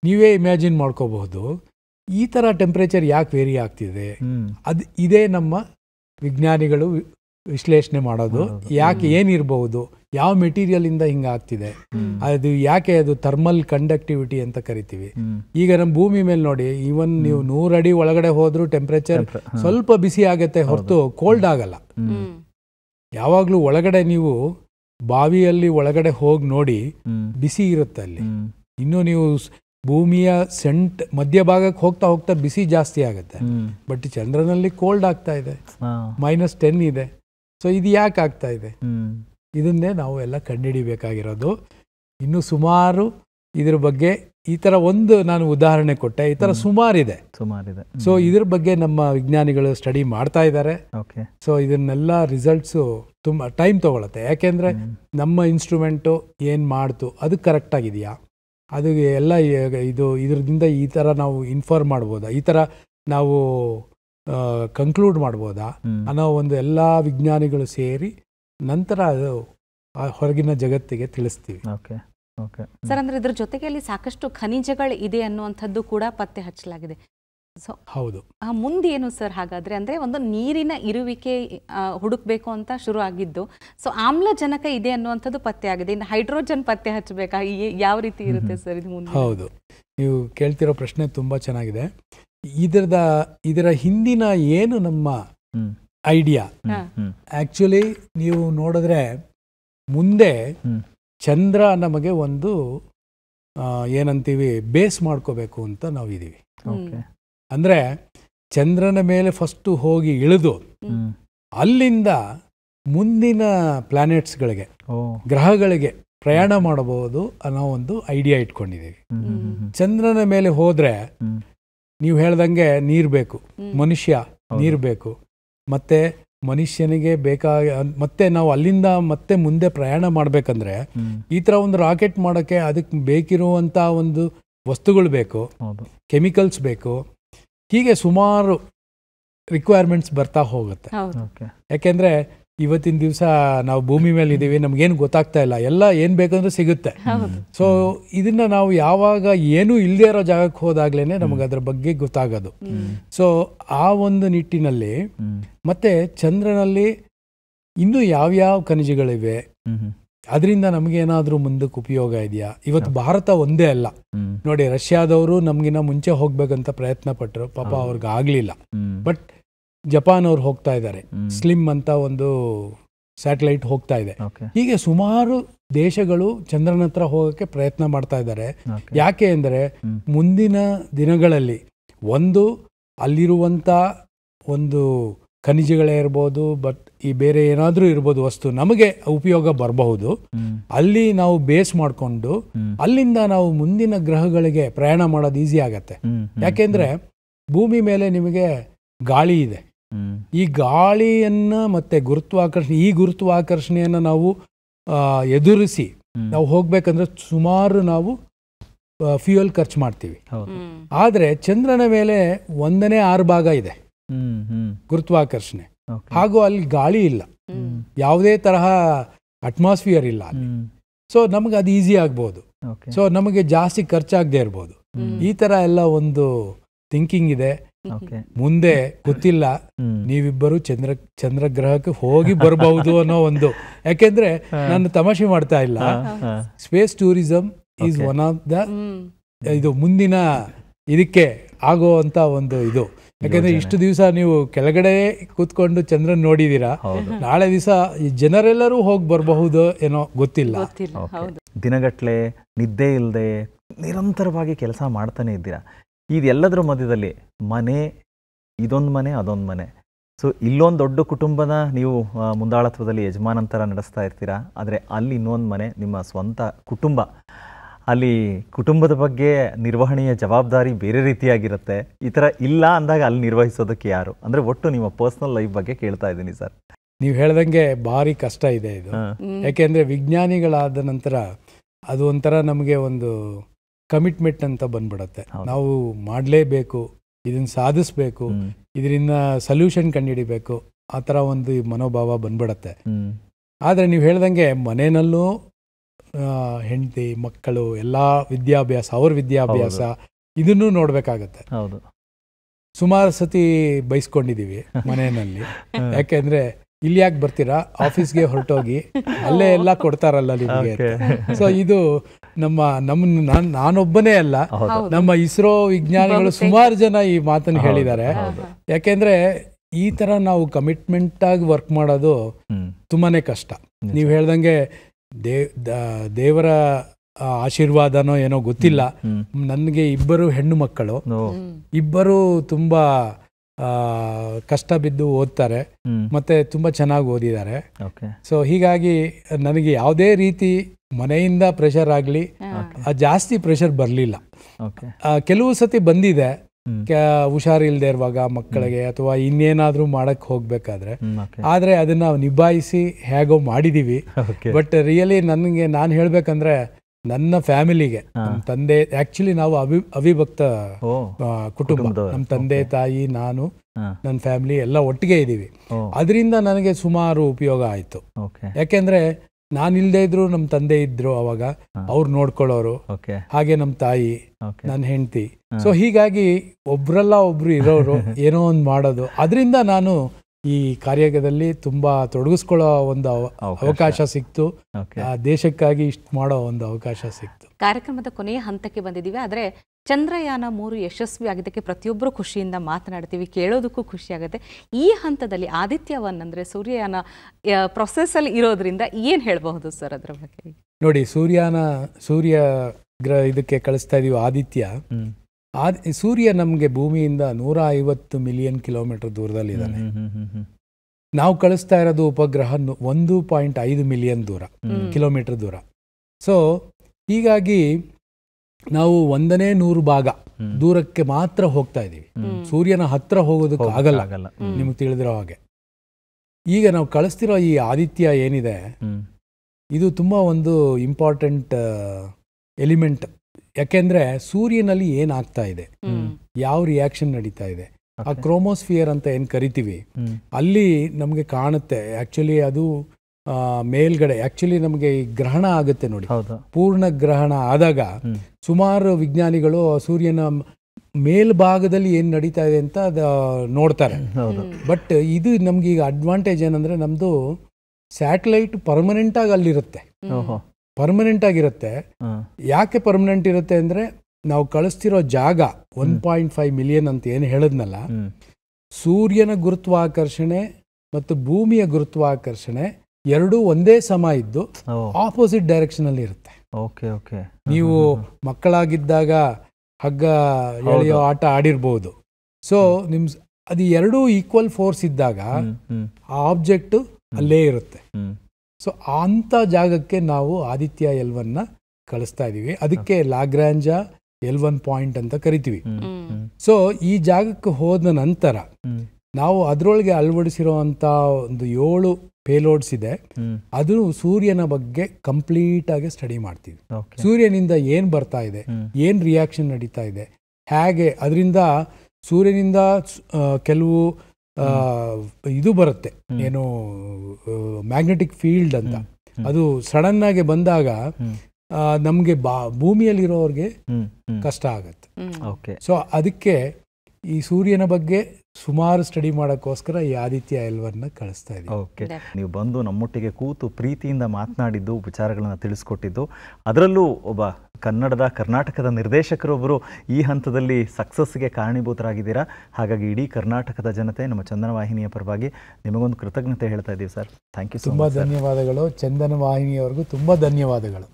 S3: ನೀವೇ ಇಮ್ಯಾಜಿನ್ ಮಾಡ್ಕೋಬಹುದು ಈ ಥರ ಟೆಂಪ್ರೇಚರ್ ಯಾಕೆ ವೇರಿ ಆಗ್ತಿದೆ ಅದು ಇದೇ ನಮ್ಮ ವಿಜ್ಞಾನಿಗಳು ವಿಶ್ಲೇಷಣೆ ಮಾಡೋದು ಯಾಕೆ ಏನಿರಬಹುದು ಯಾವ ಮೆಟೀರಿಯಲ್ ಮೆಟೀರಿಯಲಿಂದ ಹಿಂಗಾಗ್ತಿದೆ ಅದು ಯಾಕೆ ಅದು ಥರ್ಮಲ್ ಕಂಡಕ್ಟಿವಿಟಿ ಅಂತ ಕರಿತೀವಿ ಈಗ ನಮ್ಮ ಭೂಮಿ ಮೇಲೆ ನೋಡಿ ಈವನ್ ನೀವು ಅಡಿ ಒಳಗಡೆ ಹೋದ್ರೂ ಟೆಂಪ್ರೇಚರ್ ಸ್ವಲ್ಪ ಬಿಸಿ ಆಗತ್ತೆ ಹೊರತು ಕೋಲ್ಡ್ ಆಗಲ್ಲ ಯಾವಾಗಲೂ ಒಳಗಡೆ ನೀವು ಬಾವಿಯಲ್ಲಿ ಒಳಗಡೆ ಹೋಗಿ ನೋಡಿ ಬಿಸಿ ಇರುತ್ತೆ ಅಲ್ಲಿ ಇನ್ನು ನೀವು ಭೂಮಿಯ ಸೆಂಟ್ ಮಧ್ಯಭಾಗಕ್ಕೆ ಹೋಗ್ತಾ ಹೋಗ್ತಾ ಬಿಸಿ ಜಾಸ್ತಿ ಆಗುತ್ತೆ ಬಟ್ ಚಂದ್ರನಲ್ಲಿ ಕೋಲ್ಡ್ ಆಗ್ತಾ ಇದೆ ಮೈನಸ್ ಟೆನ್ ಇದೆ ಸೊ ಇದು ಯಾಕೆ ಆಗ್ತಾ ಇದೆ ಇದನ್ನೇ ನಾವು ಎಲ್ಲ ಕಂಡುಹಿಡಿಬೇಕಾಗಿರೋದು ಇನ್ನು ಸುಮಾರು ಇದ್ರ ಬಗ್ಗೆ ಈ ತರ ಒಂದು ನಾನು ಉದಾಹರಣೆ ಕೊಟ್ಟೆ ಈ ಥರ ಸುಮಾರಿದೆ
S1: ಸುಮಾರಿದೆ ಸೊ
S3: ಇದ್ರ ಬಗ್ಗೆ ನಮ್ಮ ವಿಜ್ಞಾನಿಗಳು ಸ್ಟಡಿ ಮಾಡ್ತಾ ಇದ್ದಾರೆ ಸೊ ಇದನ್ನೆಲ್ಲ ರಿಸಲ್ಟ್ಸು ತುಂಬ ಟೈಮ್ ತಗೊಳತ್ತೆ ಯಾಕೆಂದ್ರೆ ನಮ್ಮ ಇನ್ಸ್ಟ್ರೂಮೆಂಟು ಏನು ಮಾಡ್ತು ಅದು ಕರೆಕ್ಟ್ ಆಗಿದೆಯಾ ಅದು ಎಲ್ಲ ಇದು ಇದರಿಂದ ಈ ತರ ನಾವು ಇನ್ಫಾರ್ಮ್ ಮಾಡ್ಬೋದಾ ಈ ತರ ನಾವು ಕನ್ಕ್ಲೂಡ್ ಮಾಡ್ಬೋದಾ ಅನ್ನೋ ಒಂದು ಎಲ್ಲ ವಿಜ್ಞಾನಿಗಳು ಸೇರಿ ನಂತರ ಅದು ಹೊರಗಿನ ಜಗತ್ತಿಗೆ ತಿಳಿಸ್ತೀವಿ
S2: ಸರ್ ಅಂದ್ರೆ ಇದ್ರ ಜೊತೆಗೆ ಅಲ್ಲಿ ಸಾಕಷ್ಟು ಖನಿಜಗಳು ಇದೆ ಅನ್ನುವಂಥದ್ದು ಕೂಡ ಪತ್ತೆ ಹಚ್ಚಲಾಗಿದೆ ಹೌದು ಮುಂದೇನು ಸರ್ ಹಾಗಾದ್ರೆ ಅಂದ್ರೆ ಒಂದು ನೀರಿನ ಇರುವಿಕೆ ಹುಡುಕ್ಬೇಕು ಅಂತ ಶುರು ಆಗಿದ್ದು ಸೊ ಆಮ್ಲಜನಕ ಇದೆ ಅನ್ನುವಂಥದ್ದು ಪತ್ತೆ ಆಗಿದೆ ಇನ್ನು ಹೈಡ್ರೋಜನ್ ಪತ್ತೆ ಹಚ್ಚಬೇಕಾ ಯಾವ ರೀತಿ ಇರುತ್ತೆ ಸರ್ ಇದು ಮುಂದೆ ಹೌದು
S3: ನೀವು ಕೇಳ್ತಿರೋ ಪ್ರಶ್ನೆ ತುಂಬಾ ಚೆನ್ನಾಗಿದೆ ಇದರದ ಇದರ ಹಿಂದಿನ ಏನು ನಮ್ಮ ಐಡಿಯಾ ಆಕ್ಚುಲಿ ನೀವು ನೋಡಿದ್ರೆ ಮುಂದೆ ಚಂದ್ರ ನಮಗೆ ಒಂದು ಏನಂತೀವಿ ಬೇಸ್ ಮಾಡ್ಕೋಬೇಕು ಅಂತ ನಾವು ಇದೀವಿ ಅಂದರೆ ಚಂದ್ರನ ಮೇಲೆ ಫಸ್ಟು ಹೋಗಿ ಇಳಿದು ಅಲ್ಲಿಂದ ಮುಂದಿನ ಪ್ಲಾನೆಟ್ಸ್ಗಳಿಗೆ ಗ್ರಹಗಳಿಗೆ ಪ್ರಯಾಣ ಮಾಡಬಹುದು ಅನ್ನೋ ಒಂದು ಐಡಿಯಾ ಇಟ್ಕೊಂಡಿದ್ದೀವಿ ಚಂದ್ರನ ಮೇಲೆ ಹೋದ್ರೆ ನೀವು ಹೇಳ್ದಂಗೆ ನೀರು ಬೇಕು ಮನುಷ್ಯ ನೀರು ಬೇಕು ಮತ್ತೆ ಮನುಷ್ಯನಿಗೆ ಬೇಕಾಗಿ ಮತ್ತೆ ನಾವು ಅಲ್ಲಿಂದ ಮತ್ತೆ ಮುಂದೆ ಪ್ರಯಾಣ ಮಾಡಬೇಕಂದ್ರೆ ಈ ಥರ ಒಂದು ರಾಕೆಟ್ ಮಾಡೋಕ್ಕೆ ಅದಕ್ಕೆ ಬೇಕಿರುವಂಥ ಒಂದು ವಸ್ತುಗಳು ಬೇಕು ಕೆಮಿಕಲ್ಸ್ ಬೇಕು ಹೀಗೆ ಸುಮಾರು ರಿಕ್ವೈರ್ಮೆಂಟ್ಸ್ ಬರ್ತಾ ಹೋಗುತ್ತೆ ಯಾಕೆಂದ್ರೆ ಇವತ್ತಿನ ದಿವಸ ನಾವು ಭೂಮಿ ಮೇಲೆ ಇದ್ದೀವಿ ನಮಗೇನು ಗೊತ್ತಾಗ್ತಾ ಇಲ್ಲ ಎಲ್ಲ ಏನು ಬೇಕಂದ್ರೂ ಸಿಗುತ್ತೆ ಸೊ ಇದನ್ನ ನಾವು ಯಾವಾಗ ಏನೂ ಇಲ್ಲದೆ ಇರೋ ಜಾಗಕ್ಕೆ ಹೋದಾಗ್ಲೇ ನಮಗೆ ಅದರ ಬಗ್ಗೆ ಗೊತ್ತಾಗೋದು ಸೊ ಆ ಒಂದು ನಿಟ್ಟಿನಲ್ಲಿ ಮತ್ತೆ ಚಂದ್ರನಲ್ಲಿ ಇನ್ನೂ ಯಾವ್ಯಾವ ಖನಿಜಗಳಿವೆ ಅದರಿಂದ ನಮಗೇನಾದರೂ ಮುಂದಕ್ಕೆ ಉಪಯೋಗ ಇದೆಯಾ ಇವತ್ತು ಭಾರತ ಒಂದೇ ಅಲ್ಲ ನೋಡಿ ರಷ್ಯಾದವರು ನಮಗಿನ್ನ ಮುಂಚೆ ಹೋಗ್ಬೇಕಂತ ಪ್ರಯತ್ನ ಪಟ್ಟರು ಪಾಪ ಅವ್ರಿಗೆ ಆಗಲಿಲ್ಲ ಬಟ್ ಜಪಾನ್ ಅವ್ರು ಹೋಗ್ತಾ ಇದ್ದಾರೆ ಸ್ಲಿಮ್ ಅಂತ ಒಂದು ಸ್ಯಾಟಲೈಟ್ ಹೋಗ್ತಾ ಇದೆ ಹೀಗೆ ಸುಮಾರು ದೇಶಗಳು ಚಂದ್ರನ ಹತ್ರ ಹೋಗೋಕೆ ಪ್ರಯತ್ನ ಮಾಡ್ತಾ ಇದ್ದಾರೆ ಯಾಕೆ ಅಂದರೆ ಮುಂದಿನ ದಿನಗಳಲ್ಲಿ ಒಂದು ಅಲ್ಲಿರುವಂತ ಒಂದು ಖನಿಜಗಳೇ ಇರ್ಬೋದು ಬಟ್ ಈ ಬೇರೆ ಏನಾದರೂ ಇರ್ಬೋದು ವಸ್ತು ನಮಗೆ ಉಪಯೋಗ ಬರಬಹುದು ಅಲ್ಲಿ ನಾವು ಬೇಸ್ ಮಾಡಿಕೊಂಡು ಅಲ್ಲಿಂದ ನಾವು ಮುಂದಿನ ಗ್ರಹಗಳಿಗೆ ಪ್ರಯಾಣ ಮಾಡೋದು ಈಸಿ ಆಗತ್ತೆ ಯಾಕೆಂದ್ರೆ ಭೂಮಿ ಮೇಲೆ ನಿಮಗೆ ಗಾಳಿ ಇದೆ ಈ ಗಾಳಿಯನ್ನು ಮತ್ತೆ ಗುರುತ್ವಾಕರ್ಷಣೆ ಈ ಗುರುತ್ವಾಕರ್ಷಣೆಯನ್ನು ನಾವು ಎದುರಿಸಿ ನಾವು ಹೋಗ್ಬೇಕಂದ್ರೆ ಸುಮಾರು ನಾವು ಫ್ಯೂಯಲ್ ಖರ್ಚು ಮಾಡ್ತೀವಿ ಆದರೆ ಚಂದ್ರನ ಮೇಲೆ ಒಂದನೇ ಆರು ಭಾಗ ಇದೆ ಗುರುತ್ವಾಕರ್ಷಣೆ ಹಾಗೂ ಅಲ್ಲಿ ಗಾಳಿ ಇಲ್ಲ ಯಾವುದೇ ತರಹ ಅಟ್ಮಾಸ್ಫಿಯರ್ ಇಲ್ಲ ಅಲ್ಲಿ ಸೊ ನಮ್ಗೆ ಅದು ಈಸಿ ಆಗ್ಬೋದು ಸೊ ನಮಗೆ ಜಾಸ್ತಿ ಖರ್ಚಾಗದೇ ಇರ್ಬೋದು ಈ ತರ ಎಲ್ಲ ಒಂದು ಥಿಂಕಿಂಗ್ ಇದೆ ಮುಂದೆ ಗೊತ್ತಿಲ್ಲ ನೀವಿಬ್ಬರು ಚಂದ್ರ ಚಂದ್ರಗ್ರಹಕ್ಕೆ ಹೋಗಿ ಬರಬಹುದು ಅನ್ನೋ ಒಂದು ಯಾಕೆಂದ್ರೆ ನಾನು ತಮಾಷೆ ಮಾಡ್ತಾ ಇಲ್ಲ space tourism is one of the ಇದು ಮುಂದಿನ ಇದಕ್ಕೆ ಆಗುವಂತ ಒಂದು ಇದು ಯಾಕಂದ್ರೆ ಇಷ್ಟು ದಿವಸ ನೀವು ಕೆಳಗಡೆ ಕೂತ್ಕೊಂಡು ಚಂದ್ರನ್ ನೋಡಿದೀರಾ ನಾಳೆ ದಿವಸ ಜನರೆಲ್ಲರೂ ಹೋಗಿ ಬರಬಹುದು
S1: ಏನೋ ಗೊತ್ತಿಲ್ಲ ದಿನಗಟ್ಲೆ ನಿದ್ದೆ ಇಲ್ಲದೆ ನಿರಂತರವಾಗಿ ಕೆಲಸ ಮಾಡ್ತಾನೆ ಇದ್ದೀರಾ ಇದೆಲ್ಲದರ ಮಧ್ಯದಲ್ಲಿ ಮನೆ ಇದೊಂದು ಮನೆ ಅದೊಂದು ಮನೆ ಸೊ ಇಲ್ಲೊಂದು ದೊಡ್ಡ ಕುಟುಂಬನ ನೀವು ಮುಂದಾಳತ್ವದಲ್ಲಿ ಥರ ನಡೆಸ್ತಾ ಇರ್ತೀರಾ ಆದರೆ ಅಲ್ಲಿ ಇನ್ನೊಂದು ಮನೆ ನಿಮ್ಮ ಸ್ವಂತ ಕುಟುಂಬ ಅಲ್ಲಿ ಕುಟುಂಬದ ಬಗ್ಗೆ ನಿರ್ವಹಣೆಯ ಜವಾಬ್ದಾರಿ ಬೇರೆ ರೀತಿಯಾಗಿರುತ್ತೆ ಈ ಥರ ಇಲ್ಲ ಅಂದಾಗ ಅಲ್ಲಿ ನಿರ್ವಹಿಸೋದಕ್ಕೆ ಯಾರು ಅಂದರೆ ಒಟ್ಟು ನಿಮ್ಮ ಪರ್ಸ್ನಲ್ ಲೈಫ್ ಬಗ್ಗೆ ಕೇಳ್ತಾ ಇದ್ದೀನಿ ಸರ್ ನೀವು ಹೇಳ್ದಂಗೆ
S3: ಭಾರಿ ಕಷ್ಟ ಇದೆ ಇದು ಯಾಕೆಂದರೆ ವಿಜ್ಞಾನಿಗಳಾದ ನಂತರ ಅದು ಒಂಥರ ನಮಗೆ ಒಂದು ಕಮಿಟ್ಮೆಂಟ್ ಅಂತ ಬಂದ್ಬಿಡತ್ತೆ ನಾವು ಮಾಡಲೇಬೇಕು ಇದನ್ನ ಸಾಧಿಸ್ಬೇಕು ಇದರಿಂದ ಸೊಲ್ಯೂಷನ್ ಕಂಡುಹಿಡಿಬೇಕು ಆ ಥರ ಒಂದು ಮನೋಭಾವ ಬಂದ್ಬಿಡತ್ತೆ ಆದರೆ ನೀವು ಹೇಳ್ದಂಗೆ ಮನೆಯಲ್ಲೂ ಹೆಂಡತಿ ಮಕ್ಕಳು ಎಲ್ಲ ವಿದ್ಯಾಭ್ಯಾಸ ಅವ್ರ ವಿದ್ಯಾಭ್ಯಾಸ ಇದನ್ನು ನೋಡ್ಬೇಕಾಗತ್ತೆ ಸುಮಾರು ಸತಿ ಬೈಸ್ಕೊಂಡಿದೀವಿ ಮನೆಯಲ್ಲಿ ಯಾಕೆಂದ್ರೆ ಇಲ್ಲಿ ಯಾಕೆ ಬರ್ತೀರಾ ಆಫೀಸ್ಗೆ ಹೊರಟೋಗಿ ಅಲ್ಲೇ ಎಲ್ಲ ಕೊಡ್ತಾರಲ್ಲ ನಿಮಗೆ ಸೊ ಇದು ನಮ್ಮ ನಮ್ಮ ನಾನೊಬ್ಬನೇ ಅಲ್ಲ ನಮ್ಮ ಇಸ್ರೋ ವಿಜ್ಞಾನಿಗಳು ಸುಮಾರು ಜನ ಈ ಮಾತನ್ನು ಹೇಳಿದ್ದಾರೆ ಯಾಕೆಂದ್ರೆ ಈ ತರ ನಾವು ಕಮಿಟ್ಮೆಂಟ್ ಆಗಿ ವರ್ಕ್ ಮಾಡೋದು ತುಂಬಾನೇ ಕಷ್ಟ ನೀವು ಹೇಳ್ದಂಗೆ ದೇವರ ಆಶೀರ್ವಾದನೋ ಏನೋ ಗೊತ್ತಿಲ್ಲ ನನಗೆ ಇಬ್ಬರು ಹೆಣ್ಣು ಮಕ್ಕಳು ಇಬ್ಬರು ತುಂಬಾ ಕಷ್ಟ ಬಿದ್ದು ಓದ್ತಾರೆ ಮತ್ತೆ ತುಂಬಾ ಚೆನ್ನಾಗಿ ಓದಿದ್ದಾರೆ ಸೊ ಹೀಗಾಗಿ ನನಗೆ ಯಾವುದೇ ರೀತಿ ಮನೆಯಿಂದ ಪ್ರೆಷರ್ ಆಗಲಿ ಜಾಸ್ತಿ ಪ್ರೆಷರ್ ಬರಲಿಲ್ಲ ಕೆಲವು ಸತಿ ಬಂದಿದೆ ಹುಷಾರಿಲ್ಲದೆ ಇರುವಾಗ ಮಕ್ಕಳಿಗೆ ಅಥವಾ ಇನ್ನೇನಾದರೂ ಮಾಡಕ್ಕೆ ಹೋಗಬೇಕಾದ್ರೆ ಆದ್ರೆ ಅದನ್ನು ನಿಭಾಯಿಸಿ ಹೇಗೋ ಮಾಡಿದೀವಿ ಬಟ್ ರಿಯಲಿ ನನಗೆ ನಾನು ಹೇಳಬೇಕಂದ್ರೆ ನನ್ನ ಫ್ಯಾಮಿಲಿಗೆ ನಮ್ಮ ತಂದೆ ಆಕ್ಚುಲಿ ನಾವು ಅವಿ ಅವಿಭಕ್ತ ಕುಟುಂಬ ನಮ್ಮ ತಂದೆ ತಾಯಿ ನಾನು ನನ್ನ ಫ್ಯಾಮಿಲಿ ಎಲ್ಲ ಒಟ್ಟಿಗೆ ಇದ್ದೀವಿ ಅದರಿಂದ ನನಗೆ ಸುಮಾರು ಉಪಯೋಗ ಆಯಿತು ಯಾಕೆಂದ್ರೆ ನಾನು ಇಲ್ಲದೆ ಇದ್ರು ನಮ್ಮ ತಂದೆ ಇದ್ರು ಅವಾಗ ಅವ್ರು ನೋಡ್ಕೊಳ್ಳೋರು ಹಾಗೆ ನಮ್ಮ ತಾಯಿ ನನ್ನ ಹೆಂಡತಿ ಸೊ ಹೀಗಾಗಿ ಒಬ್ರಲ್ಲ ಒಬ್ರು ಇರೋರು ಏನೋ ಒಂದು ಮಾಡೋದು ಅದರಿಂದ ನಾನು ಈ ಕಾರ್ಯದಲ್ಲಿ ತುಂಬಾ ತೊಡಗಿಸ್ಕೊಳ್ಳೋ ಒಂದು ಅವಕಾಶ ಸಿಕ್ತು ದೇಶಕ್ಕಾಗಿ ಇಷ್ಟು ಮಾಡೋ ಒಂದು ಅವಕಾಶ ಸಿಕ್ತು
S2: ಕಾರ್ಯಕ್ರಮದ ಕೊನೆಯ ಹಂತಕ್ಕೆ ಬಂದಿದ್ದೀವಿ ಆದರೆ ಚಂದ್ರಯಾನ ಮೂರು ಯಶಸ್ವಿ ಆಗಿದ್ದಕ್ಕೆ ಪ್ರತಿಯೊಬ್ಬರು ಖುಷಿಯಿಂದ ಮಾತನಾಡ್ತೀವಿ ಕೇಳೋದಕ್ಕೂ ಖುಷಿ ಆಗುತ್ತೆ ಈ ಹಂತದಲ್ಲಿ ಆದಿತ್ಯ ಒನ್ ಅಂದರೆ ಸೂರ್ಯಯಾನ ಅಲ್ಲಿ ಇರೋದ್ರಿಂದ ಏನು ಹೇಳಬಹುದು ಸರ್ ಅದರ ಬಗ್ಗೆ
S3: ನೋಡಿ ಸೂರ್ಯನ ಸೂರ್ಯ ಗ್ರಹ ಇದಕ್ಕೆ ಕಳಿಸ್ತಾ ಇದೀವಿ ಆದಿತ್ಯ ಆದ್ ಸೂರ್ಯ ನಮಗೆ ಭೂಮಿಯಿಂದ ನೂರ ಐವತ್ತು ಮಿಲಿಯನ್ ಕಿಲೋಮೀಟರ್ ದೂರದಲ್ಲಿ ಇದ್ದಾನೆ ನಾವು ಕಳಿಸ್ತಾ ಇರೋದು ಉಪಗ್ರಹ ಒಂದು ಪಾಯಿಂಟ್ ಐದು ಮಿಲಿಯನ್ ದೂರ ಕಿಲೋಮೀಟರ್ ದೂರ ಸೊ ಹೀಗಾಗಿ ನಾವು ಒಂದನೇ ನೂರು ಭಾಗ ದೂರಕ್ಕೆ ಮಾತ್ರ ಹೋಗ್ತಾ ಇದ್ದೀವಿ ಸೂರ್ಯನ ಹತ್ರ ಹೋಗೋದಕ್ಕೆ ಆಗಲ್ಲ ನಿಮಗೆ ತಿಳಿದಿರೋ ಹಾಗೆ ಈಗ ನಾವು ಕಳಿಸ್ತಿರೋ ಈ ಆದಿತ್ಯ ಏನಿದೆ ಇದು ತುಂಬ ಒಂದು ಇಂಪಾರ್ಟೆಂಟ್ ಎಲಿಮೆಂಟ್ ಯಾಕೆಂದ್ರೆ ಸೂರ್ಯನಲ್ಲಿ ಏನಾಗ್ತಾ ಇದೆ ಯಾವ ರಿಯಾಕ್ಷನ್ ನಡೀತಾ ಇದೆ ಆ ಕ್ರೋಮೋಸ್ಫಿಯರ್ ಅಂತ ಏನ್ ಕರಿತೀವಿ ಅಲ್ಲಿ ನಮ್ಗೆ ಕಾಣುತ್ತೆ ಆಕ್ಚುಲಿ ಅದು ಮೇಲ್ಗಡೆ ಆಕ್ಚುಲಿ ನಮಗೆ ಈ ಗ್ರಹಣ ಆಗುತ್ತೆ ನೋಡಿ ಪೂರ್ಣ ಗ್ರಹಣ ಆದಾಗ ಸುಮಾರು ವಿಜ್ಞಾನಿಗಳು ಸೂರ್ಯನ ಮೇಲ್ಭಾಗದಲ್ಲಿ ಏನ್ ನಡೀತಾ ಇದೆ ಅಂತ ನೋಡ್ತಾರೆ ಬಟ್ ಇದು ನಮ್ಗೆ ಈಗ ಅಡ್ವಾಂಟೇಜ್ ಏನಂದ್ರೆ ನಮ್ದು ಸ್ಯಾಟಲೈಟ್ ಪರ್ಮನೆಂಟ್ ಆಗಿ ಅಲ್ಲಿರುತ್ತೆ ಪರ್ಮನೆಂಟ್ ಆಗಿರುತ್ತೆ ಯಾಕೆ ಪರ್ಮನೆಂಟ್ ಇರುತ್ತೆ ಅಂದ್ರೆ ನಾವು ಕಳಿಸ್ತಿರೋ ಜಾಗ ಒನ್ ಪಾಯಿಂಟ್ ಫೈವ್ ಮಿಲಿಯನ್ ಅಂತ ಏನು ಹೇಳಿದ್ನಲ್ಲ ಸೂರ್ಯನ ಗುರುತ್ವಾಕರ್ಷಣೆ ಮತ್ತು ಭೂಮಿಯ ಗುರುತ್ವಾಕರ್ಷಣೆ ಎರಡೂ ಒಂದೇ ಸಮ ಇದ್ದು ಆಪೋಸಿಟ್ ಡೈರೆಕ್ಷನ್ ಅಲ್ಲಿ ಇರುತ್ತೆ ನೀವು ಮಕ್ಕಳಾಗಿದ್ದಾಗ ಹಗ್ಗ ಎಳೆಯೋ ಆಟ ಆಡಿರ್ಬೋದು ಸೊ ನಿಮ್ ಅದು ಎರಡೂ ಈಕ್ವಲ್ ಫೋರ್ಸ್ ಇದ್ದಾಗ ಆ ಆಬ್ಜೆಕ್ಟ್ ಅಲ್ಲೇ ಇರುತ್ತೆ ಸೊ ಅಂಥ ಜಾಗಕ್ಕೆ ನಾವು ಆದಿತ್ಯ ಎಲ್ವನ್ನ ಕಳಿಸ್ತಾ ಇದ್ದೀವಿ ಅದಕ್ಕೆ ಲಾಗ್ರಾಂಜ ಎಲ್ ಒನ್ ಪಾಯಿಂಟ್ ಅಂತ ಕರಿತೀವಿ ಸೊ ಈ ಜಾಗಕ್ಕೆ ಹೋದ ನಂತರ ನಾವು ಅದರೊಳಗೆ ಅಳವಡಿಸಿರುವಂತ ಒಂದು ಏಳು ಪೇಲೋಡ್ಸ್ ಇದೆ ಅದು ಸೂರ್ಯನ ಬಗ್ಗೆ ಕಂಪ್ಲೀಟ್ ಆಗಿ ಸ್ಟಡಿ ಮಾಡ್ತೀವಿ ಸೂರ್ಯನಿಂದ ಏನ್ ಬರ್ತಾ ಇದೆ ಏನ್ ರಿಯಾಕ್ಷನ್ ನಡೀತಾ ಇದೆ ಹೇಗೆ ಅದರಿಂದ ಸೂರ್ಯನಿಂದ ಕೆಲವು ಇದು ಬರುತ್ತೆ ಏನು ಮ್ಯಾಗ್ನೆಟಿಕ್ ಫೀಲ್ಡ್ ಅಂತ ಅದು ಸಡನ್ ಆಗಿ ಬಂದಾಗ ನಮಗೆ ಬಾ ಭೂಮಿಯಲ್ಲಿರೋರಿಗೆ ಕಷ್ಟ
S4: ಆಗತ್ತೆ
S3: ಸೊ ಅದಕ್ಕೆ ಈ ಸೂರ್ಯನ ಬಗ್ಗೆ ಸುಮಾರು ಸ್ಟಡಿ ಮಾಡೋಕ್ಕೋಸ್ಕರ
S1: ಈ ಆದಿತ್ಯ ಎಲ್ವರ್ನ ಕಳಿಸ್ತಾ ಇದ್ದೀವಿ ಓಕೆ ನೀವು ಬಂದು ನಮ್ಮೊಟ್ಟಿಗೆ ಕೂತು ಪ್ರೀತಿಯಿಂದ ಮಾತನಾಡಿದ್ದು ವಿಚಾರಗಳನ್ನು ತಿಳಿಸ್ಕೊಟ್ಟಿದ್ದು ಅದರಲ್ಲೂ ಒಬ್ಬ ಕನ್ನಡದ ಕರ್ನಾಟಕದ ನಿರ್ದೇಶಕರೊಬ್ಬರು ಈ ಹಂತದಲ್ಲಿ ಸಕ್ಸಸ್ಗೆ ಕಾರಣೀಭೂತರಾಗಿದ್ದೀರಾ ಹಾಗಾಗಿ ಇಡೀ ಕರ್ನಾಟಕದ ಜನತೆ ನಮ್ಮ ಚಂದನ ವಾಹಿನಿಯ ಪರವಾಗಿ ನಿಮಗೊಂದು ಕೃತಜ್ಞತೆ ಹೇಳ್ತಾ ಇದ್ದೀವಿ ಸರ್ ಥ್ಯಾಂಕ್ ಯು ತುಂಬ ಧನ್ಯವಾದಗಳು ಚಂದನ ವಾಹಿನಿಯವರೆಗೂ ಧನ್ಯವಾದಗಳು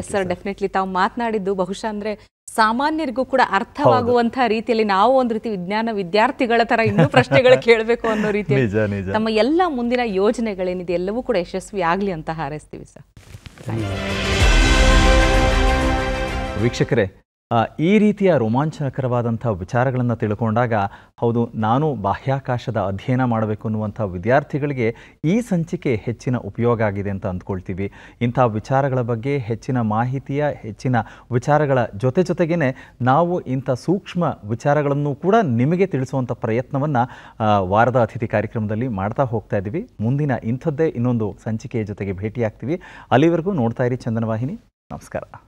S2: ಎಸ್ ಸರ್ ಡೆಫಿನೆಟ್ಲಿ ತಾವು ಮಾತನಾಡಿದ್ದು ಬಹುಶಃ ಅಂದ್ರೆ ಸಾಮಾನ್ಯರಿಗೂ ಕೂಡ ಅರ್ಥವಾಗುವಂತಹ ರೀತಿಯಲ್ಲಿ ನಾವು ಒಂದ್ ರೀತಿ ವಿಜ್ಞಾನ ವಿದ್ಯಾರ್ಥಿಗಳ ತರ ಇನ್ನೂ ಪ್ರಶ್ನೆಗಳು ಕೇಳಬೇಕು ಅನ್ನೋ
S1: ರೀತಿಯಲ್ಲಿ ನಮ್ಮ
S2: ಎಲ್ಲ ಮುಂದಿನ ಯೋಜನೆಗಳೇನಿದೆ ಎಲ್ಲವೂ ಕೂಡ ಯಶಸ್ವಿ ಆಗ್ಲಿ ಅಂತ ಹಾರೈಸ್ತೀವಿ ಸರ್
S1: ವೀಕ್ಷಕರೇ ಈ ರೀತಿಯ ರೋಮಾಂಚನಕರವಾದಂಥ ವಿಚಾರಗಳನ್ನು ತಿಳ್ಕೊಂಡಾಗ ಹೌದು ನಾನು ಬಾಹ್ಯಾಕಾಶದ ಅಧ್ಯಯನ ಮಾಡಬೇಕು ಅನ್ನುವಂಥ ವಿದ್ಯಾರ್ಥಿಗಳಿಗೆ ಈ ಸಂಚಿಕೆ ಹೆಚ್ಚಿನ ಉಪಯೋಗ ಆಗಿದೆ ಅಂತ ಅಂದ್ಕೊಳ್ತೀವಿ ಇಂಥ ವಿಚಾರಗಳ ಬಗ್ಗೆ ಹೆಚ್ಚಿನ ಮಾಹಿತಿಯ ಹೆಚ್ಚಿನ ವಿಚಾರಗಳ ಜೊತೆ ಜೊತೆಗೇ ನಾವು ಇಂಥ ಸೂಕ್ಷ್ಮ ವಿಚಾರಗಳನ್ನು ಕೂಡ ನಿಮಗೆ ತಿಳಿಸುವಂಥ ಪ್ರಯತ್ನವನ್ನು ವಾರದ ಅತಿಥಿ ಕಾರ್ಯಕ್ರಮದಲ್ಲಿ ಮಾಡ್ತಾ ಹೋಗ್ತಾ ಇದ್ದೀವಿ ಮುಂದಿನ ಇಂಥದ್ದೇ ಇನ್ನೊಂದು ಸಂಚಿಕೆಯ ಜೊತೆಗೆ ಭೇಟಿಯಾಗ್ತೀವಿ ಅಲ್ಲಿವರೆಗೂ ನೋಡ್ತಾ ಇರಿ ಚಂದನವಾಹಿನಿ ನಮಸ್ಕಾರ